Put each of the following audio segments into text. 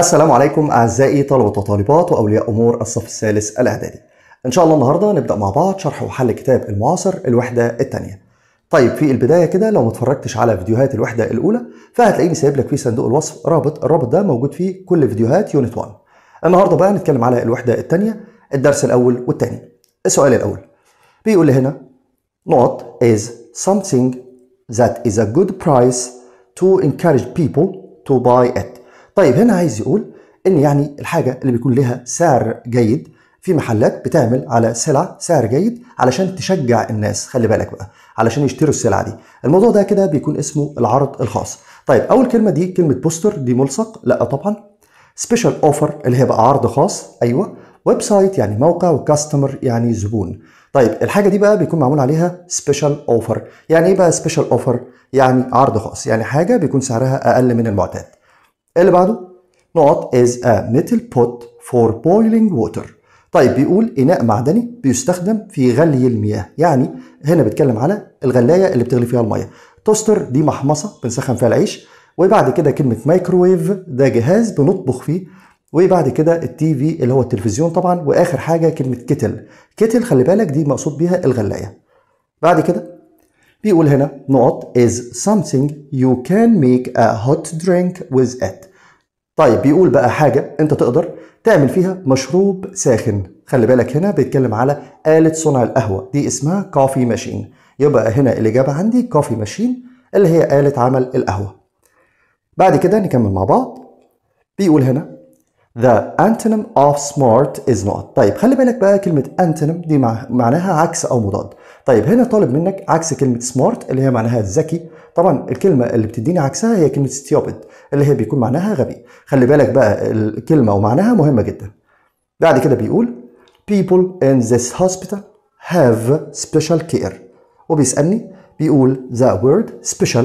السلام عليكم أعزائي طلبة وطالبات وأولياء أمور الصف الثالث الإعدادي. إن شاء الله النهاردة نبدأ مع بعض شرح وحل كتاب المعاصر الوحدة الثانية. طيب في البداية كده لو ما اتفرجتش على فيديوهات الوحدة الأولى فهتلاقيني سايب لك في صندوق الوصف رابط، الرابط ده موجود فيه كل فيديوهات يونت 1. النهاردة بقى نتكلم على الوحدة الثانية الدرس الأول والثاني. السؤال الأول بيقول لي هنا Not is something that is a good price to encourage people to buy it. طيب هنا عايز يقول ان يعني الحاجه اللي بيكون لها سعر جيد في محلات بتعمل على سلع سعر جيد علشان تشجع الناس خلي بالك بقى علشان يشتروا السلعه دي الموضوع ده كده بيكون اسمه العرض الخاص طيب اول كلمه دي كلمه بوستر دي ملصق لا طبعا سبيشال اوفر اللي هي بقى عرض خاص ايوه ويب سايت يعني موقع وكاستمر يعني زبون طيب الحاجه دي بقى بيكون معمول عليها سبيشال اوفر يعني ايه بقى سبيشال اوفر يعني عرض خاص يعني حاجه بيكون سعرها اقل من المعتاد اللي بعده not از a metal pot for boiling water طيب بيقول إناء معدني بيستخدم في غلي المياه يعني هنا بيتكلم على الغلاية اللي بتغلي فيها المية توستر دي محمصة بنسخن فيها العيش وبعد كده كلمة مايكروويف ده جهاز بنطبخ فيه وبعد كده التي في اللي هو التلفزيون طبعا واخر حاجه كلمه كتل كتل خلي بالك دي مقصود بيها الغلايه بعد كده بيقول هنا not is something you can make a hot drink with it طيب بيقول بقى حاجة انت تقدر تعمل فيها مشروب ساخن خلي بالك هنا بيتكلم على آلة صنع القهوة دي اسمها كوفي ماشين يبقى هنا الإجابة عندي كوفي ماشين اللي هي آلة عمل القهوة بعد كده نكمل مع بعض بيقول هنا The antonym of smart is not طيب خلي بالك بقى كلمة antonym دي معناها عكس أو مضاد طيب هنا طالب منك عكس كلمه سمارت اللي هي معناها ذكي طبعا الكلمه اللي بتديني عكسها هي كلمه ستيوبد اللي هي بيكون معناها غبي خلي بالك بقى الكلمه ومعناها مهمه جدا بعد كده بيقول people in this hospital have special care وبيسالني بيقول the word special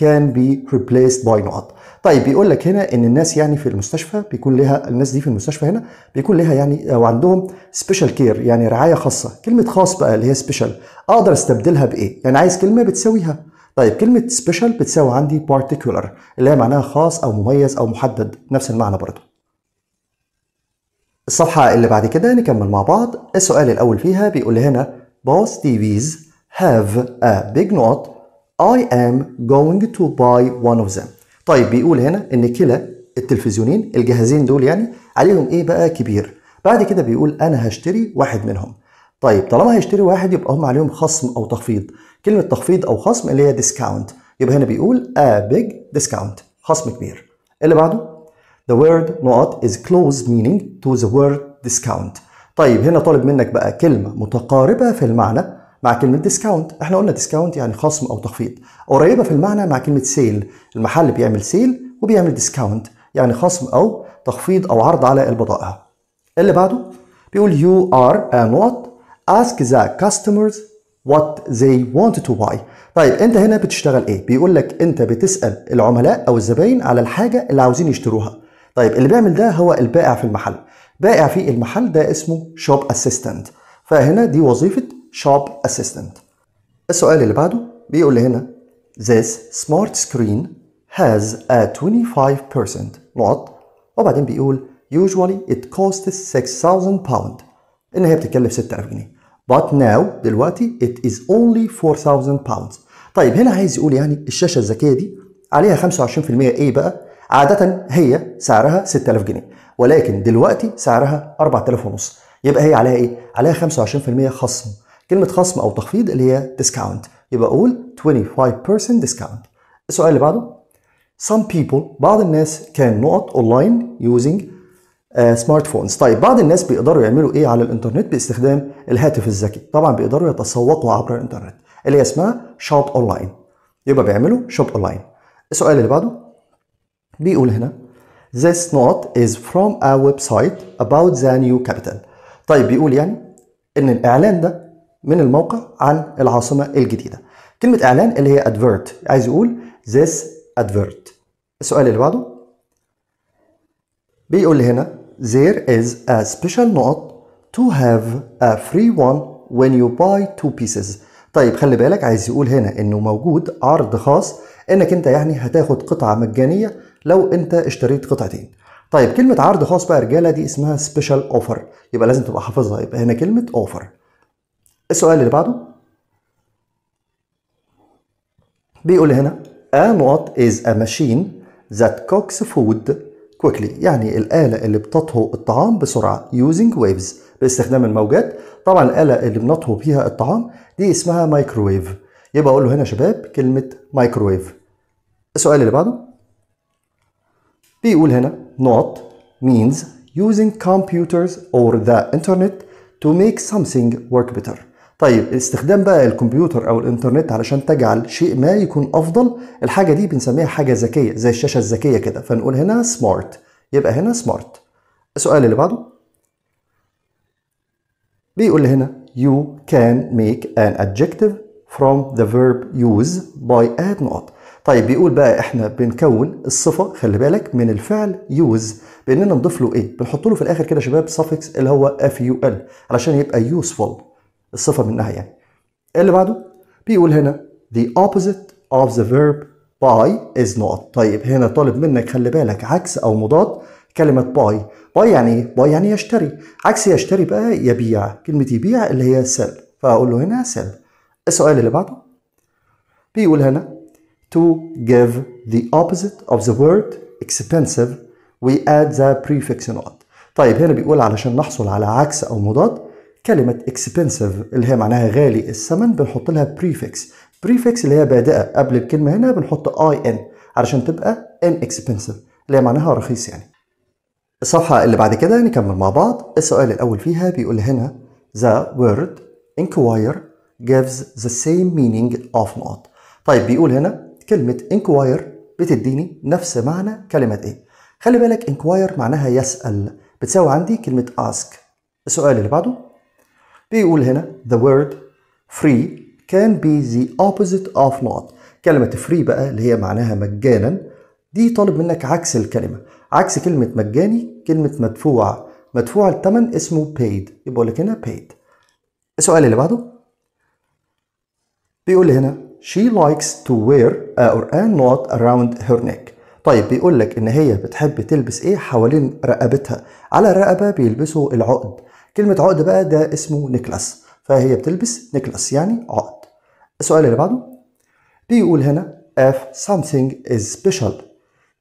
can be replaced by نقط طيب بيقول لك هنا ان الناس يعني في المستشفى بيكون لها الناس دي في المستشفى هنا بيكون لها يعني او عندهم سبيشال كير يعني رعايه خاصه كلمه خاص بقى اللي هي سبيشال اقدر استبدلها بايه يعني عايز كلمه بتساويها طيب كلمه سبيشال بتساوي عندي particular اللي هي معناها خاص او مميز او محدد نفس المعنى برضه الصفحة اللي بعد كده نكمل مع بعض السؤال الأول فيها بيقول هنا both TVs have a big note I am going to buy one of them طيب بيقول هنا ان كلا التلفزيونين الجهازين دول يعني عليهم ايه بقى كبير بعد كده بيقول انا هشتري واحد منهم طيب طالما هيشتري واحد يبقى هم عليهم خصم او تخفيض كلمه تخفيض او خصم اللي هي ديسكاونت يبقى هنا بيقول a big discount خصم كبير اللي بعده the word not is close meaning to the word discount طيب هنا طالب منك بقى كلمه متقاربه في المعنى مع كلمة ديسكاونت احنا قلنا ديسكاونت يعني خصم أو تخفيض قريبة في المعنى مع كلمة سيل المحل بيعمل سيل وبيعمل ديسكاونت يعني خصم أو تخفيض أو عرض على البضائع اللي بعده بيقول you are and what ask the customers what they want to buy طيب انت هنا بتشتغل ايه بيقول لك انت بتسال العملاء او الزباين على الحاجه اللي عاوزين يشتروها طيب اللي بيعمل ده هو البائع في المحل بائع في المحل ده اسمه شوب اسيستنت فهنا دي وظيفه شوب اسيستنت السؤال اللي بعده بيقول لي هنا this smart screen has a 25% نقط وبعدين بيقول usually it costs 6000 pound ان هي بتتكلف 6000 جنيه but now دلوقتي it is only 4000 pounds طيب هنا عايز يقول يعني الشاشه الذكيه دي عليها 25% ايه بقى عادة هي سعرها 6000 جنيه ولكن دلوقتي سعرها 4000 ونص يبقى هي عليها ايه عليها 25% خصم كلمه خصم او تخفيض اللي هي discount يبقى اقول 25% discount السؤال اللي بعده some people بعض الناس كان نقط اونلاين using سمارت uh, فونز طيب بعض الناس بيقدروا يعملوا ايه على الانترنت باستخدام الهاتف الذكي طبعا بيقدروا يتسوقوا عبر الانترنت اللي هي اسمها شوب اونلاين يبقى بيعملوا شوب اونلاين السؤال اللي بعده بيقول هنا this note is from a website about the new capital طيب بيقول يعني ان الاعلان ده من الموقع عن العاصمة الجديدة كلمة إعلان اللي هي advert عايز يقول this advert السؤال اللي بعده بيقول هنا there is a special note to have a free one when you buy two pieces طيب خلي بالك عايز يقول هنا انه موجود عرض خاص انك انت يعني هتاخد قطعة مجانية لو انت اشتريت قطعتين طيب كلمة عرض خاص بقى رجالة دي اسمها سبيشال اوفر يبقى لازم تبقى حافظها يبقى هنا كلمة اوفر السؤال اللي بعده بيقول هنا a نقط is a machine that cooks food quickly يعني الآلة اللي بتطهو الطعام بسرعة using waves باستخدام الموجات طبعا الآلة اللي بنطهو بيها الطعام دي اسمها مايكرويف يبقى أقول له هنا شباب كلمة مايكرويف السؤال اللي بعده بيقول هنا not means using computers or the internet to make something work better طيب استخدام بقى الكمبيوتر او الانترنت علشان تجعل شيء ما يكون افضل الحاجه دي بنسميها حاجه ذكيه زي الشاشه الذكيه كده فنقول هنا سمارت يبقى هنا سمارت السؤال اللي بعده بيقول لي هنا you can make an adjective from the verb use by add not طيب بيقول بقى احنا بنكون الصفة خلي بالك من الفعل يوز باننا نضيف له ايه بنحط له في الاخر كده شباب suffix اللي هو ال علشان يبقى useful الصفه منها يعني اللي بعده بيقول هنا the opposite of the verb by is not طيب هنا طالب منك خلي بالك عكس او مضاد كلمة باي باي يعني ايه؟ باي يعني يشتري عكس يشتري بقى يبيع كلمة يبيع اللي هي سيل فأقول له هنا سيل السؤال اللي بعده بيقول هنا to give the opposite of the word expensive we add the prefix not طيب هنا بيقول علشان نحصل على عكس أو مضاد كلمة expensive اللي هي معناها غالي الثمن بنحط لها prefix prefix اللي هي بادئة قبل الكلمة هنا بنحط in علشان تبقى inexpensive اللي هي معناها رخيص يعني الصفحة اللي بعد كده نكمل مع بعض السؤال الأول فيها بيقول هنا the word inquire gives the same meaning of not طيب بيقول هنا كلمة inquire بتديني نفس معنى كلمة ايه خلي بالك inquire معناها يسأل بتساوي عندي كلمة ask السؤال اللي بعده بيقول هنا the word free can be the opposite of not كلمة free بقى اللي هي معناها مجانا دي طالب منك عكس الكلمة عكس كلمة مجاني كلمة مدفوع مدفوع الثمن اسمه paid يبقى لك هنا paid السؤال اللي بعده بيقول هنا she likes to wear a a knot around her neck طيب بيقول لك ان هي بتحب تلبس ايه حوالين رقبتها على الرقبه بيلبسوا العقد كلمة عقد بقى ده اسمه نيكلاس فهي بتلبس نيكلاس يعني عقد السؤال اللي بعده بيقول هنا if something is special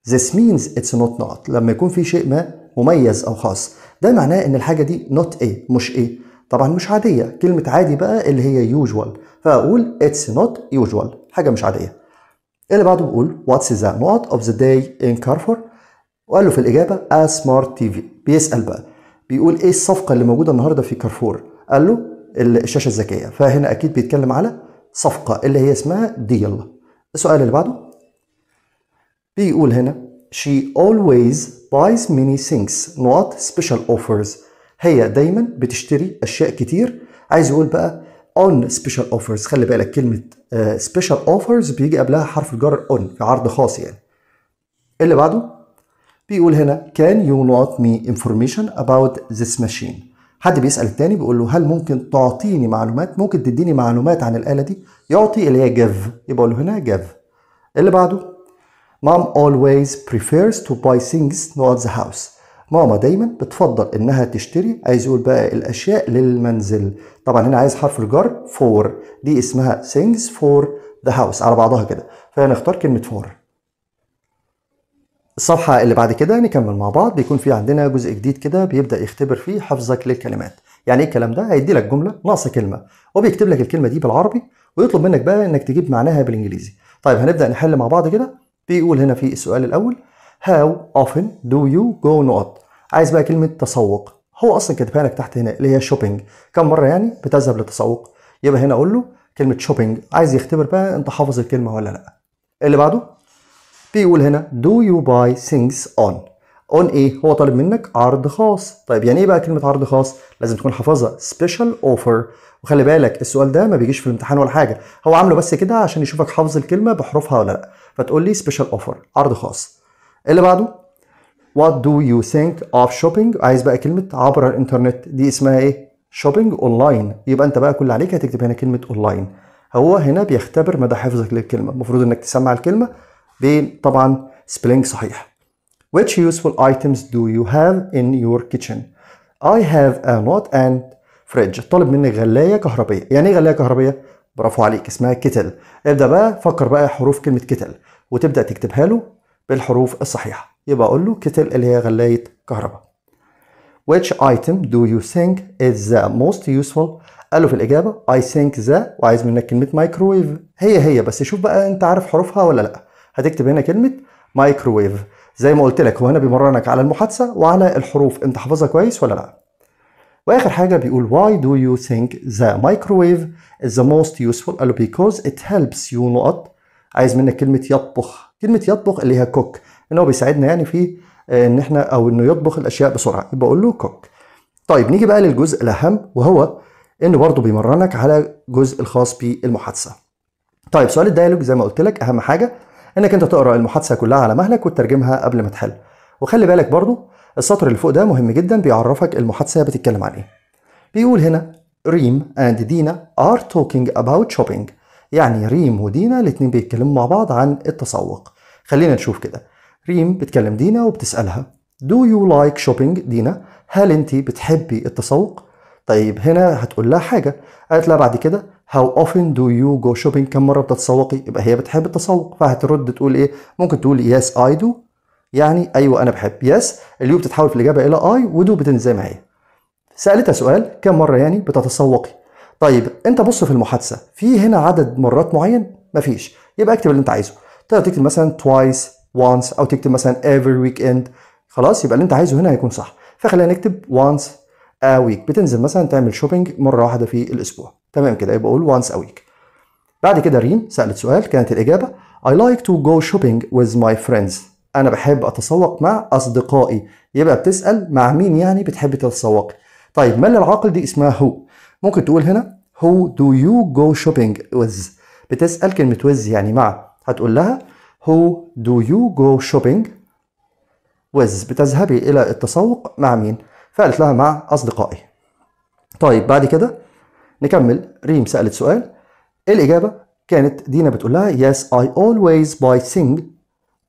this means it's not not لما يكون في شيء ما مميز أو خاص ده معناه إن الحاجة دي not a مش ايه طبعا مش عادية كلمة عادي بقى اللي هي usual فأقول it's not usual حاجة مش عادية اللي بعده بيقول what's the not of the day in Carrefour وقال له في الإجابة a smart TV بيسأل بقى بيقول ايه الصفقه اللي موجوده النهارده في كارفور قال له الشاشه الذكيه فهنا اكيد بيتكلم على صفقه اللي هي اسمها ديل السؤال اللي بعده بيقول هنا she always buys many things not special offers هي دايما بتشتري اشياء كتير عايز يقول بقى on special offers خلي بالك كلمه آه، special offers بيجي قبلها حرف الجر on في عرض خاص يعني اللي بعده بيقول هنا can you not me information about this machine حد بيسأل التاني بيقول له هل ممكن تعطيني معلومات ممكن تديني معلومات عن الآلة دي يعطي اللي هي give يبقى له هنا give اللي بعده mom always prefers to buy things not the house ماما دايما بتفضل انها تشتري عايز يقول بقى الاشياء للمنزل طبعا هنا عايز حرف الجر for دي اسمها things for the house على بعضها كده فهنختار كلمة for الصفحة اللي بعد كده نكمل مع بعض بيكون في عندنا جزء جديد كده بيبدأ يختبر فيه حفظك للكلمات يعني ايه الكلام ده هيدي لك جملة ناقصة كلمة وبيكتب لك الكلمة دي بالعربي ويطلب منك بقى انك تجيب معناها بالانجليزي طيب هنبدأ نحل مع بعض كده بيقول هنا في السؤال الأول how often do you go not عايز بقى كلمة تسوق هو أصلا كاتبها لك تحت هنا اللي هي شوبينج كم مرة يعني بتذهب للتسوق يبقى هنا أقول له كلمة شوبينج عايز يختبر بقى أنت حافظ الكلمة ولا لأ اللي بعده بيقول هنا do you buy things on on ايه هو طالب منك عرض خاص طيب يعني ايه بقى كلمه عرض خاص لازم تكون حافظها special offer وخلي بالك السؤال ده ما بيجيش في الامتحان ولا حاجه هو عامله بس كده عشان يشوفك حافظ الكلمه بحروفها ولا لا فتقول لي special offer عرض خاص اللي بعده What do you think of shopping؟ عايز بقى كلمة عبر الإنترنت دي اسمها إيه؟ shopping أونلاين يبقى أنت بقى كل اللي عليك هتكتب هنا كلمة أونلاين هو هنا بيختبر مدى حفظك للكلمة المفروض إنك تسمع الكلمة بين طبعا سبلينج صحيح which useful items do you have in your kitchen I have a not and fridge طالب مني غلايه كهربيه يعني ايه غلايه كهربيه برافو عليك اسمها كتل ابدا بقى فكر بقى حروف كلمه كتل وتبدا تكتبها له بالحروف الصحيحه يبقى اقول له كتل اللي هي غلايه كهرباء which item do you think is the most useful قال له في الاجابه I think the وعايز منك كلمه مايكرويف هي هي بس شوف بقى انت عارف حروفها ولا لا هتكتب هنا كلمه مايكروويف زي ما قلت لك هو هنا بيمرنك على المحادثه وعلى الحروف انت حافظها كويس ولا لا واخر حاجه بيقول why do you think the microwave is the most useful قال له because it helps you نقط عايز منك كلمه يطبخ كلمه يطبخ اللي هي cook ان هو بيساعدنا يعني في آه، ان احنا او انه يطبخ الاشياء بسرعه يبقى اقول له cook طيب نيجي بقى للجزء الاهم وهو انه برضه بيمرنك على الجزء الخاص بالمحادثه طيب سؤال الديالوج زي ما قلت لك اهم حاجه انك انت تقرا المحادثه كلها على مهلك وتترجمها قبل ما تحل وخلي بالك برضو السطر اللي فوق ده مهم جدا بيعرفك المحادثه بتتكلم عن ايه بيقول هنا ريم اند دينا ار توكينج اباوت شوبينج يعني ريم ودينا الاتنين بيتكلموا مع بعض عن التسوق خلينا نشوف كده ريم بتكلم دينا وبتسالها دو يو لايك شوبينج دينا هل انت بتحبي التسوق طيب هنا هتقول لها حاجه قالت لها بعد كده هاو اوفن دو يو جو شوبينج كم مره بتتسوقي يبقى هي بتحب التسوق فهترد تقول ايه ممكن تقول يس اي دو يعني ايوه انا بحب يس اليو بتتحول في الاجابه الى اي ودو بتنزل زي ما هي سالتها سؤال كم مره يعني بتتسوقي طيب انت بص في المحادثه في هنا عدد مرات معين مفيش يبقى اكتب اللي انت عايزه تقدر تكتب مثلا توايس وانس او تكتب مثلا ايفري ويك اند خلاص يبقى اللي انت عايزه هنا هيكون صح فخلينا نكتب وانس ا ويك بتنزل مثلا تعمل شوبينج مره واحده في الاسبوع تمام كده يبقى اقول once a week بعد كده ريم سالت سؤال كانت الاجابه I like to go shopping with my friends انا بحب اتسوق مع اصدقائي يبقى بتسال مع مين يعني بتحبي تتسوقي طيب ما العاقل دي اسمها هو ممكن تقول هنا هو do you go shopping with بتسال كلمه with يعني مع هتقول لها هو do you go shopping with بتذهبي الى التسوق مع مين فقالت لها مع اصدقائي طيب بعد كده نكمل ريم سألت سؤال الإجابة كانت دينا بتقول لها yes I always buy things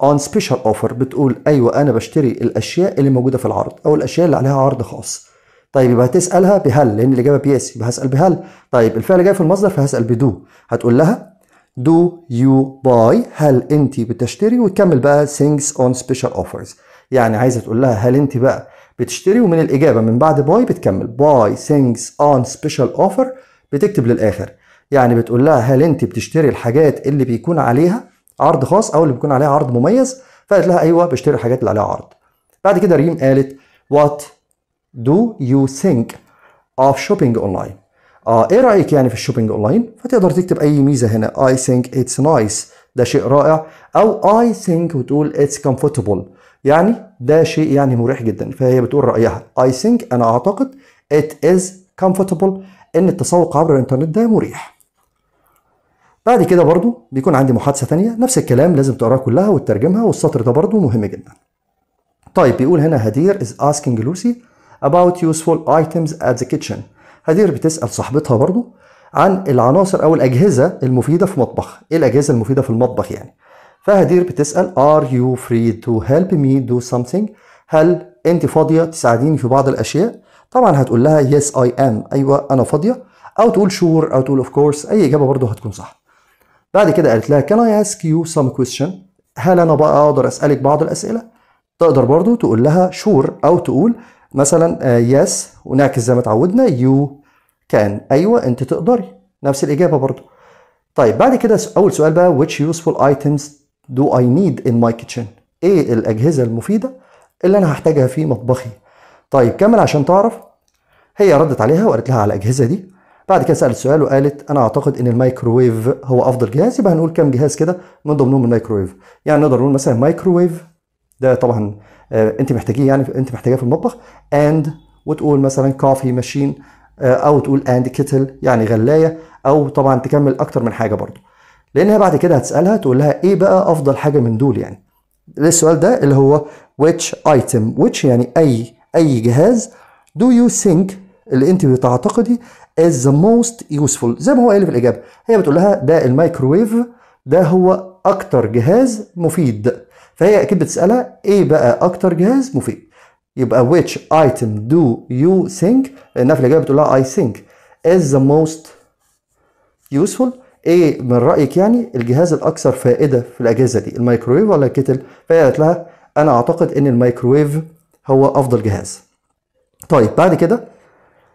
on special offer بتقول أيوة أنا بشتري الأشياء اللي موجودة في العرض أو الأشياء اللي عليها عرض خاص طيب يبقى هتسألها بهل لأن الإجابة بيس يبقى هسأل بهل طيب الفعل جاي في المصدر فهسأل بدو هتقول لها do you buy هل أنت بتشتري وتكمل بقى things on special offers يعني عايزة تقول لها هل أنت بقى بتشتري ومن الاجابه من بعد باي بتكمل باي ثينجز اون سبيشال اوفر بتكتب للاخر يعني بتقول لها هل انت بتشتري الحاجات اللي بيكون عليها عرض خاص او اللي بيكون عليها عرض مميز فقالت لها ايوه بشتري الحاجات اللي عليها عرض بعد كده ريم قالت دو يو ثينك اوف شوبينج اون لاين اه ايه رايك يعني في الشوبينج اونلاين فتقدر تكتب اي ميزه هنا اي ثينك اتس نايس ده شيء رائع او اي ثينك وتقول اتس comfortable يعني ده شيء يعني مريح جدا فهي بتقول رايها اي ثينك انا اعتقد ات از comfortable ان التسوق عبر الانترنت ده مريح بعد كده برضو بيكون عندي محادثه ثانيه نفس الكلام لازم تقراها كلها وتترجمها والسطر ده برضو مهم جدا طيب بيقول هنا هدير از اسكينج لوسي اباوت يوسفول ايتمز ات ذا كيتشن هدير بتسأل صاحبتها برضو عن العناصر أو الأجهزة المفيدة في مطبخ إيه الأجهزة المفيدة في المطبخ يعني فهدير بتسأل are you free to help me do something هل انت فاضية تساعديني في بعض الأشياء طبعا هتقول لها yes I am أيوة أنا فاضية أو تقول sure أو تقول of course أي إجابة برضو هتكون صح بعد كده قالت لها can I ask you some question هل أنا بقى أقدر أسألك بعض الأسئلة تقدر برضو تقول لها sure أو تقول مثلا uh, yes ونعكس زي ما اتعودنا you can أيوة أنت تقدري نفس الإجابة برضو طيب بعد كده أول سؤال بقى which useful items do I need in my kitchen ايه الاجهزه المفيده اللي انا هحتاجها في مطبخي طيب كمل عشان تعرف هي ردت عليها وقالت لها على الاجهزه دي بعد كده سالت سؤال وقالت انا اعتقد ان الميكروويف هو افضل جهاز يبقى هنقول كام جهاز كده من ضمنهم الميكروويف يعني نقدر نقول مثلا مايكروويف ده طبعا آه، انت محتاجيه يعني انت محتاجاه في المطبخ اند وتقول مثلا كوفي ماشين آه، او تقول اند كيتل يعني غلايه او طبعا تكمل اكتر من حاجه برضو لان هي بعد كده هتسالها تقول لها ايه بقى افضل حاجه من دول يعني السؤال ده اللي هو which item which يعني اي اي جهاز do you think اللي انت بتعتقدي is the most useful زي ما هو قال في الاجابه هي بتقول لها ده الميكروويف ده هو اكتر جهاز مفيد فهي اكيد بتسالها ايه بقى اكتر جهاز مفيد يبقى which item do you think لانها في الاجابه بتقول لها I think is the most useful ايه من رايك يعني الجهاز الاكثر فائده في الاجهزه دي الميكرويف ولا الكتل فهي قالت لها انا اعتقد ان الميكرويف هو افضل جهاز طيب بعد كده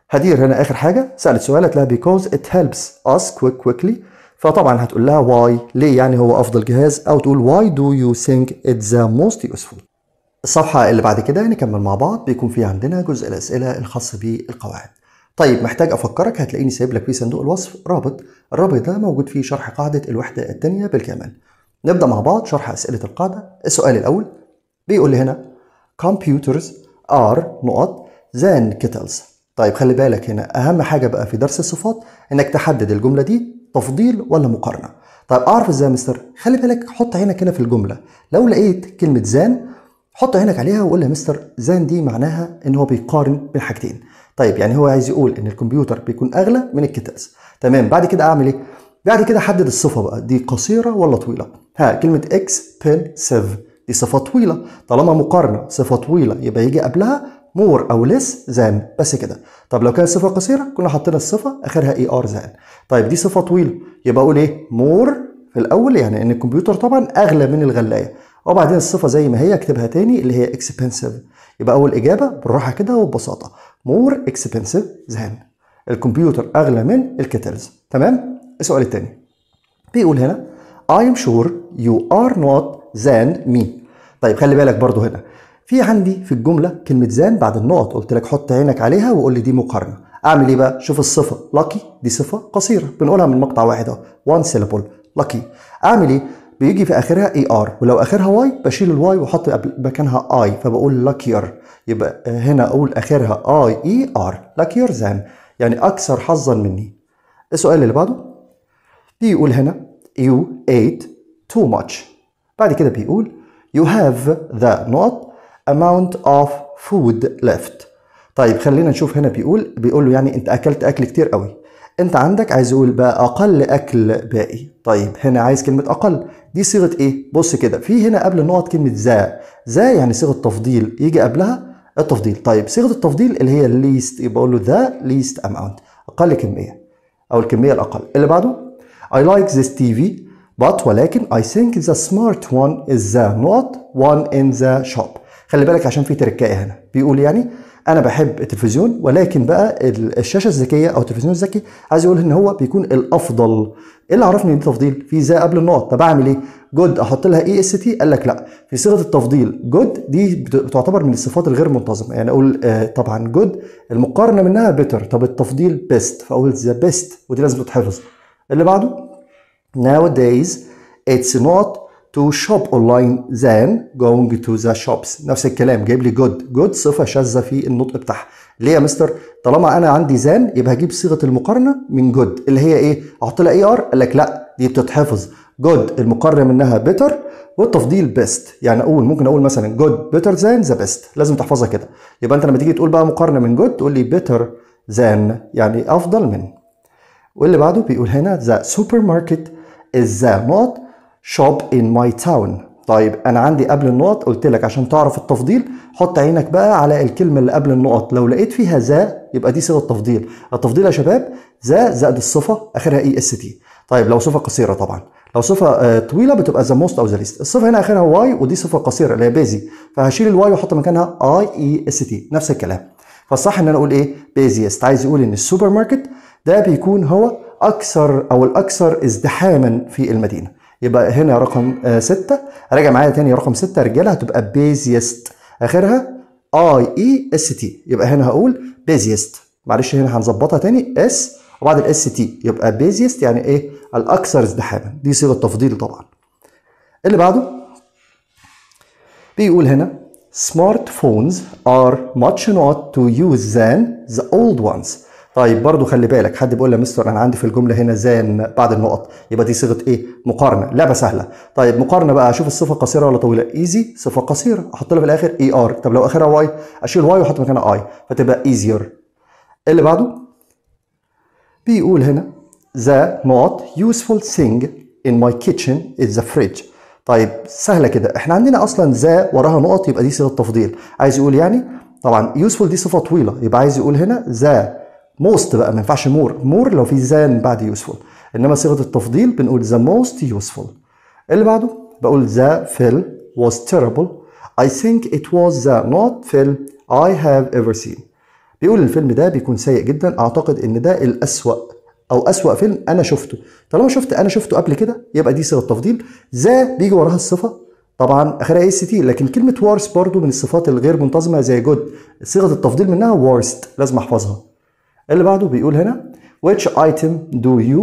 هدير هنا اخر حاجه سالت سؤال قالت لها بيكوز ات هيلبس اس كويك كويكلي فطبعا هتقول لها واي ليه يعني هو افضل جهاز او تقول واي دو يو ثينك ات ذا موست يوسفول الصفحه اللي بعد كده نكمل يعني مع بعض بيكون في عندنا جزء الاسئله الخاص بالقواعد طيب محتاج افكرك هتلاقيني سايب لك في صندوق الوصف رابط الرابط ده موجود في شرح قاعدة الوحدة الثانية بالكامل نبدأ مع بعض شرح أسئلة القاعدة السؤال الأول بيقول لي هنا computers are نقط than kettles طيب خلي بالك هنا أهم حاجة بقى في درس الصفات إنك تحدد الجملة دي تفضيل ولا مقارنة طيب أعرف إزاي يا مستر خلي بالك حط عينك هنا في الجملة لو لقيت كلمة زان حط عينك عليها وقول يا مستر زان دي معناها إن هو بيقارن بين حاجتين طيب يعني هو عايز يقول إن الكمبيوتر بيكون أغلى من الكتلز تمام بعد كده اعمل ايه بعد كده احدد الصفه بقى دي قصيره ولا طويله ها كلمه اكسبنسيف دي صفه طويله طالما مقارنه صفه طويله يبقى يجي قبلها مور او ليس زان بس كده طب لو كانت صفه قصيره كنا حطينا الصفه اخرها اي ار زان طيب دي صفه طويله يبقى اقول ايه مور في الاول يعني ان الكمبيوتر طبعا اغلى من الغلايه وبعدين الصفه زي ما هي اكتبها تاني اللي هي اكسبنسيف يبقى اول اجابه بالراحه كده وببساطه مور اكسبنسيف زان الكمبيوتر اغلى من الكتلز تمام السؤال الثاني بيقول هنا I am sure you are not than me طيب خلي بالك برضو هنا في عندي في الجملة كلمة زان بعد النقط قلت لك حط عينك عليها وقول لي دي مقارنة أعمل إيه بقى؟ شوف الصفة لاكي دي صفة قصيرة بنقولها من مقطع واحد أهو وان سيلابول لاكي أعمل إيه؟ بيجي في آخرها إي آر ولو آخرها واي بشيل الواي وأحط مكانها أي فبقول لاكير er. يبقى هنا أقول آخرها أي إي آر لاكير زان يعني اكثر حظا مني السؤال اللي بعده بيقول هنا you ate too much بعد كده بيقول you have the not amount of food left طيب خلينا نشوف هنا بيقول بيقول له يعني انت اكلت اكل كتير قوي انت عندك عايز يقول بقى اقل اكل باقي طيب هنا عايز كلمه اقل دي صيغه ايه بص كده في هنا قبل النقط كلمه ذا ذا يعني صيغه تفضيل يجي قبلها التفضيل طيب صيغه التفضيل اللي هي ليست يبقى اقول له ذا ليست اماونت اقل كميه او الكميه الاقل اللي بعده اي لايك like تي في بات ولكن اي ثينك ذا سمارت وان از ذا نوت وان ان ذا شوب خلي بالك عشان في تركايه هنا بيقول يعني انا بحب التلفزيون ولكن بقى الشاشه الذكيه او التلفزيون الذكي عايز اقول ان هو بيكون الافضل ايه اللي عرفني ان تفضيل في ذا قبل النقط طب اعمل ايه جود احط لها اي اس تي قال لك لا في صيغه التفضيل جود دي بتعتبر من الصفات الغير منتظمه يعني اقول آه، طبعا جود المقارنه منها بيتر طب التفضيل بيست فاقول ذا بيست ودي لازم تتحفظ اللي بعده nowadays it's not to shop online than going to the shops نفس الكلام جايب لي good good صفه شاذه في النطق بتاعها ليه يا مستر طالما انا عندي than يبقى هجيب صيغه المقارنه من good اللي هي ايه احط لها اي ار قال لك لا دي بتتحفظ good المقارنه منها better والتفضيل best يعني اقول ممكن اقول مثلا good better than the best لازم تحفظها كده يبقى انت لما تيجي تقول بقى مقارنه من good تقول لي better than يعني افضل من واللي بعده بيقول هنا the supermarket is the not شوب ان ماي تاون طيب انا عندي قبل النقط قلت لك عشان تعرف التفضيل حط عينك بقى على الكلمه اللي قبل النقط لو لقيت فيها ذا يبقى دي صيغه تفضيل التفضيل يا شباب ذا زائد الصفه اخرها اي اس تي طيب لو صفه قصيره طبعا لو صفه آه، طويله بتبقى ذا موست او ذا ليست الصفه هنا اخرها واي ودي صفه قصيره اللي هي بيزي فهشيل الواي واحط مكانها اي اي اس تي نفس الكلام فالصح ان انا اقول ايه بيزيست عايز يقول ان السوبر ماركت ده بيكون هو اكثر او الاكثر ازدحاما في المدينه يبقى هنا رقم 6 آه، راجع معايا تاني رقم 6 رجاله هتبقى بيزيست اخرها اي اي اس تي يبقى هنا هقول بيزيست معلش هنا هنظبطها تاني اس وبعد الاس تي يبقى بيزيست يعني ايه الاكثر ازدحاما دي صيغه تفضيل طبعا اللي بعده بيقول هنا smartphones are much not to use than the old ones طيب برضو خلي بالك حد بيقول لي مستر انا عندي في الجمله هنا زان بعض النقط يبقى دي صيغه ايه مقارنه لعبه سهله طيب مقارنه بقى اشوف الصفه قصيره ولا طويله ايزي صفه قصيره احط لها في الاخر اي e ار طب لو اخرها واي اشيل واي واحط مكانها اي فتبقى ايزير اللي بعده بيقول هنا ذا نقط يوسفول ثينج ان ماي كيتشن از ذا فريج طيب سهله كده احنا عندنا اصلا ذا وراها نقط يبقى دي صيغه تفضيل عايز يقول يعني طبعا يوسفول دي صفه طويله يبقى عايز يقول هنا ذا موست بقى ما ينفعش مور مور لو في زان بعد يوسفول انما صيغه التفضيل بنقول ذا موست يوسفول اللي بعده بقول ذا فيل واز تيربل اي ثينك ات واز ذا نوت فيل اي هاف ايفر سين بيقول الفيلم ده بيكون سيء جدا اعتقد ان ده الاسوأ او اسوأ فيلم انا شفته طالما شفت انا شفته قبل كده يبقى دي صيغه تفضيل ذا بيجي وراها الصفه طبعا اخرها اس تي لكن كلمه وورست برضو من الصفات الغير منتظمه زي جود صيغه التفضيل منها وورست لازم احفظها اللي بعده بيقول هنا which item do you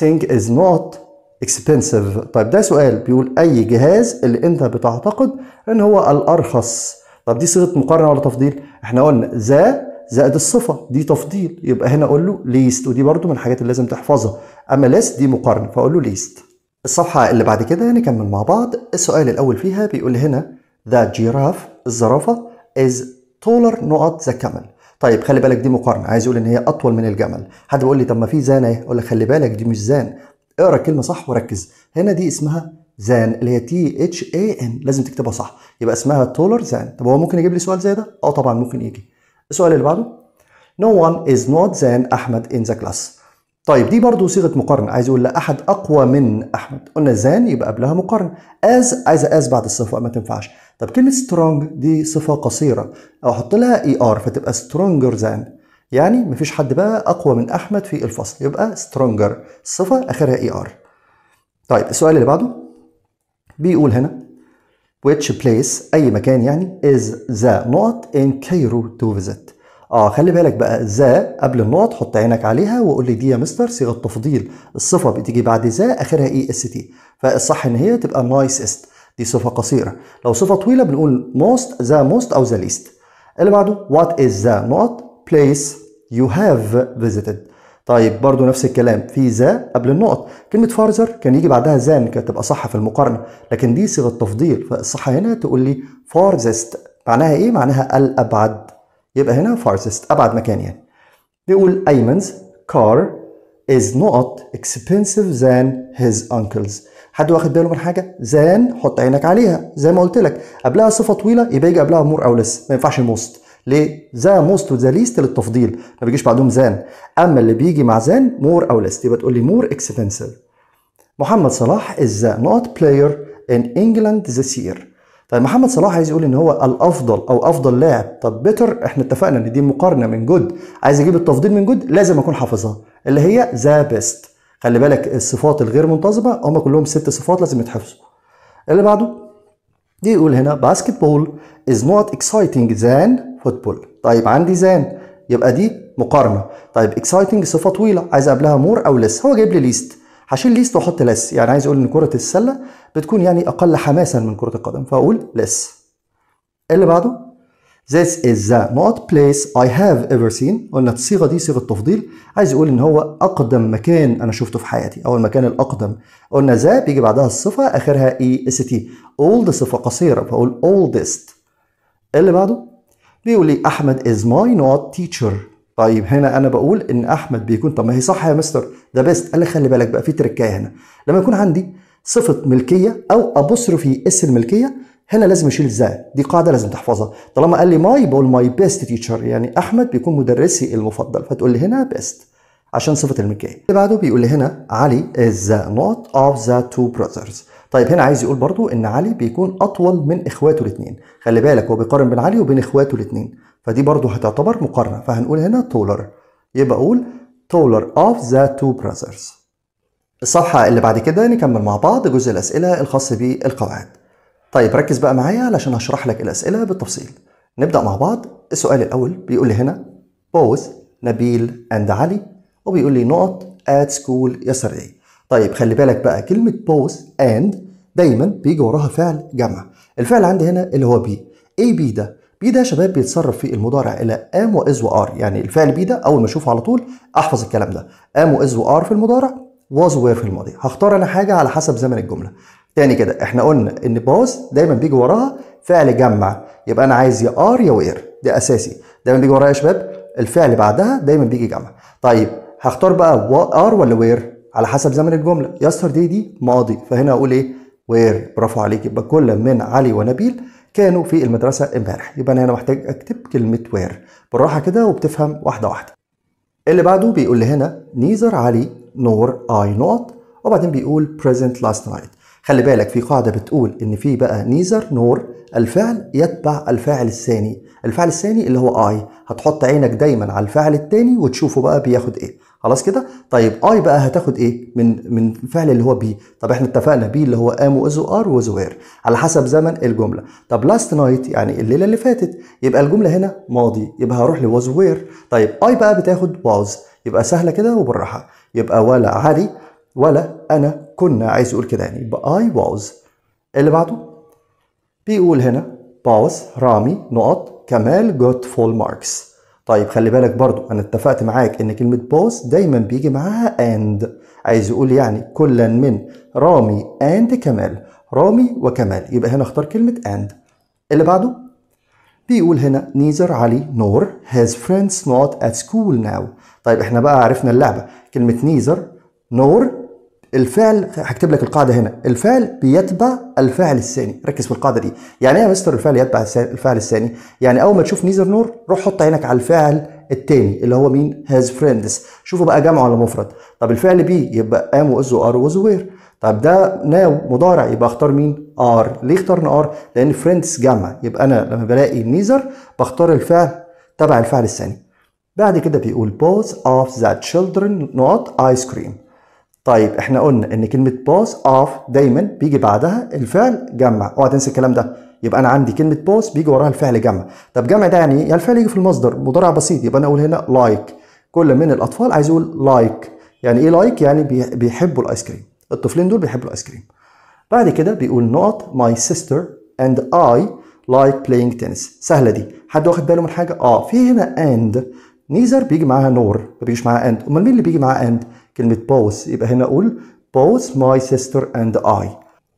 think is not expensive طيب ده سؤال بيقول اي جهاز اللي انت بتعتقد ان هو الارخص طب دي صيغه مقارنه ولا تفضيل احنا قلنا ذا زائد الصفه دي تفضيل يبقى هنا اقول له ليست ودي برده من الحاجات اللي لازم تحفظها اما ليست دي مقارنه فاقول له ليست الصفحه اللي بعد كده نكمل مع بعض السؤال الاول فيها بيقول هنا ذا جيراف الزرافه is taller not the كامل طيب خلي بالك دي مقارنه عايز يقول ان هي اطول من الجمل حد بيقول لي طب ما في زان اهي اقول لك خلي بالك دي مش زان اقرا الكلمه صح وركز هنا دي اسمها زان اللي هي تي اتش اي ان لازم تكتبها صح يبقى اسمها تولر زان طب هو ممكن يجيب لي سؤال زي ده اه طبعا ممكن يجي السؤال اللي بعده No one is not زان Ahmed in the class. طيب دي برضو صيغه مقارنه عايز اقول لا احد اقوى من احمد قلنا زان يبقى قبلها مقارنه از عايزه از بعد الصفه ما تنفعش طب كلمه سترونج دي صفه قصيره او احط لها اي er ار فتبقى سترونجر زان يعني مفيش حد بقى اقوى من احمد في الفصل يبقى سترونجر الصفه اخرها اي er. ار طيب السؤال اللي بعده بيقول هنا which place أي مكان يعني is the نقط in Cairo to visit اه خلي بالك بقى ذا قبل النقط حط عينك عليها وقول لي دي يا مستر صيغه تفضيل الصفه بتيجي بعد ذا اخرها اي اس تي فالصح ان هي تبقى نايسست دي صفه قصيره لو صفه طويله بنقول موست ذا موست او ذا ليست اللي بعده وات از ذا نقط بليس يو هاف فيزيتد طيب برضو نفس الكلام في ذا قبل النقط كلمة فارزر كان يجي بعدها ذان كانت تبقى صح في المقارنة لكن دي صيغة تفضيل فالصح هنا تقول لي فارزست معناها ايه؟ معناها الأبعد يبقى هنا فارسست ابعد مكان يعني بيقول ايمنز كار is not expensive than his uncle's حد واخد باله من حاجه than حط عينك عليها زي ما قلت لك قبلها صفه طويله يبقى يجي قبلها مور او لس ما ينفعش موست ليه ذا موست وذا ليست للتفضيل ما بيجيش بعدهم زان اما اللي بيجي مع زان مور او ليست يبقى تقول لي مور اكسبنسيف محمد صلاح از ذا نوت بلاير ان انجلاند ذا سير طيب محمد صلاح عايز يقول ان هو الافضل او افضل لاعب طب بيتر احنا اتفقنا ان دي مقارنه من جود عايز اجيب التفضيل من جود لازم اكون حافظها اللي هي ذا بيست خلي بالك الصفات الغير منتظمه هم كلهم ست صفات لازم يتحفظوا اللي بعده دي يقول هنا باسكت بول از نوت اكسايتنج ذان فوتبول طيب عندي ذان يبقى دي مقارنه طيب اكسايتنج صفه طويله عايز قبلها مور او ليس هو جايب لي ليست هشيل ليست واحط لس يعني عايز اقول ان كره السله بتكون يعني اقل حماسا من كره القدم فاقول لس اللي بعده This is the not place I have ever seen قلنا الصيغة دي صيغة تفضيل عايز يقول إن هو أقدم مكان أنا شفته في حياتي أو المكان الأقدم قلنا ذا بيجي بعدها الصفة آخرها إي اس تي أولد صفة قصيرة فأقول oldest اللي بعده بيقول لي أحمد is my not teacher طيب هنا انا بقول ان احمد بيكون طب ما هي صح يا مستر ده بيست قال لي خلي بالك بقى في تركايه هنا لما يكون عندي صفه ملكيه او في اس الملكيه هنا لازم اشيل ذا دي قاعده لازم تحفظها طالما قال لي ماي بقول ماي بيست تيتشر يعني احمد بيكون مدرسي المفضل فتقول لي هنا بيست عشان صفه الملكيه اللي بعده بيقول لي هنا علي از نوت اوف ذا تو براذرز طيب هنا عايز يقول برضو ان علي بيكون اطول من اخواته الاثنين خلي بالك هو بيقارن بين علي وبين اخواته الاثنين فدي برضو هتعتبر مقارنة فهنقول هنا تولر يبقى أقول تولر of the two brothers الصفحة اللي بعد كده نكمل مع بعض جزء الأسئلة الخاص بالقواعد طيب ركز بقى معايا علشان هشرح لك الأسئلة بالتفصيل نبدأ مع بعض السؤال الأول بيقول لي هنا بوز نبيل أند علي وبيقول لي نقط at school yesterday إيه؟ طيب خلي بالك بقى كلمة بوز أند دايما بيجي وراها فعل جمع الفعل عندي هنا اللي هو بي اي بي ده بي ده شباب بيتصرف في المضارع الى ام واز وار يعني الفعل بي ده اول ما اشوفه على طول احفظ الكلام ده ام واز وار في المضارع واز وير في الماضي هختار انا حاجه على حسب زمن الجمله تاني كده احنا قلنا ان باز دايما بيجي وراها فعل جمع يبقى انا عايز يا ار يا وير ده اساسي دايما بيجي وراها يا شباب الفعل بعدها دايما بيجي جمع طيب هختار بقى ار ولا وير على حسب زمن الجمله يستر دي دي ماضي فهنا اقول ايه وير برافو عليك يبقى كل من علي ونبيل كانوا في المدرسة امبارح يبقى أنا هنا محتاج أكتب كلمة وير بالراحة كده وبتفهم واحدة واحدة اللي بعده بيقول لي هنا نيزر علي نور اي نوت وبعدين بيقول present last night خلي بالك في قاعدة بتقول إن في بقى نيزر نور الفعل يتبع الفاعل الثاني الفعل الثاني اللي هو اي هتحط عينك دايما على الفاعل الثاني وتشوفه بقى بياخد ايه خلاص كده طيب اي بقى هتاخد ايه من من الفعل اللي هو بي طب احنا اتفقنا بي اللي هو قام واز ار واز وير على حسب زمن الجمله طب لاست نايت يعني الليله اللي فاتت يبقى الجمله هنا ماضي يبقى هروح لواز وير طيب اي بقى بتاخد واز يبقى سهله كده وبالراحه يبقى ولا علي ولا انا كنا عايز يقول كده يعني يبقى اي واز اللي بعده بيقول هنا باوز رامي نقط كمال جوت فول ماركس طيب خلي بالك برضو انا اتفقت معاك ان كلمة بوس دايما بيجي معاها اند عايز يقول يعني كلا من رامي اند كمال رامي وكمال يبقى هنا اختار كلمة اند اللي بعده بيقول هنا نيزر علي نور has friends not at school now طيب احنا بقى عرفنا اللعبة كلمة نيزر نور الفعل هكتب لك القاعده هنا الفعل بيتبع الفعل الثاني ركز في القاعده دي يعني ايه يا مستر الفعل يتبع الفعل الثاني يعني اول ما تشوف نيزر نور روح حط عينك على الفعل الثاني اللي هو مين هاز فريندز شوفوا بقى جمع ولا مفرد طب الفعل بي يبقى ام واز ار ووز وير طب ده ناو مضارع يبقى اختار مين ار ليه اخترنا ار لان فريندز جمع يبقى انا لما بلاقي نيزر بختار الفعل تبع الفعل الثاني بعد كده بيقول both of the children not ice cream طيب احنا قلنا ان كلمه باس اوف دايما بيجي بعدها الفعل جمع اوعى تنسى الكلام ده يبقى انا عندي كلمه باس بيجي وراها الفعل جمع طب جمع ده يعني ايه يعني الفعل يجي في المصدر مضارع بسيط يبقى انا اقول هنا لايك like. كل من الاطفال عايز يقول لايك like. يعني ايه لايك يعني بيحبوا الايس كريم الطفلين دول بيحبوا الايس كريم بعد كده بيقول نقط ماي سيستر اند اي لايك بلاينج تنس سهله دي حد واخد باله من حاجه اه في هنا اند نيزر بيجي معاها نور ما بيجيش معاها اند امال مين اللي بيجي معاها اند كلمه both يبقى هنا اقول both my sister and I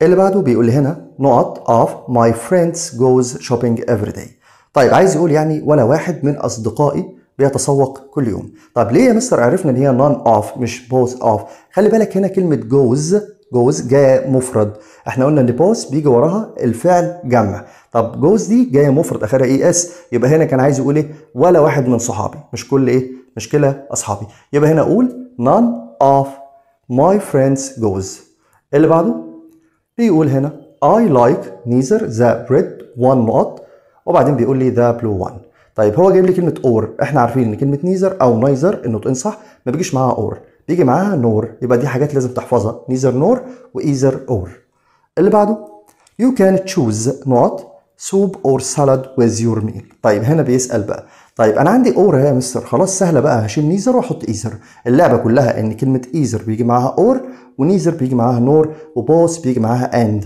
اللي بعده بيقول هنا نقط of my friends goes shopping every day طيب عايز يقول يعني ولا واحد من اصدقائي بيتسوق كل يوم طيب ليه يا مستر عرفنا ان هي none of مش both of خلي بالك هنا كلمه goes goes جايه مفرد احنا قلنا ان both بيجي وراها الفعل جمع طب جوز دي جايه مفرد اخرها اي e اس يبقى هنا كان عايز يقول ايه ولا واحد من صحابي مش كل ايه مش كلا اصحابي يبقى هنا اقول نان of my friends goes اللي بعده بيقول هنا I like neither the red one not وبعدين بيقول لي the blue one طيب هو جايب لي كلمة or احنا عارفين ان كلمة neither او neither انه تنصح ما بيجيش معاها or بيجي معاها nor يبقى دي حاجات لازم تحفظها neither nor و either or اللي بعده you can choose not soup or salad with your meal طيب هنا بيسأل بقى طيب انا عندي اور يا مستر خلاص سهله بقى هشيل نيزر واحط ايزر اللعبه كلها ان كلمه ايزر بيجي معاها اور ونيزر بيجي معاها نور وبوس بيجي معاها اند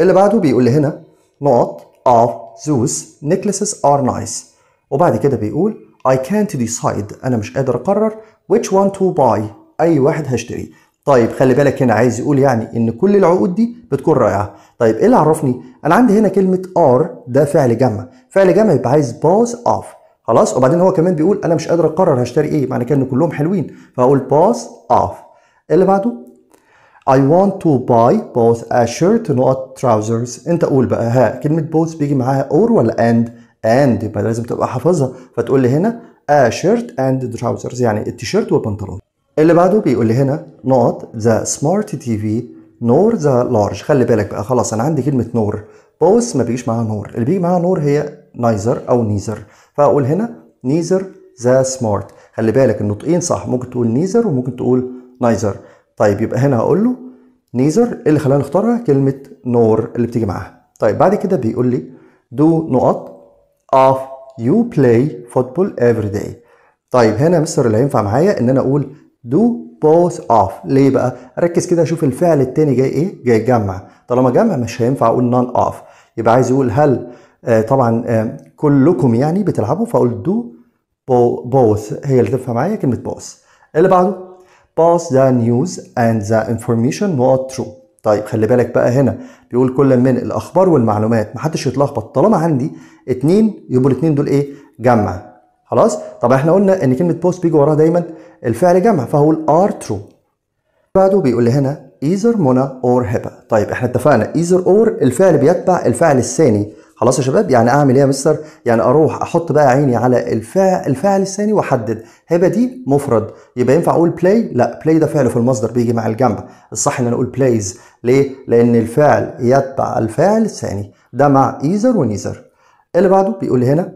اللي بعده بيقول لي هنا نوت اوف زوس necklaces ار نايس وبعد كده بيقول اي كانت ديسايد أنا مش قادر أقرر which one to buy أي واحد هشتريه طيب خلي بالك هنا عايز يقول يعني ان كل العقود دي بتكون رائعه طيب ايه اللي عرفني انا عندي هنا كلمه ار ده فعل جمع فعل جمع يبقى عايز باس اوف خلاص وبعدين هو كمان بيقول انا مش قادر اقرر هشتري ايه معنى كده ان كلهم حلوين فهقول باس اوف اللي بعده I want to buy both a shirt نقط trousers انت قول بقى ها كلمة both بيجي معاها or ولا and and يبقى لازم تبقى حافظها فتقول لي هنا a shirt and trousers يعني التيشيرت والبنطلون اللي بعده بيقول لي هنا ذا the smart TV نور ذا لارج خلي بالك بقى خلاص انا عندي كلمه نور بوس ما بيجيش معاها نور اللي بيجي معاها نور هي نايزر او نيزر فاقول هنا نيزر ذا سمارت خلي بالك النطقين صح ممكن تقول نيزر وممكن تقول نايزر طيب يبقى هنا هقول له نيزر إيه اللي خلانا نختارها كلمه نور اللي بتيجي معاها طيب بعد كده بيقول لي دو نقط اوف يو بلاي فوتبول افري داي طيب هنا مستر اللي هينفع معايا ان انا اقول دو بوث اوف ليه بقى؟ ركز كده شوف الفعل التاني جاي ايه؟ جاي جمع طالما جمع مش هينفع اقول نون اوف يبقى عايز يقول هل آه، طبعا آه، كلكم يعني بتلعبوا فاقول دو بوث هي اللي تنفع معايا كلمه بوث اللي بعده باس ذا نيوز اند ذا انفورميشن نوت ترو طيب خلي بالك بقى هنا بيقول كل من الاخبار والمعلومات محدش يتلخبط طالما عندي اتنين يبقوا الاتنين دول ايه جمع خلاص طب احنا قلنا ان كلمه بوست بيجي وراها دايما الفعل جمع فهقول ار ترو بعده بيقول لي هنا ايزر منى اور هبه طيب احنا اتفقنا ايزر اور الفعل بيتبع الفعل الثاني خلاص يا شباب يعني اعمل ايه يا مستر يعني اروح احط بقى عيني على الفعل, الفاعل الثاني واحدد هيبقى دي مفرد يبقى ينفع اقول بلاي لا بلاي ده فعل في المصدر بيجي مع الجنب الصح ان انا اقول بلايز ليه لان الفعل يتبع الفعل الثاني ده مع ايزر ونيزر اللي بعده بيقول لي هنا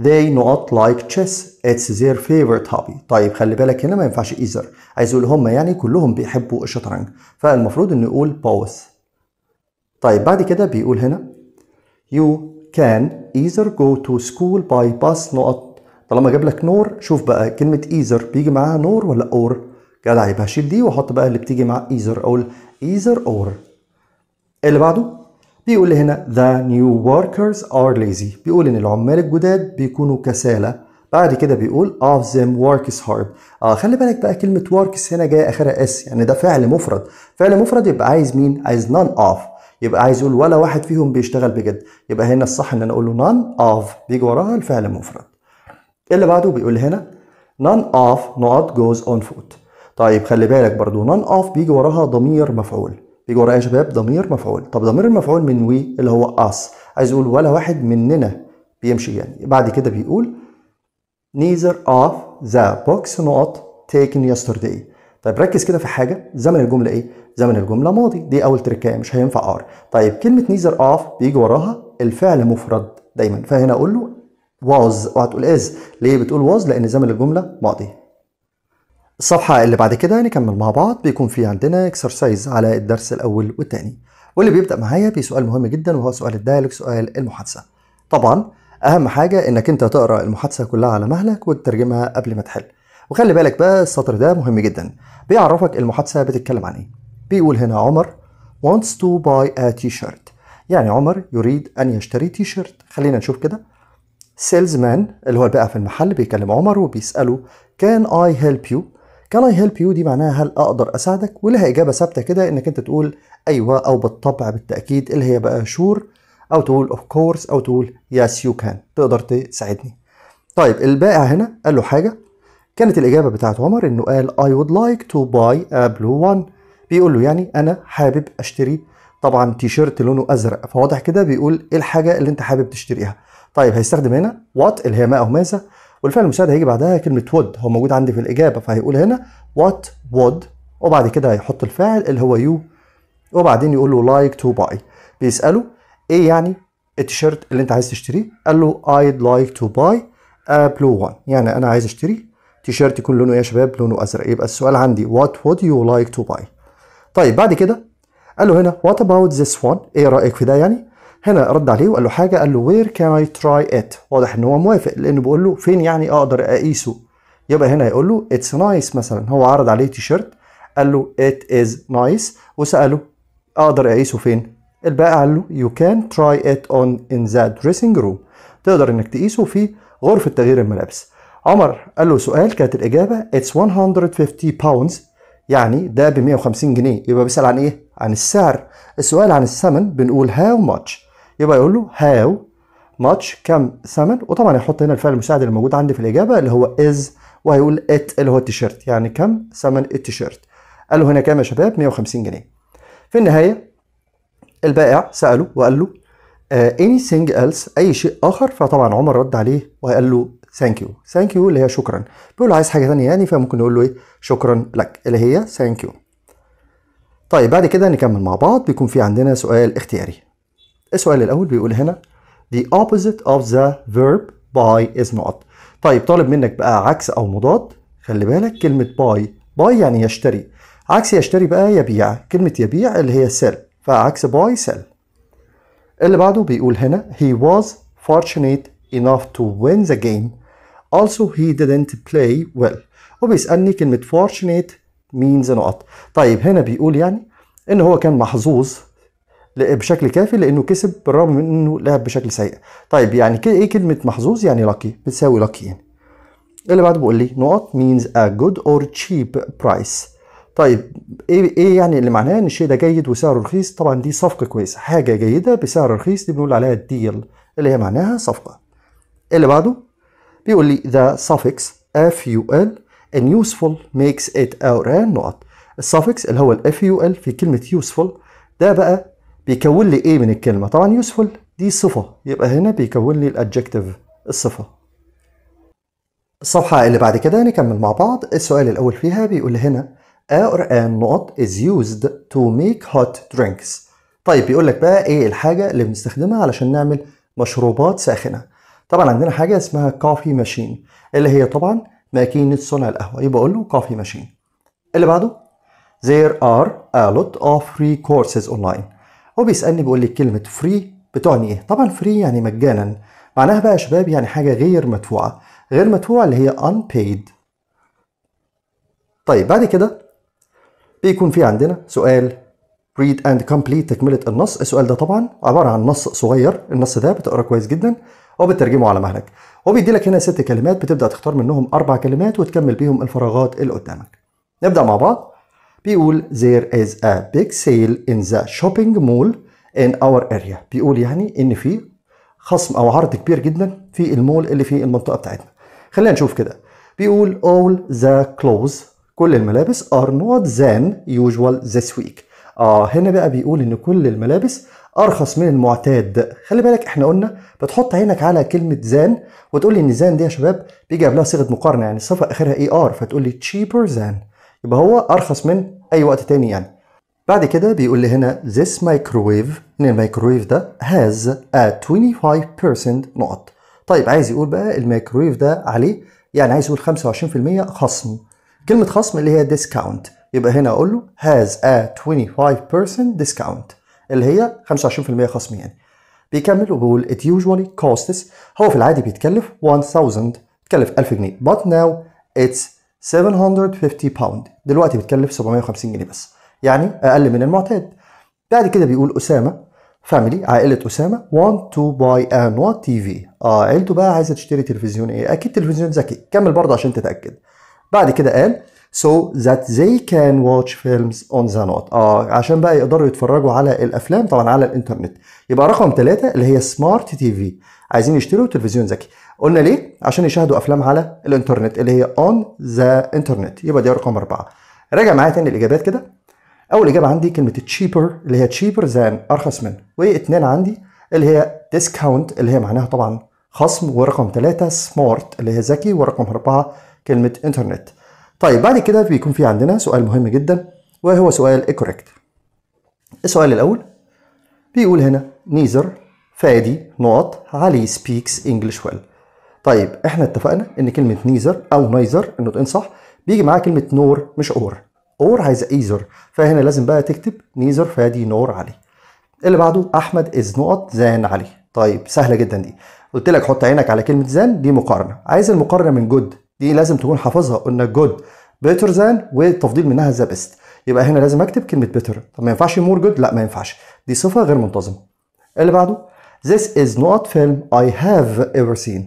they not like chess it's their favorite hobby طيب خلي بالك هنا ما ينفعش ايزر عايز اقول هم يعني كلهم بيحبوا الشطرنج فالمفروض ان يقول both طيب بعد كده بيقول هنا You can either go to school by bus نقط طالما جاب لك نور شوف بقى كلمة either بيجي معاها نور ولا or جدع يبقى هشيل دي واحط بقى اللي بتيجي مع either اقول either or اللي بعده بيقول لي هنا the new workers are lazy بيقول ان العمال الجداد بيكونوا كساله بعد كده بيقول of them works hard اه خلي بالك بقى كلمه works هنا جايه اخرها اس يعني ده فعل مفرد فعل مفرد يبقى عايز مين عايز none of يبقى عايز يقول ولا واحد فيهم بيشتغل بجد يبقى هنا الصح ان انا اقول له نان اوف بيجي وراها الفعل المفرد اللي بعده بيقول هنا نان اوف نوت جوز اون فوت طيب خلي بالك برضو نان اوف بيجي وراها ضمير مفعول بيجي وراها يا شباب ضمير مفعول طب ضمير المفعول من وي اللي هو اس عايز يقول ولا واحد مننا بيمشي يعني بعد كده بيقول نيزر اوف ذا بوكس نوت تيكن يسترداي طيب ركز كده في حاجه زمن الجمله ايه زمن الجمله ماضي دي اول تركايه مش هينفع ار طيب كلمه نيزر اوف بيجي وراها الفعل مفرد دايما فهنا اقول له واز وهتقول از ليه بتقول واز لان زمن الجمله ماضي الصفحه اللي بعد كده نكمل مع بعض بيكون في عندنا اكسرسايز على الدرس الاول والثاني واللي بيبدا معايا بسؤال مهم جدا وهو سؤال الدايلوج سؤال المحادثه طبعا اهم حاجه انك انت تقرا المحادثه كلها على مهلك وتترجمها قبل ما تحل وخلي بالك بقى السطر ده مهم جدا بيعرفك المحادثه بتتكلم عن ايه بيقول هنا عمر wants to buy a t-shirt يعني عمر يريد أن يشتري تيشيرت خلينا نشوف كده سيلز مان اللي هو بقى في المحل بيكلم عمر وبيسأله كان I help you كان I help you دي معناها هل أقدر أساعدك ولها إجابة ثابتة كده إنك أنت تقول أيوة أو بالطبع بالتأكيد اللي هي بقى شور أو تقول of course أو تقول yes you can تقدر تساعدني طيب البائع هنا قال له حاجة كانت الإجابة بتاعت عمر إنه قال I would like to buy a blue one بيقول له يعني انا حابب اشتري طبعا تيشيرت لونه ازرق فواضح كده بيقول ايه الحاجه اللي انت حابب تشتريها طيب هيستخدم هنا وات اللي هي ما او ماذا والفعل المساعد هيجي بعدها كلمه وود هو موجود عندي في الاجابه فهيقول هنا وات وود وبعد كده هيحط الفاعل اللي هو يو وبعدين يقول له لايك تو باي بيساله ايه يعني التيشيرت اللي انت عايز تشتريه قال له ايد لايك تو باي ا بلو وان يعني انا عايز اشتري تيشيرت يكون لونه ايه يا شباب لونه ازرق يبقى السؤال عندي وات وود يو لايك تو باي طيب بعد كده قال له هنا وات اباوت ذس one ايه رايك في ده يعني هنا رد عليه وقال له حاجه قال له وير كان اي تراي ات واضح ان هو موافق لانه بيقول له فين يعني اقدر اقيسه يبقى هنا يقول له اتس نايس nice مثلا هو عرض عليه شيرت قال له ات از نايس وساله اقدر اقيسه فين الباقي قال له يو كان تراي ات اون ان ذا دريسنج روم تقدر انك تقيسه في غرفه تغيير الملابس عمر قال له سؤال كانت الاجابه اتس 150 باوندز يعني ده ب 150 جنيه يبقى بيسأل عن ايه؟ عن السعر السؤال عن الثمن بنقول هاو ماتش يبقى يقول له هاو ماتش كم ثمن وطبعا هيحط هنا الفعل المساعد اللي موجود عندي في الاجابه اللي هو از وهيقول ات اللي هو التيشيرت يعني كم ثمن التيشيرت قال له هنا كام يا شباب 150 جنيه في النهايه البائع ساله وقال له uh, anything else اي شيء اخر فطبعا عمر رد عليه وقال له ثانك يو ثانك يو اللي هي شكرا بيقول له عايز حاجه ثانيه يعني فممكن نقول له ايه شكرا لك اللي هي ثانك يو طيب بعد كده نكمل مع بعض بيكون في عندنا سؤال اختياري السؤال الاول بيقول هنا the opposite of the verb by is not طيب طالب منك بقى عكس او مضاد خلي بالك كلمه باي باي يعني يشتري عكس يشتري بقى يبيع كلمه يبيع اللي هي sell فعكس باي سيل اللي بعده بيقول هنا he was fortunate enough to win the game Also he didn't play well وبيسألني كلمة fortunate means نقط طيب هنا بيقول يعني ان هو كان محظوظ بشكل كافي لانه كسب بالرغم من انه لعب بشكل سيء طيب يعني ايه كلمه محظوظ يعني لاكي بتساوي لاكي يعني اللي بعده بيقول لي نقط means a good or cheap price طيب ايه ايه يعني اللي معناه ان الشيء ده جيد وسعره رخيص طبعا دي صفقه كويسه حاجه جيده بسعر رخيص دي بنقول عليها ديل اللي هي معناها صفقه اللي بعده بيقول لي the suffix f-u-l in useful makes it our نقط suffix اللي هو ال f-u-l في كلمة useful ده بقى بيكون لي ايه من الكلمة طبعا useful دي صفة يبقى هنا بيكون لي adjective الصفة الصفحة اللي بعد كده نكمل مع بعض السؤال الأول فيها بيقول هنا or an نقط is used to make hot drinks طيب بيقول لك بقى ايه الحاجة اللي بنستخدمها علشان نعمل مشروبات ساخنة طبعا عندنا حاجه اسمها كوفي ماشين اللي هي طبعا ماكينه صنع القهوه يبقى اقول له كوفي ماشين اللي بعده there are a lot of free courses online وبيسالني بيقول لي كلمه free بتعني ايه طبعا free يعني مجانا معناها بقى يا شباب يعني حاجه غير مدفوعه غير مدفوعه اللي هي unpaid طيب بعد كده بيكون في عندنا سؤال read and complete تكمله النص السؤال ده طبعا عباره عن نص صغير النص ده بتقرا كويس جدا وبترجمه على مهلك وبيدي لك هنا ست كلمات بتبدا تختار منهم اربع كلمات وتكمل بيهم الفراغات اللي قدامك نبدا مع بعض بيقول there is a big sale in the shopping mall in our area بيقول يعني ان في خصم او عرض كبير جدا في المول اللي في المنطقه بتاعتنا خلينا نشوف كده بيقول all the clothes كل الملابس are not than usual this week آه هنا بقى بيقول إن كل الملابس ارخص من المعتاد خلي بالك احنا قلنا بتحط عينك على كلمه زان وتقول لي ان زان دي يا شباب بيجي قبلها صيغه مقارنه يعني الصفه اخرها اي ار فتقول لي تشيبر زان يبقى هو ارخص من اي وقت تاني يعني بعد كده بيقول لي هنا this microwave ان الميكرويف ده has a 25% نقط طيب عايز يقول بقى الميكرويف ده عليه يعني عايز يقول 25% خصم كلمة خصم اللي هي discount يبقى هنا أقول له has a 25% discount اللي هي 25% خصم يعني بيكمل وبيقول it usually costs هو في العادي بيتكلف 1000 بيتكلف 1000 جنيه but now it's 750 pound دلوقتي بيتكلف 750 جنيه بس يعني اقل من المعتاد بعد كده بيقول اسامه فاميلي عائله اسامه want to buy a new TV اه عيلته بقى عايزه تشتري تلفزيون ايه اكيد تلفزيون ذكي كمل برضه عشان تتاكد بعد كده قال so that they can watch films on the not اه عشان بقى يقدروا يتفرجوا على الافلام طبعا على الانترنت يبقى رقم ثلاثة اللي هي سمارت تي في عايزين يشتروا تلفزيون ذكي قلنا ليه عشان يشاهدوا افلام على الانترنت اللي هي اون ذا انترنت يبقى دي رقم أربعة راجع معايا تاني الاجابات كده اول اجابه عندي كلمه تشيبر اللي هي تشيبر ذان ارخص من واثنين عندي اللي هي ديسكاونت اللي هي معناها طبعا خصم ورقم ثلاثة سمارت اللي هي ذكي ورقم أربعة كلمة انترنت طيب بعد كده بيكون في عندنا سؤال مهم جدا وهو سؤال الكوريكت السؤال الأول بيقول هنا نيزر فادي نقط علي سبيكس انجلش ويل طيب احنا اتفقنا ان كلمة نيزر او نايزر النطقين صح بيجي معاها كلمة نور مش اور اور عايزة ايزر فهنا لازم بقى تكتب نيزر فادي نور علي اللي بعده احمد از نقط زان علي طيب سهلة جدا دي قلت لك حط عينك على كلمة زان دي مقارنة عايز المقارنة من جود دي لازم تكون حافظها قلنا جود بيتر ذان والتفضيل منها ذا بيست يبقى هنا لازم اكتب كلمه بيتر طب ما ينفعش مور جود لا ما ينفعش دي صفه غير منتظمه اللي بعده this is not film I have ever seen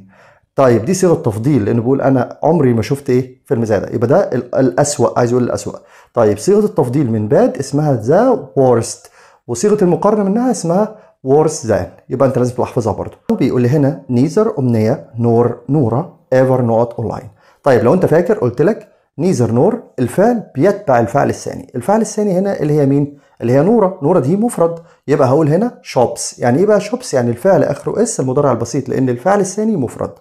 طيب دي صيغه تفضيل لانه بيقول انا عمري ما شفت ايه فيلم زي ده يبقى ده الاسوأ عايز يقول الاسوأ طيب صيغه التفضيل من باد اسمها ذا worst وصيغه المقارنه منها اسمها worse than يبقى انت لازم تحفظها برضه بيقول لي هنا نيزر امنيه نور نوره ايفر نوت اونلاين طيب لو انت فاكر قلت لك نيزر نور الفعل بيتبع الفعل الثاني الفعل الثاني هنا اللي هي مين اللي هي نوره نوره دي مفرد يبقى هقول هنا شوبس يعني ايه بقى شوبس يعني الفعل اخره اس المضارع البسيط لان الفعل الثاني مفرد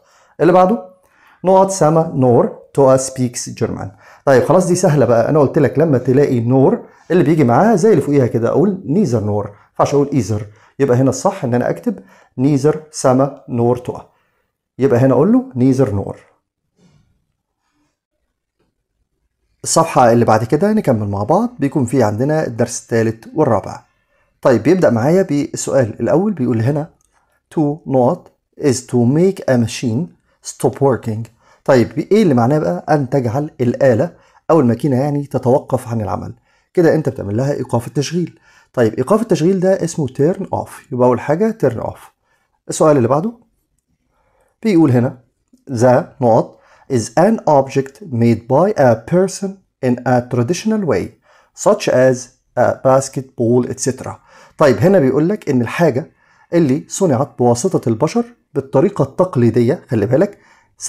اللي بعده نقط سما نور توا سبيكس جيرمان طيب خلاص دي سهله بقى انا قلت لك لما تلاقي نور اللي بيجي معاها زي اللي فوقيها كده اقول نيزر نور ما ينفعش اقول ايزر يبقى هنا الصح ان انا اكتب نيزر سما نور توا يبقى هنا اقول له نيزر نور الصفحة اللي بعد كده نكمل مع بعض بيكون في عندنا الدرس الثالث والرابع طيب بيبدأ معايا بالسؤال الأول بيقول هنا to not is to make a machine stop working طيب إيه اللي معناه بقى أن تجعل الآلة أو الماكينة يعني تتوقف عن العمل كده أنت بتعمل لها إيقاف التشغيل طيب إيقاف التشغيل ده اسمه turn off يبقى أول حاجة turn off السؤال اللي بعده بيقول هنا the not is an object made by a person in a traditional way such as a basketball etc. طيب هنا بيقول لك إن الحاجة اللي صنعت بواسطة البشر بالطريقة التقليدية خلي بالك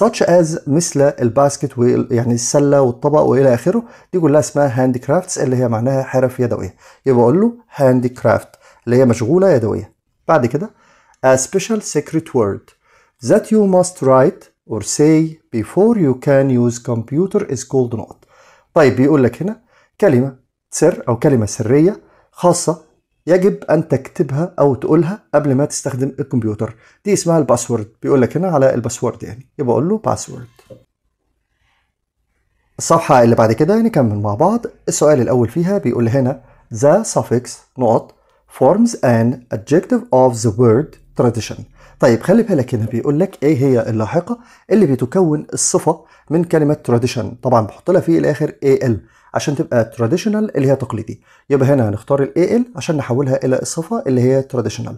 such as مثل الباسكت يعني السلة والطبق وإلى آخره دي كلها اسمها هاند كرافتس اللي هي معناها حرف يدوية يبقى أقول له هاند كرافت اللي هي مشغولة يدوية بعد كده a special secret word that you must write or say before you can use computer is called not طيب بيقول لك هنا كلمة سر أو كلمة سرية خاصة يجب أن تكتبها أو تقولها قبل ما تستخدم الكمبيوتر دي اسمها الباسورد بيقول لك هنا على الباسورد يعني يبقى أقول له باسورد الصفحة اللي بعد كده نكمل يعني مع بعض السؤال الأول فيها بيقول هنا the suffix نقط forms an adjective of the word tradition طيب خلي بالك هنا بيقول لك ايه هي اللاحقه اللي بتكون الصفه من كلمه تراديشن طبعا بحط لها في الاخر اي ال عشان تبقى تراديشنال اللي هي تقليدي يبقى هنا هنختار ال عشان نحولها الى الصفه اللي هي تراديشنال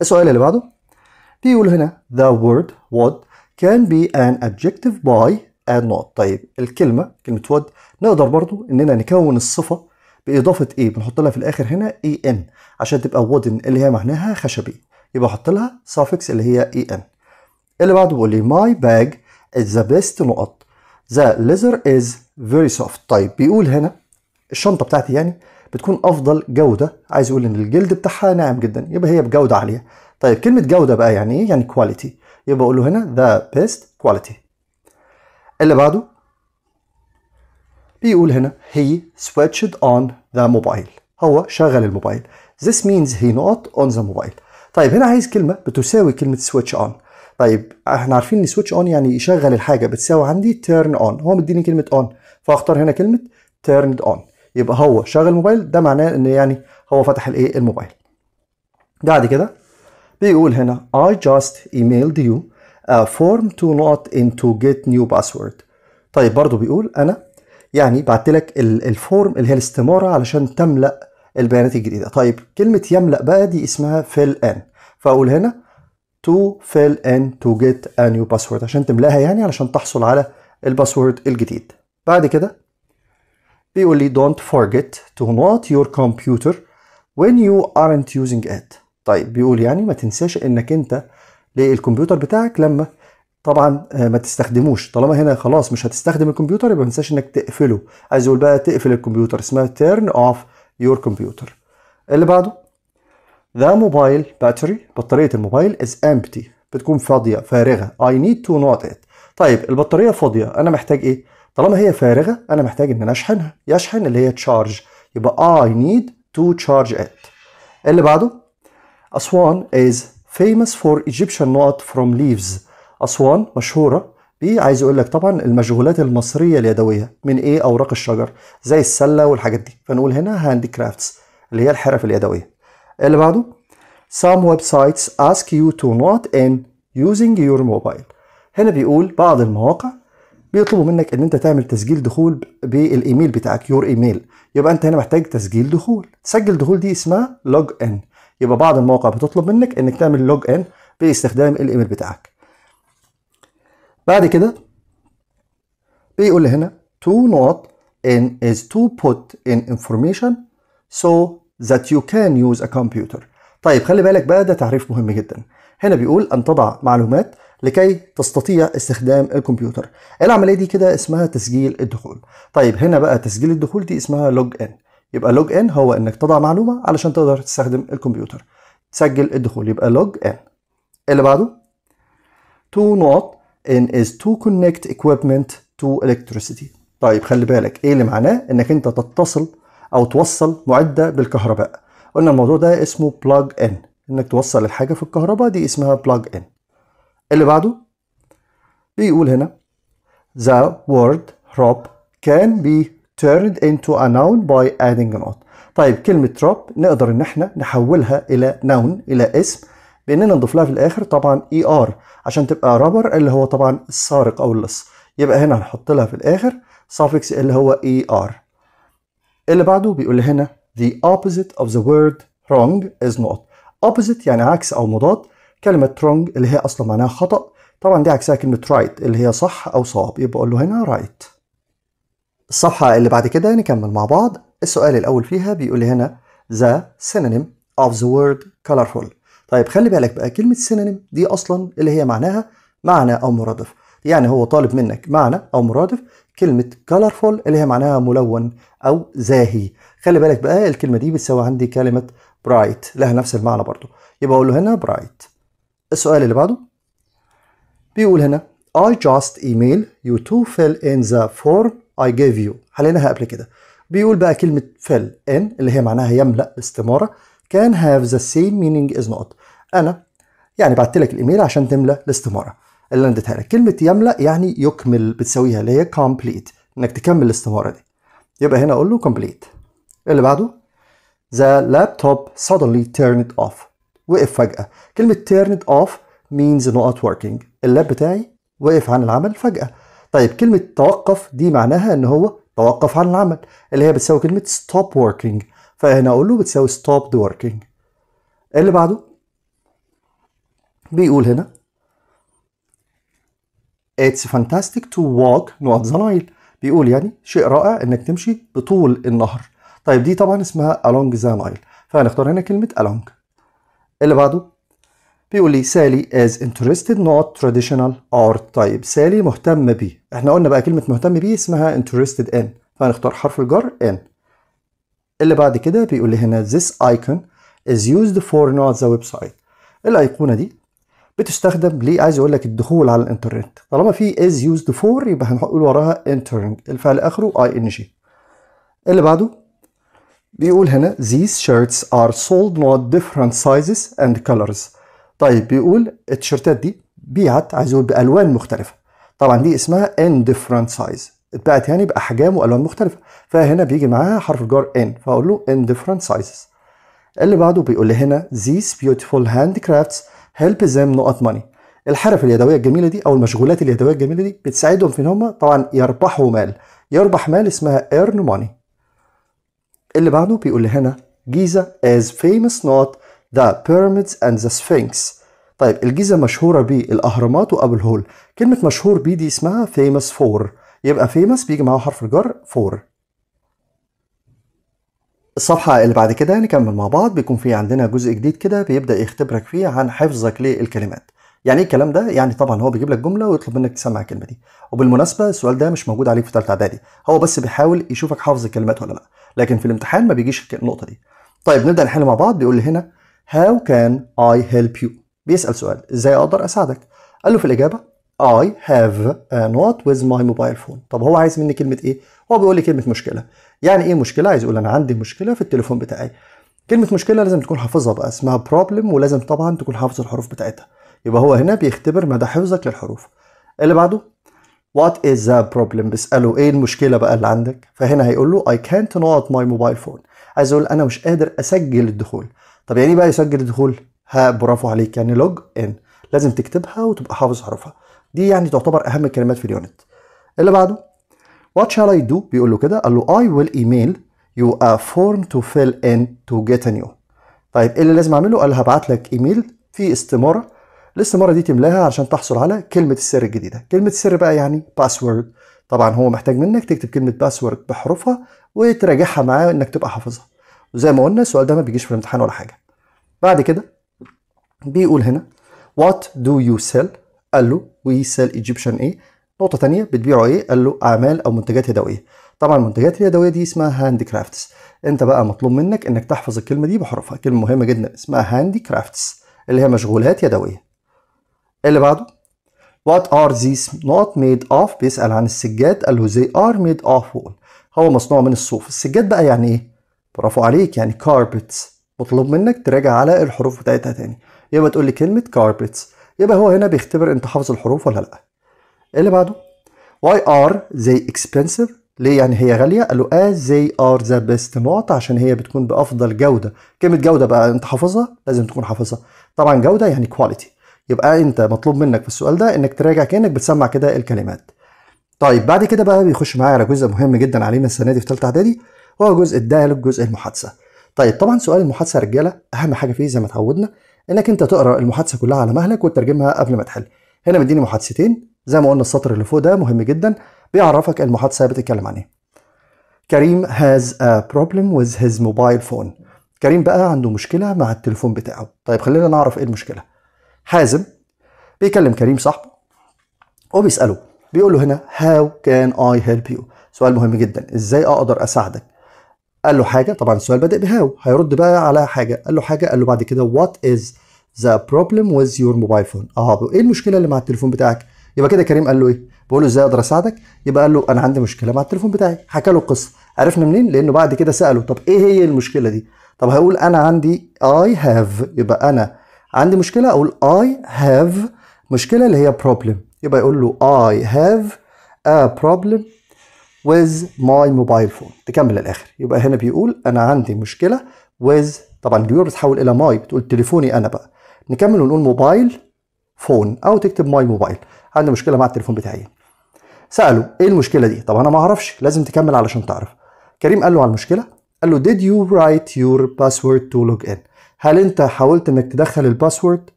السؤال اللي بعده بيقول هنا the word would can be an adjective by and not طيب الكلمه كلمه would نقدر برضو اننا نكون الصفه باضافه ايه بنحط لها في الاخر هنا اي e ان عشان تبقى wooden اللي هي معناها خشبي يبقى احط لها suffix اللي هي اي e ان اللي بعده بيقول لي ماي باج از ذا بيست نقط ذا ليزر از فيري سوفت طيب بيقول هنا الشنطه بتاعتي يعني بتكون افضل جوده عايز يقول ان الجلد بتاعها ناعم جدا يبقى هي بجوده عاليه طيب كلمه جوده بقى يعني ايه يعني كواليتي يبقى اقول له هنا ذا بيست كواليتي اللي بعده بيقول هنا هي switched on the mobile هو شغل الموبايل this means هي نقط on the mobile طيب هنا عايز كلمه بتساوي كلمه سويتش اون طيب احنا عارفين ان سويتش اون يعني يشغل الحاجه بتساوي عندي تيرن اون هو مديني كلمه اون فاختار هنا كلمه تيرن اون يبقى هو شغل الموبايل ده معناه ان يعني هو فتح الايه الموبايل بعد كده بيقول هنا I just emailed you a form to not into get new password طيب برضو بيقول انا يعني بعت لك الفورم اللي هي الاستماره علشان تملأ البيانات الجديده طيب كلمه يملأ بقى دي اسمها fill in فاقول هنا to fill in to get a new password عشان تملاها يعني علشان تحصل على الباسورد الجديد بعد كده بيقول لي don't forget to not your computer when you aren't using it طيب بيقول يعني ما تنساش انك انت للكمبيوتر بتاعك لما طبعا آه، ما تستخدموش طالما هنا خلاص مش هتستخدم الكمبيوتر يبقى ما تنساش انك تقفله عايز اقول بقى تقفل الكمبيوتر اسمها turn off your computer اللي بعده The mobile battery بطارية الموبايل is empty بتكون فاضية فارغة I need to not it طيب البطارية فاضية أنا محتاج إيه؟ طالما هي فارغة أنا محتاج إن أنا أشحنها يشحن اللي هي تشارج يبقى I need to charge it اللي بعده أسوان is famous for Egyptian knot from leaves أسوان مشهورة بي عايز يقول لك طبعا المشغولات المصرية اليدوية من إيه أوراق الشجر زي السلة والحاجات دي فنقول هنا هاندي كرافتس اللي هي الحرف اليدوية اللي بعده some websites ask you to not in using your mobile هنا بيقول بعض المواقع بيطلبوا منك ان انت تعمل تسجيل دخول بالايميل بتاعك يور ايميل يبقى انت هنا محتاج تسجيل دخول تسجل دخول دي اسمها لوج ان يبقى بعض المواقع بتطلب منك انك تعمل لوج ان باستخدام الايميل بتاعك بعد كده بيقول هنا to not in is to put in information so that you can use a computer طيب خلي بالك بقى ده تعريف مهم جدا هنا بيقول أن تضع معلومات لكي تستطيع استخدام الكمبيوتر العملية دي كده اسمها تسجيل الدخول طيب هنا بقى تسجيل الدخول دي اسمها لوج ان يبقى لوج ان هو انك تضع معلومة علشان تقدر تستخدم الكمبيوتر تسجل الدخول يبقى لوج ان اللي بعده تو نوت ان از تو كونكت equipment تو electricity طيب خلي بالك ايه اللي معناه انك انت تتصل او توصل معده بالكهرباء قلنا الموضوع ده اسمه بلاج ان انك توصل الحاجه في الكهرباء دي اسمها بلاج ان اللي بعده بيقول هنا the word rob can be turned into a noun by adding an ot طيب كلمة rob نقدر ان احنا نحولها الى noun الى اسم باننا نضيف لها في الاخر طبعا er عشان تبقى rubber اللي هو طبعا السارق او اللص يبقى هنا هنحط لها في الاخر suffix اللي هو er اللي بعده بيقول هنا the opposite of the word wrong is not opposite يعني عكس أو مضاد كلمة wrong اللي هي أصلا معناها خطأ طبعا دي عكسها كلمة right اللي هي صح أو صواب يبقى أقول له هنا right الصفحة اللي بعد كده نكمل مع بعض السؤال الأول فيها بيقول هنا the synonym of the word colorful طيب خلي بالك بقى كلمة synonym دي أصلا اللي هي معناها معنى أو مرادف يعني هو طالب منك معنى أو مرادف كلمة colorful اللي هي معناها ملون أو زاهي خلي بالك بقى الكلمة دي بتساوي عندي كلمة bright لها نفس المعنى برضو يبقى أقول له هنا bright السؤال اللي بعده بيقول هنا I just email you to fill in the form I gave you حليناها قبل كده بيقول بقى كلمة fill in اللي هي معناها يملأ استمارة can have the same meaning as not أنا يعني بعت لك الإيميل عشان تملأ الاستمارة اللي انا اديتها لك كلمه يملا يعني يكمل بتساويها اللي هي كومبليت انك تكمل الاستماره دي يبقى هنا اقول له كومبليت اللي بعده The laptop suddenly turned off وقف فجأة كلمة turned off means not working اللاب بتاعي وقف عن العمل فجأة طيب كلمة توقف دي معناها ان هو توقف عن العمل اللي هي بتساوي كلمة stop working فهنا اقول له بتساوي stop working اللي بعده بيقول هنا It's fantastic to walk the Nile. بيقول يعني شيء رائع انك تمشي بطول النهر طيب دي طبعا اسمها along the Nile فهنختار هنا كلمة along اللي بعده بيقول لي سالي is interested not traditional art طيب سالي مهتم بيه احنا قلنا بقى كلمة مهتم بيه اسمها interested in فهنختار حرف الجر in اللي بعد كده بيقول لي هنا this icon is used for not the website الأيقونة دي بتستخدم ليه عايز اقول لك الدخول على الانترنت طالما في از يوزد فور يبقى هنقول وراها انترنج الفعل اخره اي ان جي اللي بعده بيقول هنا these shirts are sold not different sizes and colors طيب بيقول التيشيرتات دي بيعت عايز يقول بالوان مختلفه طبعا دي اسمها in different size اتباعت يعني باحجام والوان مختلفه فهنا بيجي معاها حرف الجار in فاقول له in different sizes اللي بعده بيقول لي هنا these beautiful handicrafts هيلب ازاي نقط ماني الحرف اليدويه الجميله دي او المشغولات اليدويه الجميله دي بتساعدهم في ان هما طبعا يربحوا مال يربح مال اسمها ايرن ماني اللي بعده بيقول هنا جيزه از famous not the pyramids and the sphinx طيب الجيزه مشهوره بالاهرامات وابو الهول كلمه مشهور بيه دي اسمها famous for يبقى famous بيجي معاه حرف الجر for الصفحة اللي بعد كده نكمل مع بعض بيكون في عندنا جزء جديد كده بيبدأ يختبرك فيه عن حفظك للكلمات يعني ايه الكلام ده يعني طبعا هو بيجيب لك جمله ويطلب منك تسمع الكلمه دي وبالمناسبه السؤال ده مش موجود عليك في ثالثه اعدادي هو بس بيحاول يشوفك حافظ الكلمات ولا لا لكن في الامتحان ما بيجيش النقطه دي طيب نبدا نحل مع بعض بيقول لي هنا هاو كان اي هيلب يو بيسال سؤال ازاي اقدر اساعدك قال له في الاجابه I have a uh, note with my mobile phone طب هو عايز مني كلمة إيه؟ هو بيقول لي كلمة مشكلة يعني إيه مشكلة؟ عايز يقول أنا عندي مشكلة في التليفون بتاعي كلمة مشكلة لازم تكون حافظها بقى اسمها problem ولازم طبعا تكون حافظ الحروف بتاعتها يبقى هو هنا بيختبر مدى حفظك للحروف اللي بعده what is the problem بيسأله ايه المشكلة بقى اللي عندك فهنا هيقول له I can't not my mobile phone عايز يقول انا مش قادر اسجل الدخول طب يعني ايه بقى يسجل الدخول ها برافو عليك يعني لوج ان لازم تكتبها وتبقى حافظ حروفها دي يعني تعتبر اهم الكلمات في اليونت اللي بعده وات shall I do بيقول له كده قال له I will email you a form to fill in to get a new طيب ايه اللي لازم اعمله قال هبعت لك ايميل فيه استماره الاستماره دي تملاها عشان تحصل على كلمه السر الجديده كلمه السر بقى يعني باسورد طبعا هو محتاج منك تكتب كلمه باسورد بحروفها وتراجعها معاه انك تبقى حافظها وزي ما قلنا السؤال ده ما بيجيش في الامتحان ولا حاجه بعد كده بيقول هنا وات دو يو سيل قال له ويسال ايجيبشن ايه نقطة تانية بتبيعوا ايه قال له اعمال او منتجات يدوية طبعا المنتجات اليدوية دي اسمها هاند كرافتس انت بقى مطلوب منك انك تحفظ الكلمة دي بحروفها كلمة مهمة جدا اسمها هاند كرافتس اللي هي مشغولات يدوية اللي بعده What are these not made of بيسأل عن السجاد قال له they are made of wool هو مصنوع من الصوف السجاد بقى يعني ايه برافو عليك يعني carpets مطلوب منك تراجع على الحروف بتاعتها تاني يبقى تقول لي كلمة carpets يبقى هو هنا بيختبر انت حافظ الحروف ولا لا اللي بعده واي ار زي اكسبنسيف ليه يعني هي غاليه قالوا از زي ار ذا بيست نوت عشان هي بتكون بافضل جوده كلمه جوده بقى انت حافظها لازم تكون حافظها طبعا جوده يعني كواليتي يبقى انت مطلوب منك في السؤال ده انك تراجع كانك بتسمع كده الكلمات طيب بعد كده بقى بيخش معايا على جزء مهم جدا علينا السنه دي في ثالثه اعدادي وهو جزء الدايلوج جزء المحادثه طيب طبعا سؤال المحادثه يا رجاله اهم حاجه فيه زي ما اتعودنا انك انت تقرا المحادثه كلها على مهلك وتترجمها قبل ما تحل هنا مديني محادثتين زي ما قلنا السطر اللي فوق ده مهم جدا بيعرفك المحادثه بتتكلم عن ايه كريم has a problem with his mobile phone كريم بقى عنده مشكله مع التليفون بتاعه طيب خلينا نعرف ايه المشكله حازم بيكلم كريم صاحبه وبيساله بيقول له هنا how can I help you سؤال مهم جدا ازاي اقدر اساعدك قال له حاجه طبعا السؤال بادئ بهاو هيرد بقى على حاجه قال له حاجه قال له بعد كده وات از ذا بروبلم ويز يور موبايل فون اه ايه المشكله اللي مع التليفون بتاعك يبقى كده كريم قال له ايه بقول له ازاي اقدر اساعدك يبقى قال له انا عندي مشكله مع التليفون بتاعي حكى له القصه عرفنا منين لانه بعد كده ساله طب ايه هي المشكله دي طب هيقول انا عندي اي هاف يبقى انا عندي مشكله اقول اي هاف مشكله اللي هي بروبلم يبقى يقول له اي هاف ا بروبلم with my mobile phone تكمل للاخر يبقى هنا بيقول انا عندي مشكله with طبعا اليور بتحول الى ماي بتقول تليفوني انا بقى نكمل ونقول موبايل فون او تكتب ماي موبايل عندي مشكله مع التليفون بتاعي سالوا ايه المشكله دي طب انا ما اعرفش لازم تكمل علشان تعرف كريم قال له على المشكله قال له did you write your password to log in هل انت حاولت انك تدخل الباسورد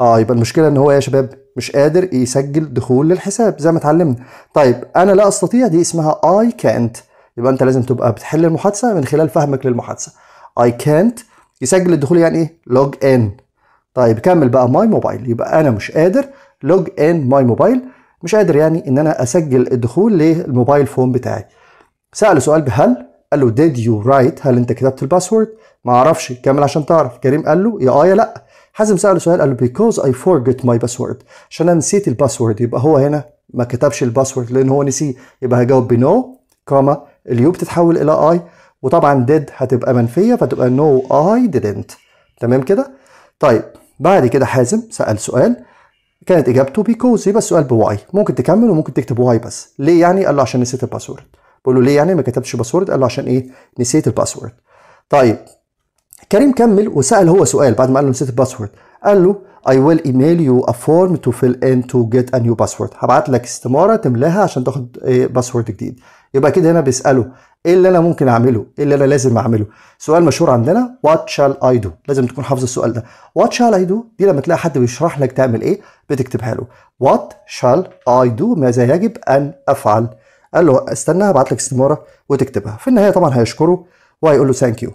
اه يبقى المشكله ان هو يا شباب مش قادر يسجل دخول للحساب زي ما اتعلمنا طيب انا لا استطيع دي اسمها اي كانت يبقى انت لازم تبقى بتحل المحادثه من خلال فهمك للمحادثه اي كانت يسجل الدخول يعني ايه لوج ان طيب كمل بقى ماي موبايل يبقى انا مش قادر لوج ان ماي موبايل مش قادر يعني ان انا اسجل الدخول للموبايل فون بتاعي سأل سؤال بهل قال له ديد يو رايت هل انت كتبت الباسورد ما اعرفش كمل عشان تعرف كريم قال له يا اه يا لا حازم ساله سؤال قال له بيكوز اي forgot ماي باسورد عشان انا نسيت الباسورد يبقى هو هنا ما كتبش الباسورد لان هو نسيه يبقى هجاوب بنو كاما اليو بتتحول الى اي وطبعا ديد هتبقى منفيه فتبقى نو اي didn't تمام كده طيب بعد كده حازم سال سؤال كانت اجابته بيكوز يبقى السؤال بواي ممكن تكمل وممكن تكتب واي بس ليه يعني قال له عشان نسيت الباسورد بقول له ليه يعني ما كتبتش باسورد قال له عشان ايه نسيت الباسورد طيب كريم كمل وسال هو سؤال بعد ما قال له نسيت الباسورد قال له I will email you a form to fill in to get a new password هبعت لك استماره تملاها عشان تاخد باسورد آه، جديد يبقى كده هنا بيساله ايه اللي انا ممكن اعمله ايه اللي انا لازم اعمله سؤال مشهور عندنا وات شال اي دو لازم تكون حافظ السؤال ده وات شال اي دو دي لما تلاقي حد بيشرح لك تعمل ايه بتكتبها له وات شال اي دو ماذا يجب ان افعل قال له استنى هبعت لك استماره وتكتبها في النهايه طبعا هيشكره وهيقول له ثانك يو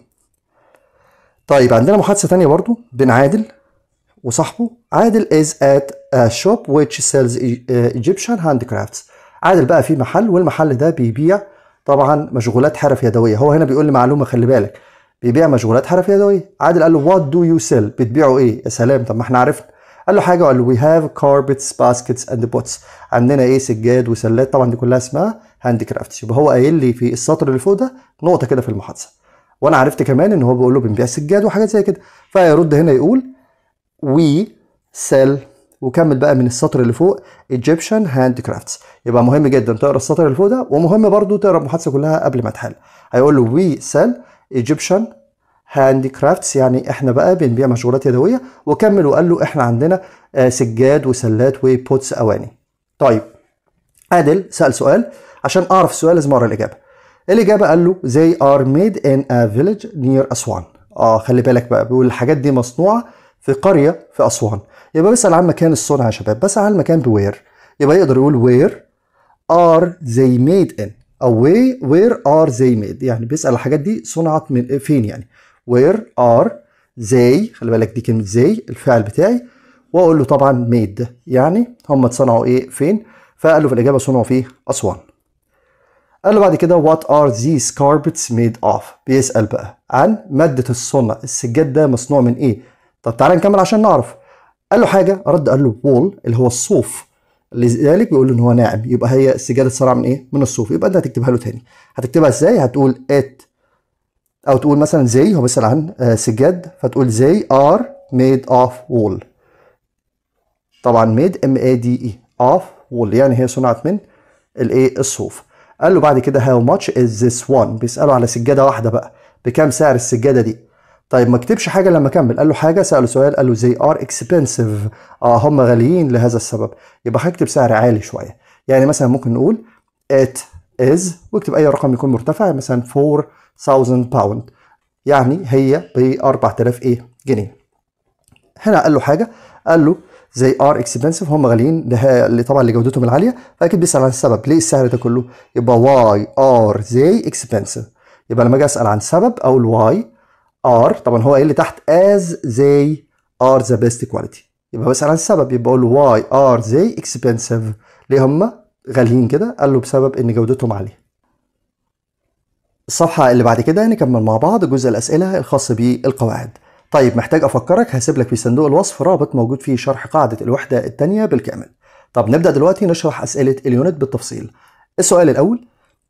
طيب عندنا محادثه ثانيه برضو بين عادل وصاحبه عادل از ات شوب ويتش سيلز ايجيبشن هاند كرافتس عادل بقى في محل والمحل ده بيبيع طبعا مشغولات حرف يدويه هو هنا بيقول لي معلومه خلي بالك بيبيع مشغولات حرف يدويه عادل قال له وات دو يو سيل بتبيعوا ايه يا سلام طب ما احنا عرفنا قال له حاجه قال له وي هاف كاربتس باسكتس اند بوتس عندنا ايه سجاد وسلات طبعا دي كلها اسمها هاند كرافتس يبقى هو قايل لي في السطر اللي فوق ده نقطه كده في المحادثه وانا عرفت كمان ان هو بيقول له بنبيع سجاد وحاجات زي كده فيرد هنا يقول وي سيل وكمل بقى من السطر اللي فوق ايجيبشن هاند كرافتس يبقى مهم جدا تقرا السطر اللي فوق ده ومهم برضو تقرا المحادثه كلها قبل ما تحل هيقول له وي سيل ايجيبشن هاندي كرافتس يعني احنا بقى بنبيع مشغولات يدويه وكمل وقال له احنا عندنا آه، سجاد وسلات وبوتس اواني طيب عادل سال سؤال عشان اعرف السؤال لازم اقرا الاجابه الاجابه قال له they are made in a village near اسوان اه خلي بالك بقى بيقول الحاجات دي مصنوعه في قريه في اسوان يبقى بسال عن مكان الصنع يا شباب بسال عن المكان بوير يبقى يقدر يقول وير ار زي ميد ان او وير ار زي ميد يعني بيسال الحاجات دي صنعت من فين يعني where are they خلي بالك دي كلمة زي الفعل بتاعي واقول له طبعا ميد يعني هم اتصنعوا ايه فين فقال له في الإجابة صنعوا في أسوان قال له بعد كده what are these carpets made of بيسأل بقى عن مادة الصنع السجاد ده مصنوع من ايه طب تعالى نكمل عشان نعرف قال له حاجة رد قال له وول اللي هو الصوف لذلك بيقول له ان هو ناعم يبقى هي السجادة اتصنع من ايه من الصوف يبقى انت هتكتبها له تاني هتكتبها ازاي هتقول ات او تقول مثلا زي هو بيسال عن آه، سجاد فتقول زي ار ميد اوف وول طبعا ميد ام اي دي اي اوف وول يعني هي صنعت من الايه الصوف قال له بعد كده هاو ماتش از ذس وان بيساله على سجاده واحده بقى بكام سعر السجاده دي طيب ما كتبش حاجه لما كمل قال له حاجه ساله سؤال قال له زي ار اكسبنسيف اه هم غاليين لهذا السبب يبقى هكتب سعر عالي شويه يعني مثلا ممكن نقول ات از واكتب اي رقم يكون مرتفع يعني مثلا 4 1000 باوند يعني هي ب 4000 ايه جنيه هنا قال له حاجه قال له زي ار اكسبنسيف هم غاليين اللي طبعا لجودتهم العاليه فاكيد بيسال عن السبب ليه السعر ده كله يبقى واي ار زي اكسبنسيف يبقى لما اجي اسال عن سبب اقول واي ار طبعا هو ايه اللي تحت از زي ار ذا بيست كواليتي يبقى بسال عن السبب يبقى اقول له واي ار زي اكسبنسيف ليه هم غاليين كده قال له بسبب ان جودتهم عاليه الصفحة اللي بعد كده نكمل مع بعض جزء الأسئلة الخاص بالقواعد طيب محتاج أفكرك هسيب لك في صندوق الوصف رابط موجود فيه شرح قاعدة الوحدة الثانية بالكامل طب نبدأ دلوقتي نشرح أسئلة اليونت بالتفصيل السؤال الأول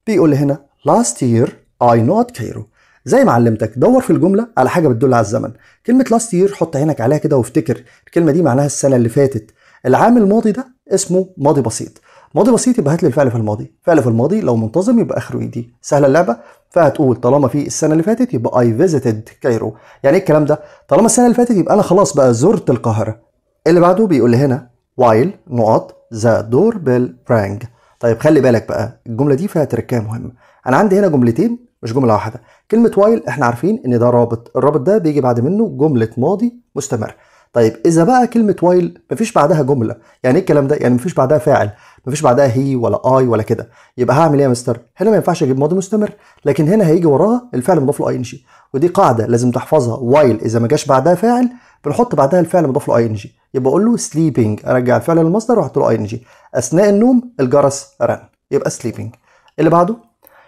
بيقول لي هنا last year I not Cairo زي ما علمتك دور في الجملة على حاجة بتدل على الزمن كلمة last year حط عينك عليها كده وافتكر الكلمة دي معناها السنة اللي فاتت العام الماضي ده اسمه ماضي بسيط ماضي بسيط يبقى هات لي الفعل في الماضي فعل في الماضي لو منتظم يبقى اخره ايدي سهله اللعبه فهتقول طالما في السنه اللي فاتت يبقى اي فيزيتد كايرو يعني ايه الكلام ده طالما السنه اللي فاتت يبقى انا خلاص بقى زرت القاهره اللي بعده بيقول لي هنا وايل نقط ذا دور بيل رانج طيب خلي بالك بقى الجمله دي فيها تركيه مهمه انا عندي هنا جملتين مش جمله واحده كلمه وايل احنا عارفين ان ده رابط الرابط ده بيجي بعد منه جمله ماضي مستمر طيب اذا بقى كلمه وايل مفيش بعدها جمله يعني ايه الكلام ده يعني مفيش بعدها فاعل مفيش بعدها هي ولا اي ولا كده يبقى هعمل ايه يا مستر هنا ما ينفعش اجيب ماضي مستمر لكن هنا هيجي وراها الفعل مضاف له اي ان جي ودي قاعده لازم تحفظها وايل اذا ما جاش بعدها فاعل بنحط بعدها الفعل مضاف له اي ان جي يبقى اقول له سليبنج ارجع الفعل للمصدر واحط له اي ان جي اثناء النوم الجرس رن يبقى سليبنج اللي بعده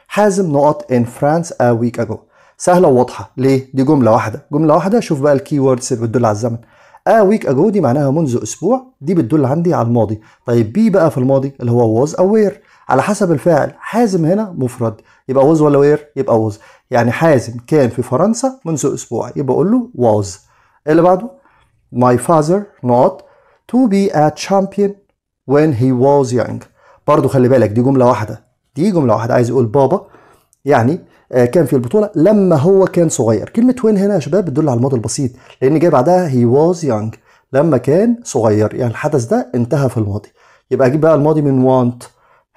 حازم نقط ان فرانس ا ويك اجو سهله وواضحه ليه دي جمله واحده جمله واحده شوف بقى الكي ووردز اللي بتدل على الزمن A آه، week ago دي معناها منذ اسبوع دي بتدل عندي على الماضي طيب بي بقى في الماضي اللي هو was او على حسب الفاعل حازم هنا مفرد يبقى was ولا وير يبقى was يعني حازم كان في فرنسا منذ اسبوع يبقى اقول له was اللي بعده my father not to be a champion when he was young برضه خلي بالك دي جمله واحده دي جمله واحده عايز يقول بابا يعني آه، كان في البطوله لما هو كان صغير كلمه وين هنا يا شباب بتدل على الماضي البسيط لان جاي بعدها هي واز يانج لما كان صغير يعني الحدث ده انتهى في الماضي يبقى اجيب بقى الماضي من وانت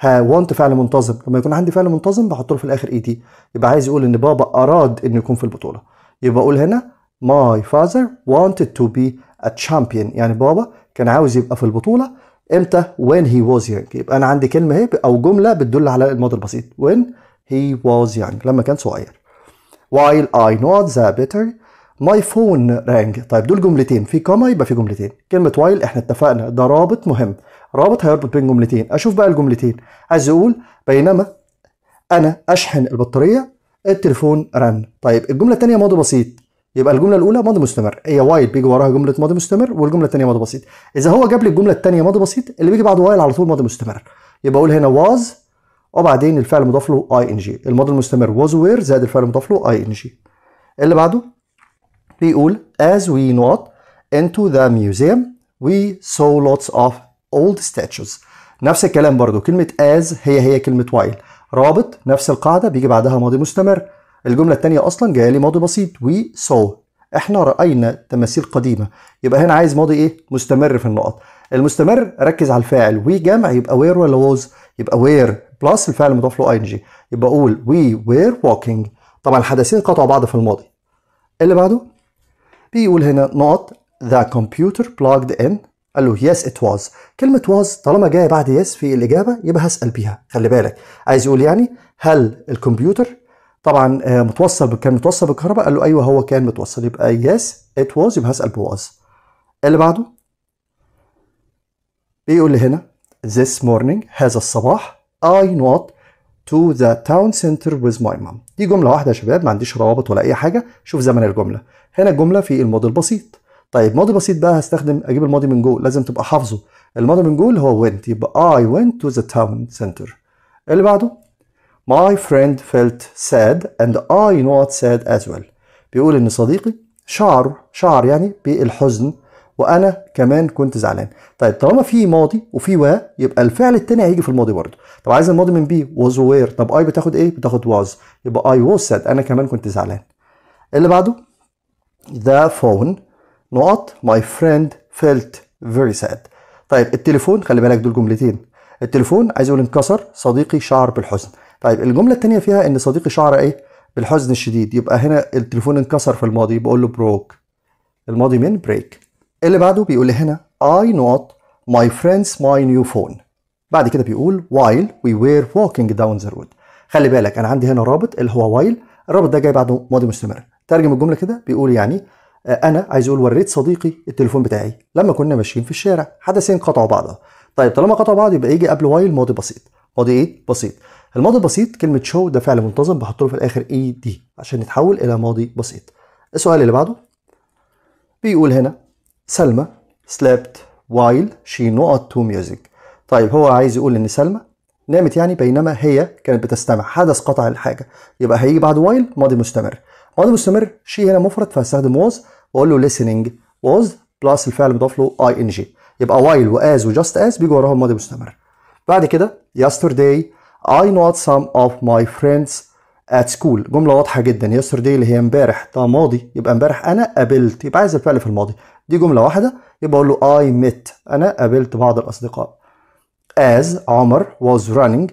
ها وانت فعل منتظم لما يكون عندي فعل منتظم بحط له في الاخر اي e دي يبقى عايز يقول ان بابا اراد انه يكون في البطوله يبقى اقول هنا ماي فازر wanted تو بي ا champion يعني بابا كان عاوز يبقى في البطوله امتى وين هي واز young يبقى انا عندي كلمه اهي او جمله بتدل على الماضي البسيط when He was young لما كان صغير while I not the better my phone rang طيب دول جملتين في كوما يبقى في جملتين كلمة while احنا اتفقنا ده رابط مهم رابط هيربط بين جملتين اشوف بقى الجملتين عايز اقول بينما انا اشحن البطارية التليفون رن طيب الجملة الثانية ماضي بسيط يبقى الجملة الأولى ماضي مستمر هي وايل بيجي وراها جملة ماضي مستمر والجملة الثانية ماضي بسيط إذا هو جاب لي الجملة الثانية ماضي بسيط اللي بيجي بعد وايل على طول ماضي مستمر يبقى أقول هنا was وبعدين الفعل المضاف له اي ان جي الماضي المستمر was were زائد الفعل المضاف له اي ان جي اللي بعده بيقول as we not into the museum we saw lots of old statues نفس الكلام برضو كلمة as هي هي كلمة while رابط نفس القاعدة بيجي بعدها ماضي مستمر الجملة التانية أصلا جاية لي ماضي بسيط we saw احنا رأينا تماثيل قديمة يبقى هنا عايز ماضي ايه مستمر في النقط المستمر ركز على الفاعل وي جمع يبقى وير ولا ووز يبقى وير بلس الفعل المضاف له اي جي يبقى اقول وي وير ووكينج طبعا الحدثين قطعوا بعض في الماضي اللي بعده بيقول هنا نوت ذا كمبيوتر بلاجد ان قال له يس ات واز كلمه واز طالما جايه بعد يس في الاجابه يبقى هسال بيها خلي بالك عايز يقول يعني هل الكمبيوتر طبعا آه، متوصل كان متوصل بالكهرباء قال له ايوه هو كان متوصل يبقى يس ات واز يبقى هسال بواز اللي بعده بيقول لي هنا this morning هذا الصباح I not to the town center with my mom دي جملة واحدة يا شباب ما عنديش روابط ولا أي حاجة شوف زمن الجملة هنا الجملة في الماضي البسيط طيب ماضي بسيط بقى هستخدم أجيب الماضي من جوه لازم تبقى حافظه الماضي من جوه اللي هو went يبقى I went to the town center اللي بعده my friend felt sad and I not sad as well بيقول إن صديقي شعر شعر يعني بالحزن وانا كمان كنت زعلان طيب طالما في ماضي وفي و يبقى الفعل الثاني هيجي في الماضي برضه طب عايز الماضي من بي was وير طب اي بتاخد ايه بتاخد was يبقى اي was sad انا كمان كنت زعلان اللي بعده the phone نقط my friend felt very sad طيب التليفون خلي بالك دول جملتين التليفون عايز اقول انكسر صديقي شعر بالحزن طيب الجمله الثانيه فيها ان صديقي شعر ايه بالحزن الشديد يبقى هنا التليفون انكسر في الماضي بقول له بروك الماضي من بريك اللي بعده بيقول لي هنا I not my friends my new phone بعد كده بيقول while we were walking down the road خلي بالك انا عندي هنا رابط اللي هو while الرابط ده جاي بعده ماضي مستمر ترجم الجمله كده بيقول يعني آه، انا عايز اقول وريت صديقي التليفون بتاعي لما كنا ماشيين في الشارع حدثين قطعوا بعضها طيب طالما قطعوا بعض يبقى يجي قبل while ماضي بسيط ماضي ايه بسيط الماضي البسيط كلمه شو ده فعل منتظم بحط له في الاخر اي e دي عشان يتحول الى ماضي بسيط السؤال اللي بعده بيقول هنا سلمى slept while she نوت to music طيب هو عايز يقول ان سلمى نامت يعني بينما هي كانت بتستمع حدث قطع الحاجه يبقى هيجي بعد while ماضي مستمر ماضي مستمر شي هنا مفرد فهستخدم was واقول له listening was بلس الفعل مضاف له ing يبقى while و as و just as بيجوا وراهم ماضي مستمر بعد كده yesterday I not some of my friends at school جملة واضحة جدا yesterday اللي هي امبارح ده ماضي يبقى امبارح أنا قابلت يبقى عايز الفعل في الماضي دي جمله واحده يبقى اقول له I met انا قابلت بعض الاصدقاء as عمر was running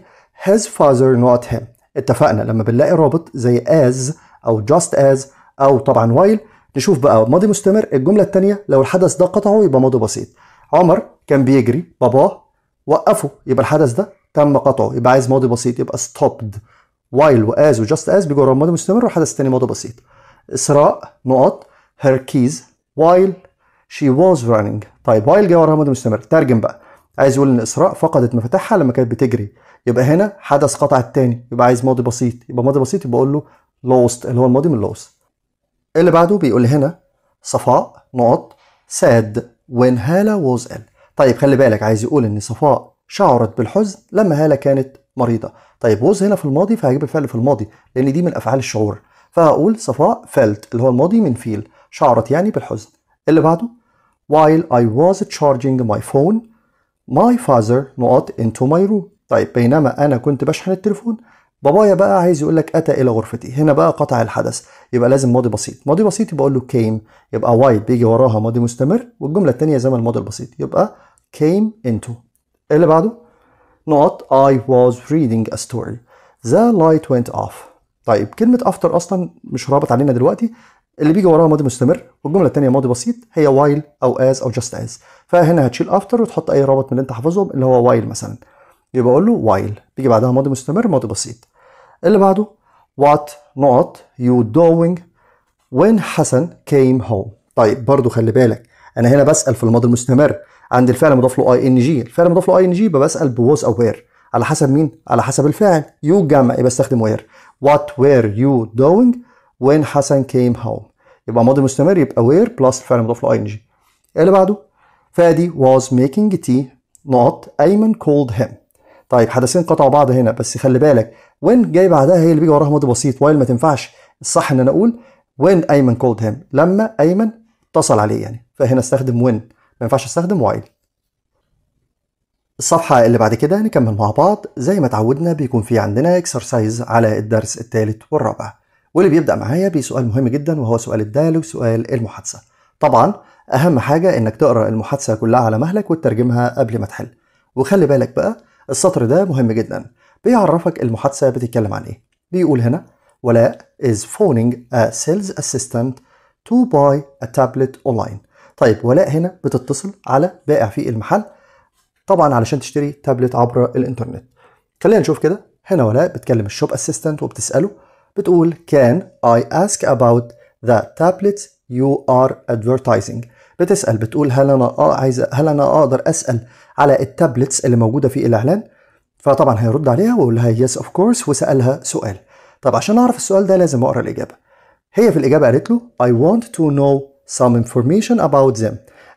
his father not him اتفقنا لما بنلاقي رابط زي as او just as او طبعا while نشوف بقى ماضي مستمر الجمله الثانيه لو الحدث ده قطعه يبقى ماضي بسيط عمر كان بيجري باباه وقفه يبقى الحدث ده تم قطعه يبقى عايز ماضي بسيط يبقى stopped while واز وجاست از بيجوا ماضي مستمر وحدث ثاني ماضي بسيط اسراء نقط her keys while she was running طيب while جوهرها ماضي مستمر ترجم بقى عايز يقول ان اسراء فقدت مفاتيحها لما كانت بتجري يبقى هنا حدث قطع التاني يبقى عايز ماضي بسيط يبقى ماضي بسيط يبقى اقول له lost اللي هو الماضي من lost اللي بعده بيقول هنا صفاء نقط sad when هالة was ill طيب خلي بالك عايز يقول ان صفاء شعرت بالحزن لما هالة كانت مريضة طيب was هنا في الماضي فهجيب الفعل في الماضي لان دي من افعال الشعور فهقول صفاء felt اللي هو الماضي من فيل شعرت يعني بالحزن اللي بعده while I was charging my phone my father not into my room طيب بينما انا كنت بشحن التليفون بابايا بقى عايز يقول لك اتى الى غرفتي هنا بقى قطع الحدث يبقى لازم ماضي بسيط ماضي بسيط يبقى اقول له came يبقى while بيجي وراها ماضي مستمر والجمله الثانيه زي ما الماضي البسيط يبقى came into اللي بعده not I was reading a story the light went off طيب كلمة after أصلا مش رابط علينا دلوقتي اللي بيجي وراها ماضي مستمر والجمله الثانيه ماضي بسيط هي وايل او از او جاست از فهنا هتشيل افتر وتحط اي رابط من اللي انت حافظهم اللي هو وايل مثلا يبقى اقول له وايل بيجي بعدها ماضي مستمر ماضي بسيط اللي بعده وات نوت يو دوينج وين حسن كيم هوم طيب برضو خلي بالك انا هنا بسال في الماضي المستمر عند الفعل مضاف له اي ان جي الفعل مضاف له اي ان جي بسال بوز او وير على حسب مين على حسب الفاعل يو جمع يبقى استخدم وير وات وير يو دوينج when حسن came home يبقى ماضي مستمر يبقى where plus الفعل المضاف له ing ايه اللي بعده فادي was making tea نقط ايمن called him طيب حدثين قطعوا بعض هنا بس خلي بالك when جاي بعدها هي اللي بيجي وراها ماضي بسيط while ما تنفعش الصح ان انا اقول when ايمن called him لما ايمن اتصل عليه يعني فهنا استخدم when ما ينفعش استخدم while الصفحة اللي بعد كده نكمل مع بعض زي ما تعودنا بيكون في عندنا اكسرسايز على الدرس الثالث والرابع واللي بيبدأ معايا بسؤال مهم جدا وهو سؤال الدال وسؤال المحادثة طبعا أهم حاجة إنك تقرأ المحادثة كلها على مهلك وتترجمها قبل ما تحل وخلي بالك بقى السطر ده مهم جدا بيعرفك المحادثة بتتكلم عن إيه بيقول هنا ولاء is phoning a sales assistant to buy a tablet online طيب ولاء هنا بتتصل على بائع في المحل طبعا علشان تشتري تابلت عبر الانترنت خلينا نشوف كده هنا ولاء بتكلم الشوب اسيستنت وبتساله بتقول can I ask about the tablets you are advertising بتسأل بتقول هل أنا آه عايز هل أنا أقدر أسأل على التابلتس اللي موجودة في الإعلان فطبعا هيرد عليها ويقول لها يس اوف كورس وسألها سؤال طب عشان أعرف السؤال ده لازم أقرأ الإجابة هي في الإجابة قالت له I want to know some information about them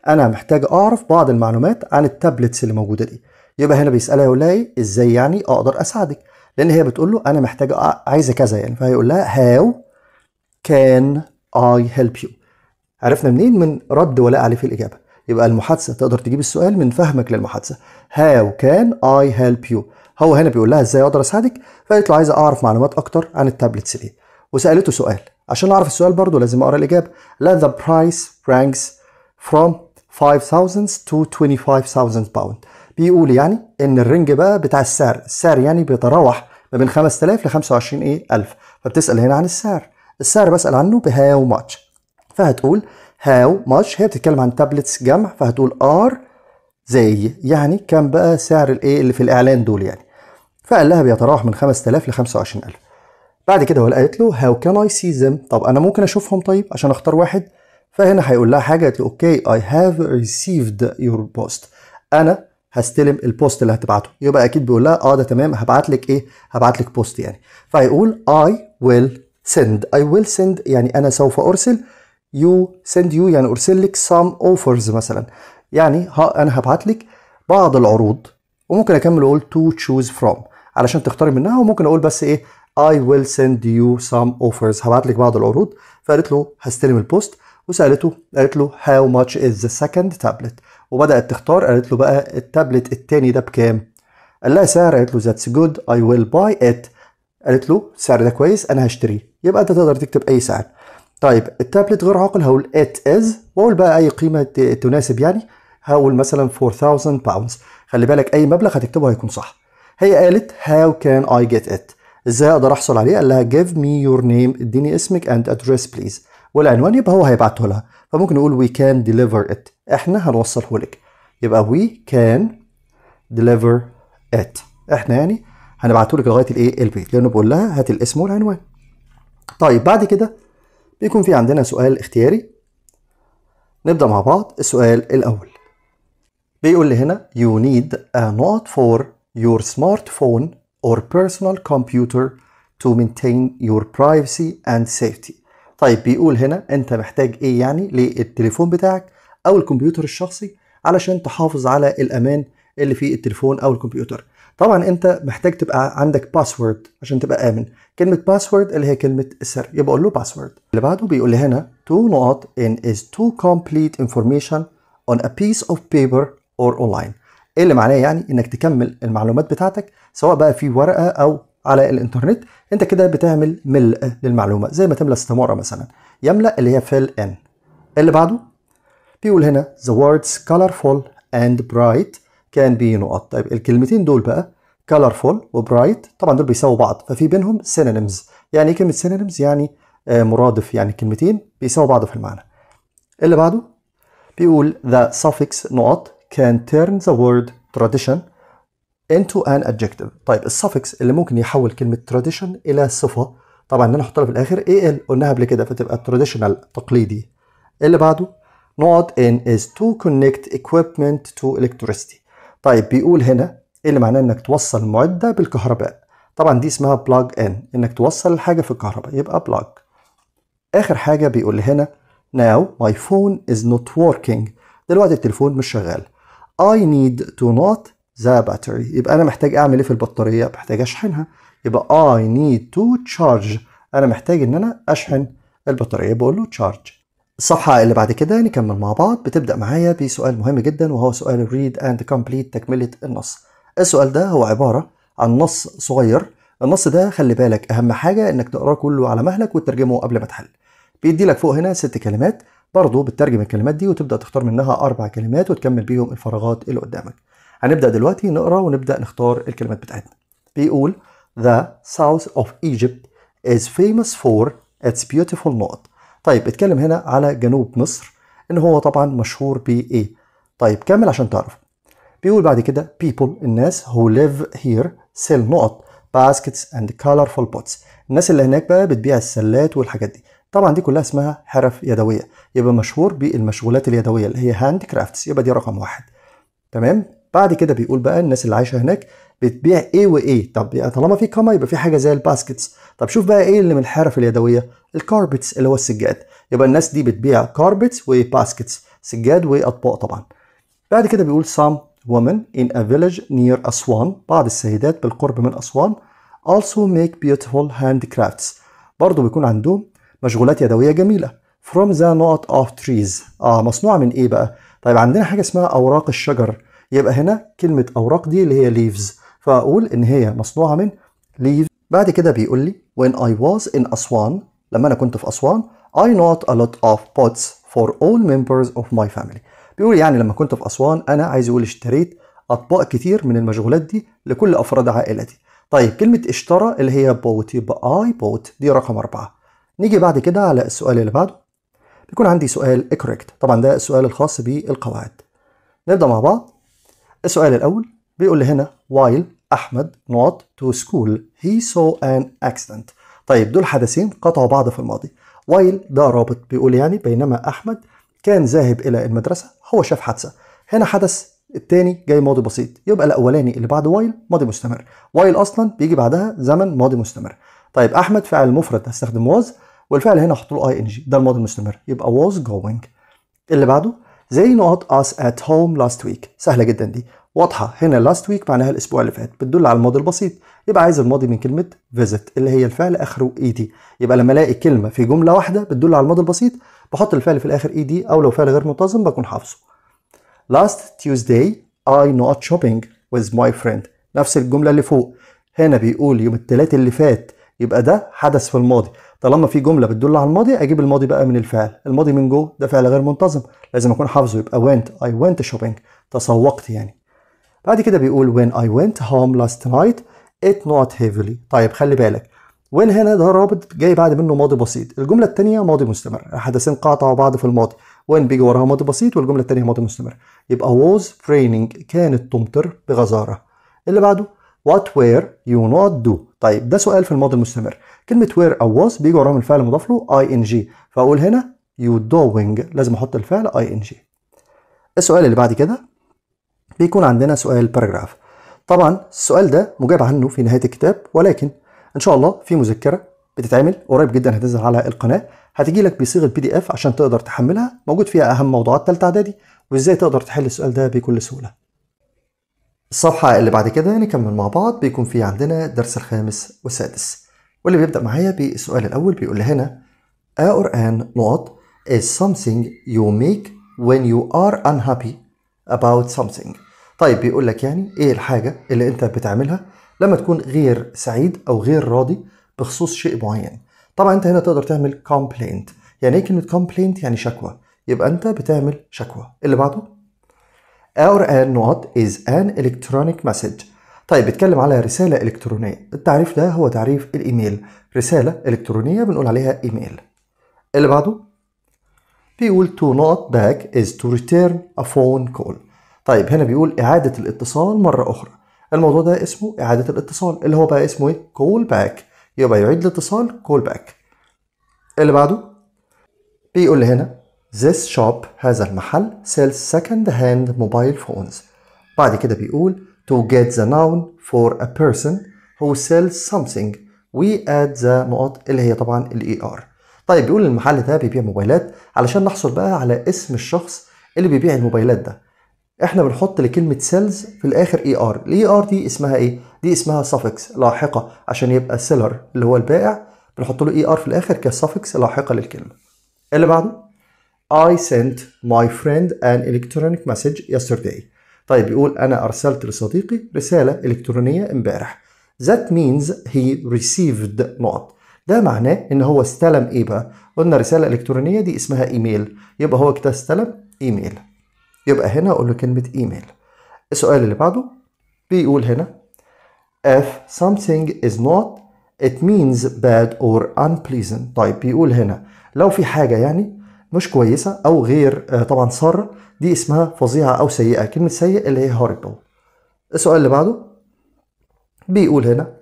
أنا محتاج أعرف بعض المعلومات عن التابلتس اللي موجودة دي يبقى هنا بيسألها يقول لها إيه إزاي يعني أقدر أساعدك لان هي بتقول له انا محتاجه عايزه كذا يعني فهيقول لها هاو كان اي هيلب يو عرفنا منين من رد ولاء عليه في الاجابه يبقى المحادثه تقدر تجيب السؤال من فهمك للمحادثه هاو كان اي هيلب يو هو هنا بيقول لها ازاي اقدر اساعدك فقالت له عايزه اعرف معلومات اكتر عن التابلتس دي وسالته سؤال عشان اعرف السؤال برضه لازم اقرا الاجابه لا ذا برايس رانكس فروم 5000 تو 25000 باوند بيقول يعني ان الرنج بقى بتاع السعر السعر يعني بيتراوح ما بين 5000 ل 25 ايه 1000 فبتسال هنا عن السعر السعر بسال عنه بهاو ماتش فهتقول هاو ماتش هي بتتكلم عن تابلتس جمع فهتقول ار زي يعني كام بقى سعر الايه اللي في الاعلان دول يعني فقال لها بيتراوح من 5000 ل 25000 بعد كده هو قالت له هاو كان اي سي ذم طب انا ممكن اشوفهم طيب عشان اختار واحد فهنا هيقول لها حاجه قالت له اوكي اي هاف ريسيفد يور بوست انا هستلم البوست اللي هتبعته يبقى اكيد بيقول لها اه ده تمام هبعت لك ايه هبعت لك بوست يعني فهيقول اي ويل سند اي ويل سند يعني انا سوف ارسل يو سند يو يعني ارسل لك سام اوفرز مثلا يعني ها انا هبعت لك بعض العروض وممكن اكمل اقول تو تشوز فروم علشان تختاري منها وممكن اقول بس ايه اي ويل سند يو سام اوفرز هبعت لك بعض العروض فقالت له هستلم البوست وسالته قالت له هاو ماتش از ذا سكند تابلت وبدات تختار قالت له بقى التابلت التاني ده بكام قال لها سعر قالت له ذاتس جود اي ويل باي ات قالت له السعر ده كويس انا هشتريه يبقى انت تقدر تكتب اي سعر طيب التابلت غير عاقل هقول ات از واقول بقى اي قيمه تناسب يعني هقول مثلا 4000 باوندز خلي بالك اي مبلغ هتكتبه هيكون صح هي قالت هاو كان اي جيت ات ازاي اقدر احصل عليه قال لها جيف مي يور نيم اديني اسمك اند ادريس بليز والعنوان يبقى هو هيبعته لها فممكن نقول وي كان ديليفر ات احنا هنوصله لك يبقى وي كان ديليفر ات احنا يعني هنبعته لك لغايه الايه البيت لانه بقول لها هات الاسم والعنوان طيب بعد كده بيكون في عندنا سؤال اختياري نبدا مع بعض السؤال الاول بيقول لي هنا you need a note for your smartphone or personal computer to maintain your privacy and safety طيب بيقول هنا انت محتاج ايه يعني للتليفون بتاعك او الكمبيوتر الشخصي علشان تحافظ على الامان اللي في التليفون او الكمبيوتر طبعا انت محتاج تبقى عندك باسورد عشان تبقى امن كلمه باسورد اللي هي كلمه السر يبقى اقول له باسورد اللي بعده بيقول لي هنا تو نقط از تو كومبليت انفورميشن اون ا بيس اوف بيبر اور or online إيه اللي معناه يعني انك تكمل المعلومات بتاعتك سواء بقى في ورقه او على الانترنت انت كده بتعمل ملء للمعلومه زي ما تملى استماره مثلا يملا اللي هي فيل ان اللي بعده بيقول هنا the words colorful and bright can be نقط طيب الكلمتين دول بقى colorful وبرايت طبعا دول بيساووا بعض ففي بينهم synonyms يعني ايه كلمه synonyms يعني آه، مرادف يعني كلمتين بيساووا بعض في المعنى اللي بعده بيقول the suffix نقط can turn the word tradition into an adjective طيب السفكس اللي ممكن يحول كلمه tradition الى صفه طبعا ان انا احطها في الاخر al قلناها قبل كده فتبقى traditional تقليدي اللي بعده not in is to connect equipment to electricity طيب بيقول هنا اللي معناه انك توصل معده بالكهرباء طبعا دي اسمها plug in انك توصل الحاجه في الكهرباء يبقى plug اخر حاجه بيقول لي هنا now my phone is not working دلوقتي التليفون مش شغال I need to not ذا باتري يبقى انا محتاج اعمل ايه في البطاريه محتاج اشحنها يبقى اي نيد تو تشارج انا محتاج ان انا اشحن البطاريه بقول له تشارج الصفحة اللي بعد كده نكمل مع بعض بتبدأ معايا بسؤال مهم جدا وهو سؤال ريد اند كومبليت تكملة النص السؤال ده هو عبارة عن نص صغير النص ده خلي بالك أهم حاجة إنك تقراه كله على مهلك وتترجمه قبل ما تحل بيدي لك فوق هنا ست كلمات برضه بتترجم الكلمات دي وتبدأ تختار منها أربع كلمات وتكمل بيهم الفراغات اللي قدامك هنبدأ دلوقتي نقرأ ونبدأ نختار الكلمات بتاعتنا بيقول The south of Egypt is famous for its beautiful north طيب اتكلم هنا على جنوب مصر ان هو طبعا مشهور بايه طيب كمل عشان تعرف بيقول بعد كده people الناس who live here sell not baskets and colorful pots الناس اللي هناك بقى بتبيع السلات والحاجات دي طبعا دي كلها اسمها حرف يدويه يبقى مشهور بالمشغولات اليدويه اللي هي هاند كرافتس يبقى دي رقم واحد تمام بعد كده بيقول بقى الناس اللي عايشه هناك بتبيع ايه وايه طب طالما في كما يبقى في حاجه زي الباسكتس طب شوف بقى ايه اللي من الحرف اليدويه الكاربتس اللي هو السجاد يبقى الناس دي بتبيع كاربتس وباسكتس سجاد واطباق طبعا بعد كده بيقول some women in a village near أسوان بعض السيدات بالقرب من أسوان also make beautiful handcrafts برضو بيكون عندهم مشغولات يدوية جميلة from the knot of trees آه مصنوعة من إيه بقى؟ طيب عندنا حاجة اسمها أوراق الشجر يبقى هنا كلمة أوراق دي اللي هي leaves فأقول إن هي مصنوعة من leaves بعد كده بيقول لي when I was in Aswan لما أنا كنت في أسوان I not a lot of pots for all members of my family بيقول يعني لما كنت في أسوان أنا عايز يقول اشتريت أطباق كتير من المشغولات دي لكل أفراد عائلتي طيب كلمة اشترى اللي هي bought يبقى I bought دي رقم أربعة نيجي بعد كده على السؤال اللي بعده بيكون عندي سؤال correct طبعا ده السؤال الخاص بالقواعد نبدأ مع بعض السؤال الأول بيقول هنا while أحمد not to school he saw an accident طيب دول حدثين قطعوا بعض في الماضي while ده رابط بيقول يعني بينما أحمد كان ذاهب إلى المدرسة هو شاف حادثة هنا حدث التاني جاي ماضي بسيط يبقى الأولاني اللي بعد while ماضي مستمر while أصلا بيجي بعدها زمن ماضي مستمر طيب أحمد فعل مفرد هستخدم was والفعل هنا هحط له ing ده الماضي المستمر يبقى was going اللي بعده زي نقط us at home last week سهلة جدا دي واضحة هنا last week معناها الأسبوع اللي فات بتدل على الماضي البسيط يبقى عايز الماضي من كلمة visit اللي هي الفعل آخره ايدي e يبقى لما ألاقي كلمة في جملة واحدة بتدل على الماضي البسيط بحط الفعل في الآخر ايدي e أو لو فعل غير منتظم بكون حافظه last Tuesday I not shopping with my friend نفس الجملة اللي فوق هنا بيقول يوم التلات اللي فات يبقى ده حدث في الماضي طالما في جمله بتدل على الماضي اجيب الماضي بقى من الفعل الماضي من جو ده فعل غير منتظم لازم اكون حافظه يبقى went I went shopping تسوقت يعني بعد كده بيقول when I went home last night it not heavily طيب خلي بالك وين هنا ده رابط جاي بعد منه ماضي بسيط الجمله الثانيه ماضي مستمر الحدثين قاطعوا بعض في الماضي وين بيجي وراها ماضي بسيط والجمله الثانيه ماضي مستمر يبقى was raining كانت تمطر بغزاره اللي بعده what were you not do طيب ده سؤال في الماضي المستمر كلمه were او was بيجي وراهم الفعل المضاف له ing فاقول هنا you doing لازم احط الفعل ing السؤال اللي بعد كده بيكون عندنا سؤال باراجراف طبعا السؤال ده مجاب عنه في نهايه الكتاب ولكن ان شاء الله في مذكره بتتعمل قريب جدا هتنزل على القناه هتجي لك بصيغه بي دي اف عشان تقدر تحملها موجود فيها اهم موضوعات ثالثه اعدادي وازاي تقدر تحل السؤال ده بكل سهوله الصفحة اللي بعد كده نكمل مع بعض بيكون في عندنا درس الخامس والسادس واللي بيبدأ معايا بالسؤال الأول بيقول لي هنا A or an نقط is something you make when you are unhappy about something طيب بيقول لك يعني إيه الحاجة اللي أنت بتعملها لما تكون غير سعيد أو غير راضي بخصوص شيء معين طبعا أنت هنا تقدر تعمل complaint يعني إيه كلمة complaint يعني شكوى يبقى أنت بتعمل شكوى اللي بعده Our not is an electronic message. طيب بيتكلم على رسالة إلكترونية التعريف ده هو تعريف الإيميل رسالة إلكترونية بنقول عليها إيميل اللي بعده بيقول to not back is to return a phone call طيب هنا بيقول إعادة الاتصال مرة أخرى الموضوع ده اسمه إعادة الاتصال اللي هو بقى اسمه إيه؟ call back يبقى يعيد الاتصال call back اللي بعده بيقول هنا This shop هذا المحل sells second hand mobile phones بعد كده بيقول to get the noun for a person who sells something we add the نقط اللي هي طبعا ال ER طيب بيقول المحل ده بيبيع موبايلات علشان نحصل بقى على اسم الشخص اللي بيبيع الموبايلات ده احنا بنحط لكلمة سيلز في الاخر ER. ال ER دي اسمها ايه دي اسمها suffix لاحقة عشان يبقى سيلر اللي هو البائع بنحط له ER في الاخر كسافكس لاحقة للكلمة إيه اللي بعده I sent my friend an electronic message yesterday. طيب بيقول أنا أرسلت لصديقي رسالة إلكترونية امبارح. That means he received نقط. ده معناه إن هو استلم إيه بقى؟ قلنا رسالة إلكترونية دي اسمها إيميل، يبقى هو كده استلم إيميل. يبقى هنا أقول له كلمة إيميل. السؤال اللي بعده بيقول هنا If something is not it means bad or unpleasant. طيب بيقول هنا لو في حاجة يعني مش كويسه او غير آه، طبعا ساره دي اسمها فظيعه او سيئه كلمه سيء اللي هي horrible السؤال اللي بعده بيقول هنا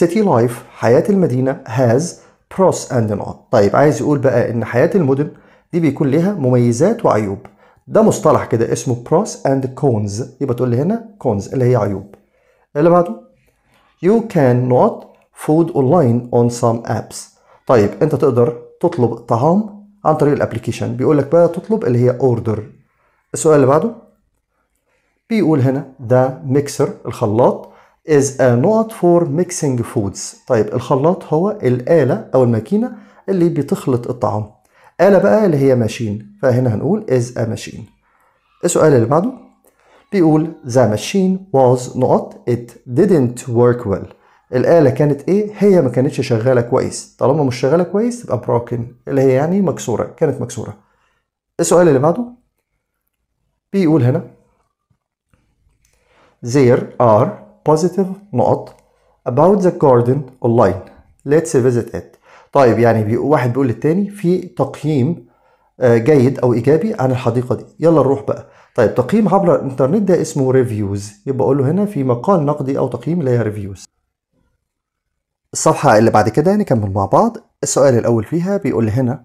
city life حياه المدينه has pros and not طيب عايز يقول بقى ان حياه المدن دي بيكون ليها مميزات وعيوب ده مصطلح كده اسمه pros and cons يبقى تقول لي هنا cons اللي هي عيوب اللي بعده you فود food online on some apps طيب انت تقدر تطلب طعام عن طريق الابلكيشن بيقول لك بقى تطلب اللي هي اوردر السؤال اللي بعده بيقول هنا ذا ميكسر الخلاط is a نقط for mixing foods طيب الخلاط هو الآلة أو الماكينة اللي بتخلط الطعام آلة بقى اللي هي ماشين فهنا هنقول is a machine السؤال اللي بعده بيقول the machine was not it didn't work well الآلة كانت إيه؟ هي ما كانتش شغالة كويس، طالما مش شغالة كويس تبقى بروكن، اللي هي يعني مكسورة، كانت مكسورة. السؤال اللي بعده بيقول هنا There are positive نقط about the garden online. Let's visit it. طيب يعني بيقول واحد بيقول للتاني في تقييم آه، جيد او ايجابي عن الحديقه دي يلا نروح بقى طيب تقييم عبر الانترنت ده اسمه ريفيوز يبقى اقول له هنا في مقال نقدي او تقييم اللي هي ريفيوز الصفحة اللي بعد كده نكمل مع بعض السؤال الأول فيها بيقول هنا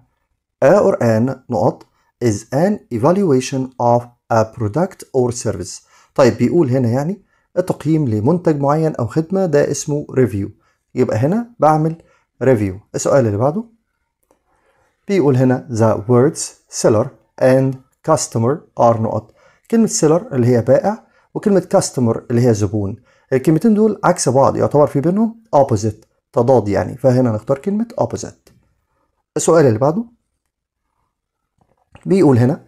A or an نقط is an evaluation of a product or service طيب بيقول هنا يعني التقييم لمنتج معين أو خدمة ده اسمه review يبقى هنا بعمل review السؤال اللي بعده بيقول هنا the words seller and customer are نقط كلمة seller اللي هي بائع وكلمة customer اللي هي زبون الكلمتين دول عكس بعض يعتبر في بينهم opposite تضاد يعني فهنا نختار كلمة opposite السؤال اللي بعده بيقول هنا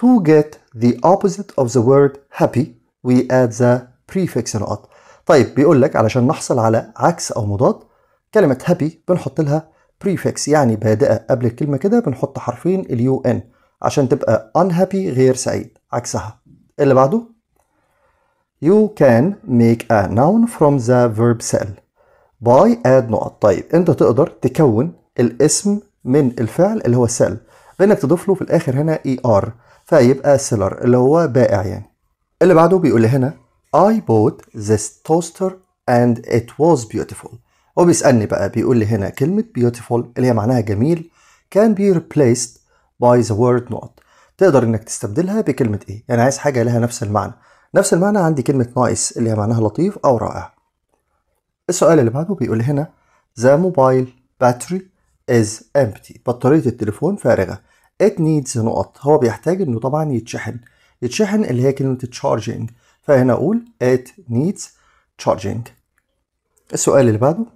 to get the opposite of the word happy we add the prefix نقط طيب بيقول لك علشان نحصل على عكس أو مضاد كلمة happy بنحط لها prefix يعني بادئة قبل الكلمة كده بنحط حرفين اليو UN عشان تبقى unhappy غير سعيد عكسها اللي بعده You can make a noun from the verb cell باي اد نقط طيب انت تقدر تكون الاسم من الفعل اللي هو سيل بانك تضيف له في الاخر هنا اي e ار فيبقى سيلر اللي هو بائع يعني اللي بعده بيقول لي هنا I bought this toaster and it was beautiful هو بيسألني بقى بيقول لي هنا كلمة beautiful اللي هي معناها جميل can be replaced by the word not تقدر انك تستبدلها بكلمة ايه يعني عايز حاجة لها نفس المعنى نفس المعنى عندي كلمة نايس nice اللي هي معناها لطيف او رائع السؤال اللي بعده بيقول هنا the mobile battery is empty بطارية التليفون فارغة it needs نقط هو بيحتاج انه طبعا يتشحن يتشحن اللي هي كلمة charging فهنا اقول it needs charging السؤال اللي بعده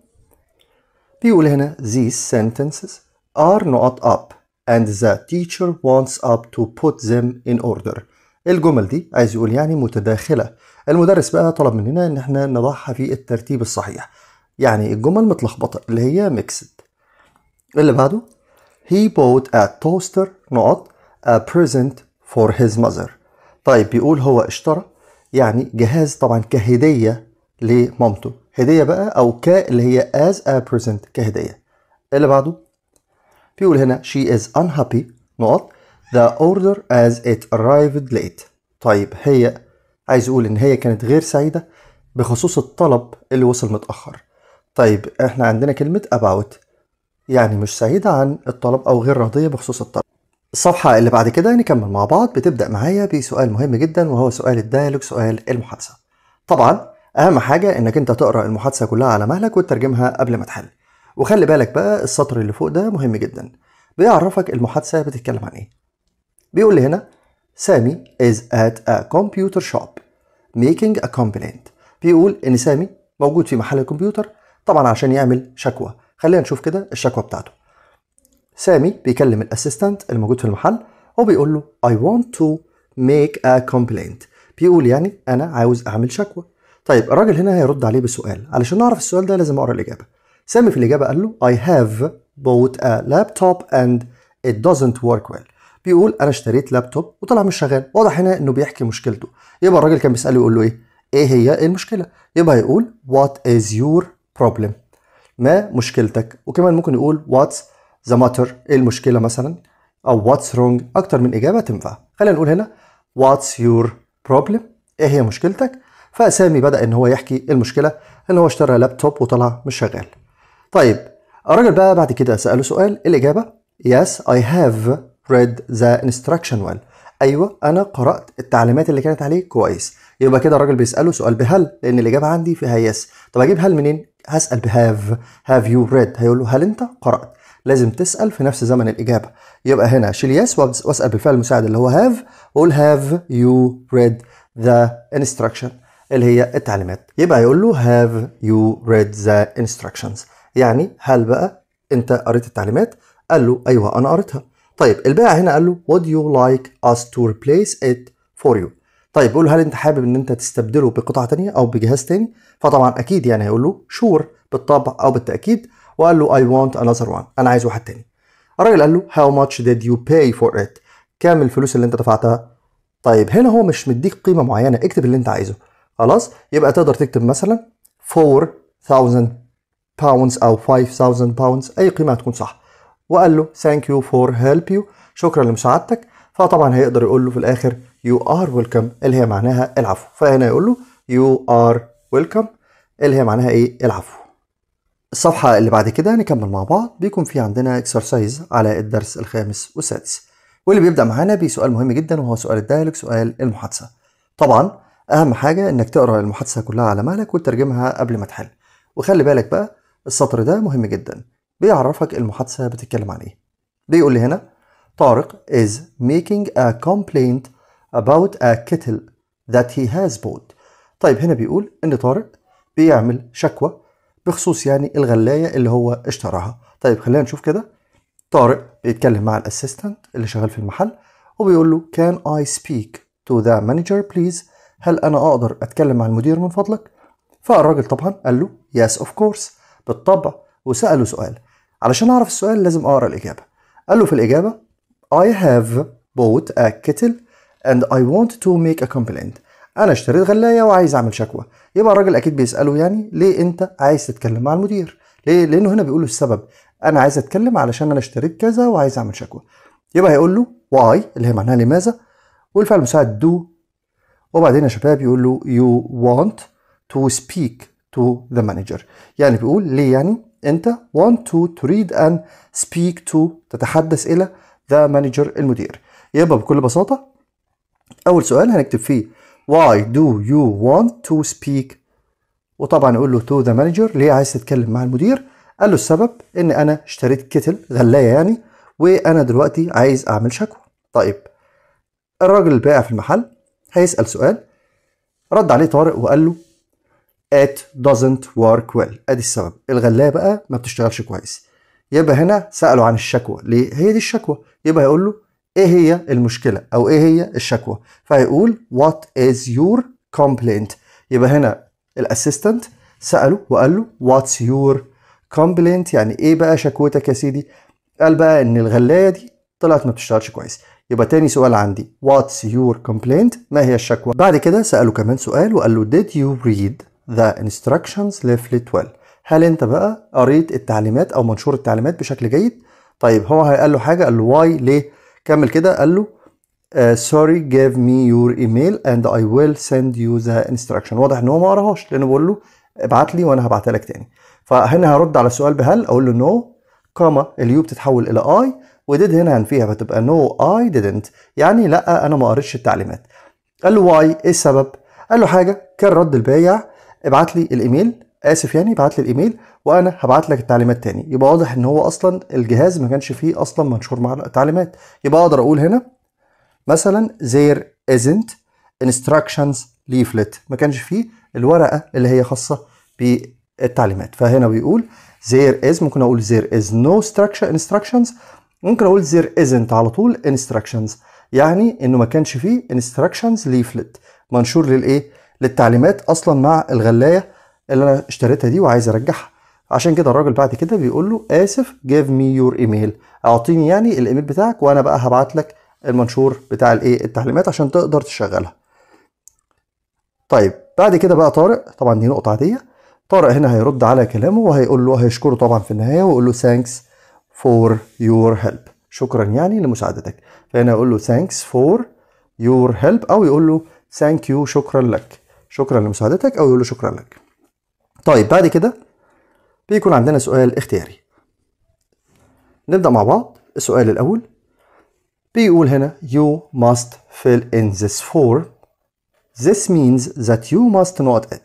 بيقول هنا these sentences are not up and the teacher wants up to put them in order الجمل دي عايز يقول يعني متداخلة المدرس بقى طلب مننا إن احنا نضعها في الترتيب الصحيح يعني الجمل متلخبطة اللي هي ميكسد اللي بعده He bought a toaster نقط a present for his mother طيب بيقول هو اشترى يعني جهاز طبعا كهدية لمامته هدية بقى أو ك اللي هي as a present كهدية اللي بعده بيقول هنا she is unhappy نقط the order as it arrived late طيب هي عايز اقول ان هي كانت غير سعيده بخصوص الطلب اللي وصل متاخر طيب احنا عندنا كلمه about يعني مش سعيده عن الطلب او غير راضيه بخصوص الطلب الصفحه اللي بعد كده نكمل مع بعض بتبدا معايا بسؤال مهم جدا وهو سؤال الديالوج سؤال المحادثه طبعا اهم حاجه انك انت تقرا المحادثه كلها على مهلك وتترجمها قبل ما تحل وخلي بالك بقى السطر اللي فوق ده مهم جدا بيعرفك المحادثه بتتكلم عن ايه بيقول لي هنا سامي is at a computer shop making a complaint بيقول ان سامي موجود في محل الكمبيوتر طبعا عشان يعمل شكوى خلينا نشوف كده الشكوى بتاعته سامي بيكلم الاسيستنت الموجود في المحل وبيقول له I want to make a complaint بيقول يعني انا عاوز اعمل شكوى طيب الراجل هنا هيرد عليه بسؤال علشان نعرف السؤال ده لازم اقرا الاجابه سامي في الاجابه قال له I have bought a laptop and it doesn't work well بيقول انا اشتريت لابتوب وطلع مش شغال واضح هنا انه بيحكي مشكلته يبقى الراجل كان بيساله يقول له ايه ايه هي المشكله يبقى يقول وات از يور بروبلم ما مشكلتك وكمان ممكن يقول واتس ذا ماتر ايه المشكله مثلا او واتس رونج اكتر من اجابه تنفع خلينا نقول هنا واتس يور بروبلم ايه هي مشكلتك فسامي بدا ان هو يحكي إيه المشكله ان هو اشترى لابتوب وطلع مش شغال طيب الراجل بقى بعد كده ساله سؤال الاجابه يس اي هاف read the instruction well ايوه انا قرات التعليمات اللي كانت عليه كويس يبقى كده الراجل بيساله سؤال بهل لان الاجابه عندي فيها يس طب اجيب هل منين هسال بهاف هاف يو ريد هيقول له هل انت قرات لازم تسال في نفس زمن الاجابه يبقى هنا شيل يس واسال بالفعل المساعد اللي هو هاف واقول هاف يو ريد ذا انستراكشن اللي هي التعليمات يبقى يقول له هاف يو ريد ذا انستراكشنز يعني هل بقى انت قريت التعليمات قال له ايوه انا قريتها طيب البائع هنا قال له would you like us to replace it for you طيب بيقول هل انت حابب ان انت تستبدله بقطعه تانية او بجهاز تاني فطبعا اكيد يعني هيقول له شور بالطبع او بالتاكيد وقال له I want another one انا عايز واحد تاني الراجل قال له how much did you pay for it كام الفلوس اللي انت دفعتها طيب هنا هو مش مديك قيمه معينه اكتب اللي انت عايزه خلاص يبقى تقدر تكتب مثلا 4000 pounds او 5000 pounds اي قيمه هتكون صح وقال له ثانك يو فور هيلب يو شكرا لمساعدتك فطبعا هيقدر يقول له في الاخر يو ار ويلكم اللي هي معناها العفو فهنا يقول له يو ار ويلكم اللي هي معناها ايه العفو الصفحة اللي بعد كده نكمل مع بعض بيكون في عندنا اكسرسايز على الدرس الخامس والسادس واللي بيبدأ معانا بسؤال مهم جدا وهو سؤال الدايلوج سؤال المحادثة طبعا أهم حاجة إنك تقرأ المحادثة كلها على مهلك وتترجمها قبل ما تحل وخلي بالك بقى السطر ده مهم جدا بيعرفك المحادثة بتتكلم عن ايه بيقول لي هنا طارق is making a complaint about a kettle that he has bought طيب هنا بيقول ان طارق بيعمل شكوى بخصوص يعني الغلاية اللي هو اشتراها طيب خلينا نشوف كده طارق بيتكلم مع الاسيستنت اللي شغال في المحل وبيقول له can I speak to the manager please هل انا اقدر اتكلم مع المدير من فضلك فالراجل طبعا قال له yes of course بالطبع وسأله سؤال علشان أعرف السؤال لازم أقرأ الإجابة قال له في الإجابة I have bought a kettle and I want to make a complaint أنا اشتريت غلاية وعايز أعمل شكوى يبقى الراجل أكيد بيسأله يعني ليه أنت عايز تتكلم مع المدير ليه لأنه هنا بيقول له السبب أنا عايز أتكلم علشان أنا اشتريت كذا وعايز أعمل شكوى يبقى هيقول له why اللي هي معناها لماذا والفعل المساعد do وبعدين يا شباب يقول له you want to speak to the manager يعني بيقول ليه يعني أنت want to تريد أن speak to تتحدث إلى the manager المدير يبقى بكل بساطة أول سؤال هنكتب فيه why do you want to speak وطبعا نقول له to the manager ليه عايز تتكلم مع المدير قال له السبب إن أنا اشتريت كتل غلاية يعني وأنا دلوقتي عايز أعمل شكوى طيب الراجل البائع في المحل هيسأل سؤال رد عليه طارق وقال له it doesn't work well ادي السبب الغلايه بقى ما بتشتغلش كويس يبقى هنا سالوا عن الشكوى ليه هي دي الشكوى يبقى هيقول له ايه هي المشكله او ايه هي الشكوى فهيقول what is your complaint يبقى هنا الاسيستنت ساله وقال له what's your complaint يعني ايه بقى شكوتك يا سيدي قال بقى ان الغلايه دي طلعت ما بتشتغلش كويس يبقى تاني سؤال عندي what's your complaint ما هي الشكوى بعد كده ساله كمان سؤال وقال له did you read the instructions leaflet well هل انت بقى قريت التعليمات او منشور التعليمات بشكل جيد طيب هو هيقال له حاجه قال له why ليه كمل كده قال له uh, sorry give me your email and I will send you the instruction واضح ان هو ما قراهاش لانه بيقول له ابعت لي وانا هبعتها لك تاني فهنا هرد على السؤال بهل اقول له نو كاما اليو بتتحول الى اي وديد هنا هنفيها فتبقى نو اي didn't يعني لا انا ما قريتش التعليمات قال له واي ايه السبب قال له حاجه كان رد البايع ابعت لي الايميل اسف يعني ابعت لي الايميل وانا هبعت لك التعليمات تاني يبقى واضح ان هو اصلا الجهاز ما كانش فيه اصلا منشور مع التعليمات يبقى اقدر اقول هنا مثلا there isn't instructions leaflet ما كانش فيه الورقه اللي هي خاصه بالتعليمات فهنا بيقول there is ممكن اقول there is no structure instructions ممكن اقول there isn't على طول instructions يعني انه ما كانش فيه instructions leaflet منشور للايه للتعليمات اصلا مع الغلايه اللي انا اشتريتها دي وعايز ارجعها عشان كده الراجل بعد كده بيقول له اسف جيف مي يور ايميل اعطيني يعني الايميل بتاعك وانا بقى هبعت لك المنشور بتاع الايه التعليمات عشان تقدر تشغلها طيب بعد كده بقى طارق طبعا دي نقطه عاديه طارق هنا هيرد على كلامه وهيقول له هيشكره طبعا في النهايه ويقول له ثانكس فور يور هيلب شكرا يعني لمساعدتك فهنا يقول له ثانكس فور يور هيلب او يقول له ثانك يو شكرا لك شكرا لمساعدتك او يقول له شكرا لك طيب بعد كده بيكون عندنا سؤال اختياري نبدأ مع بعض السؤال الأول بيقول هنا you must fill in this form this means that you must not it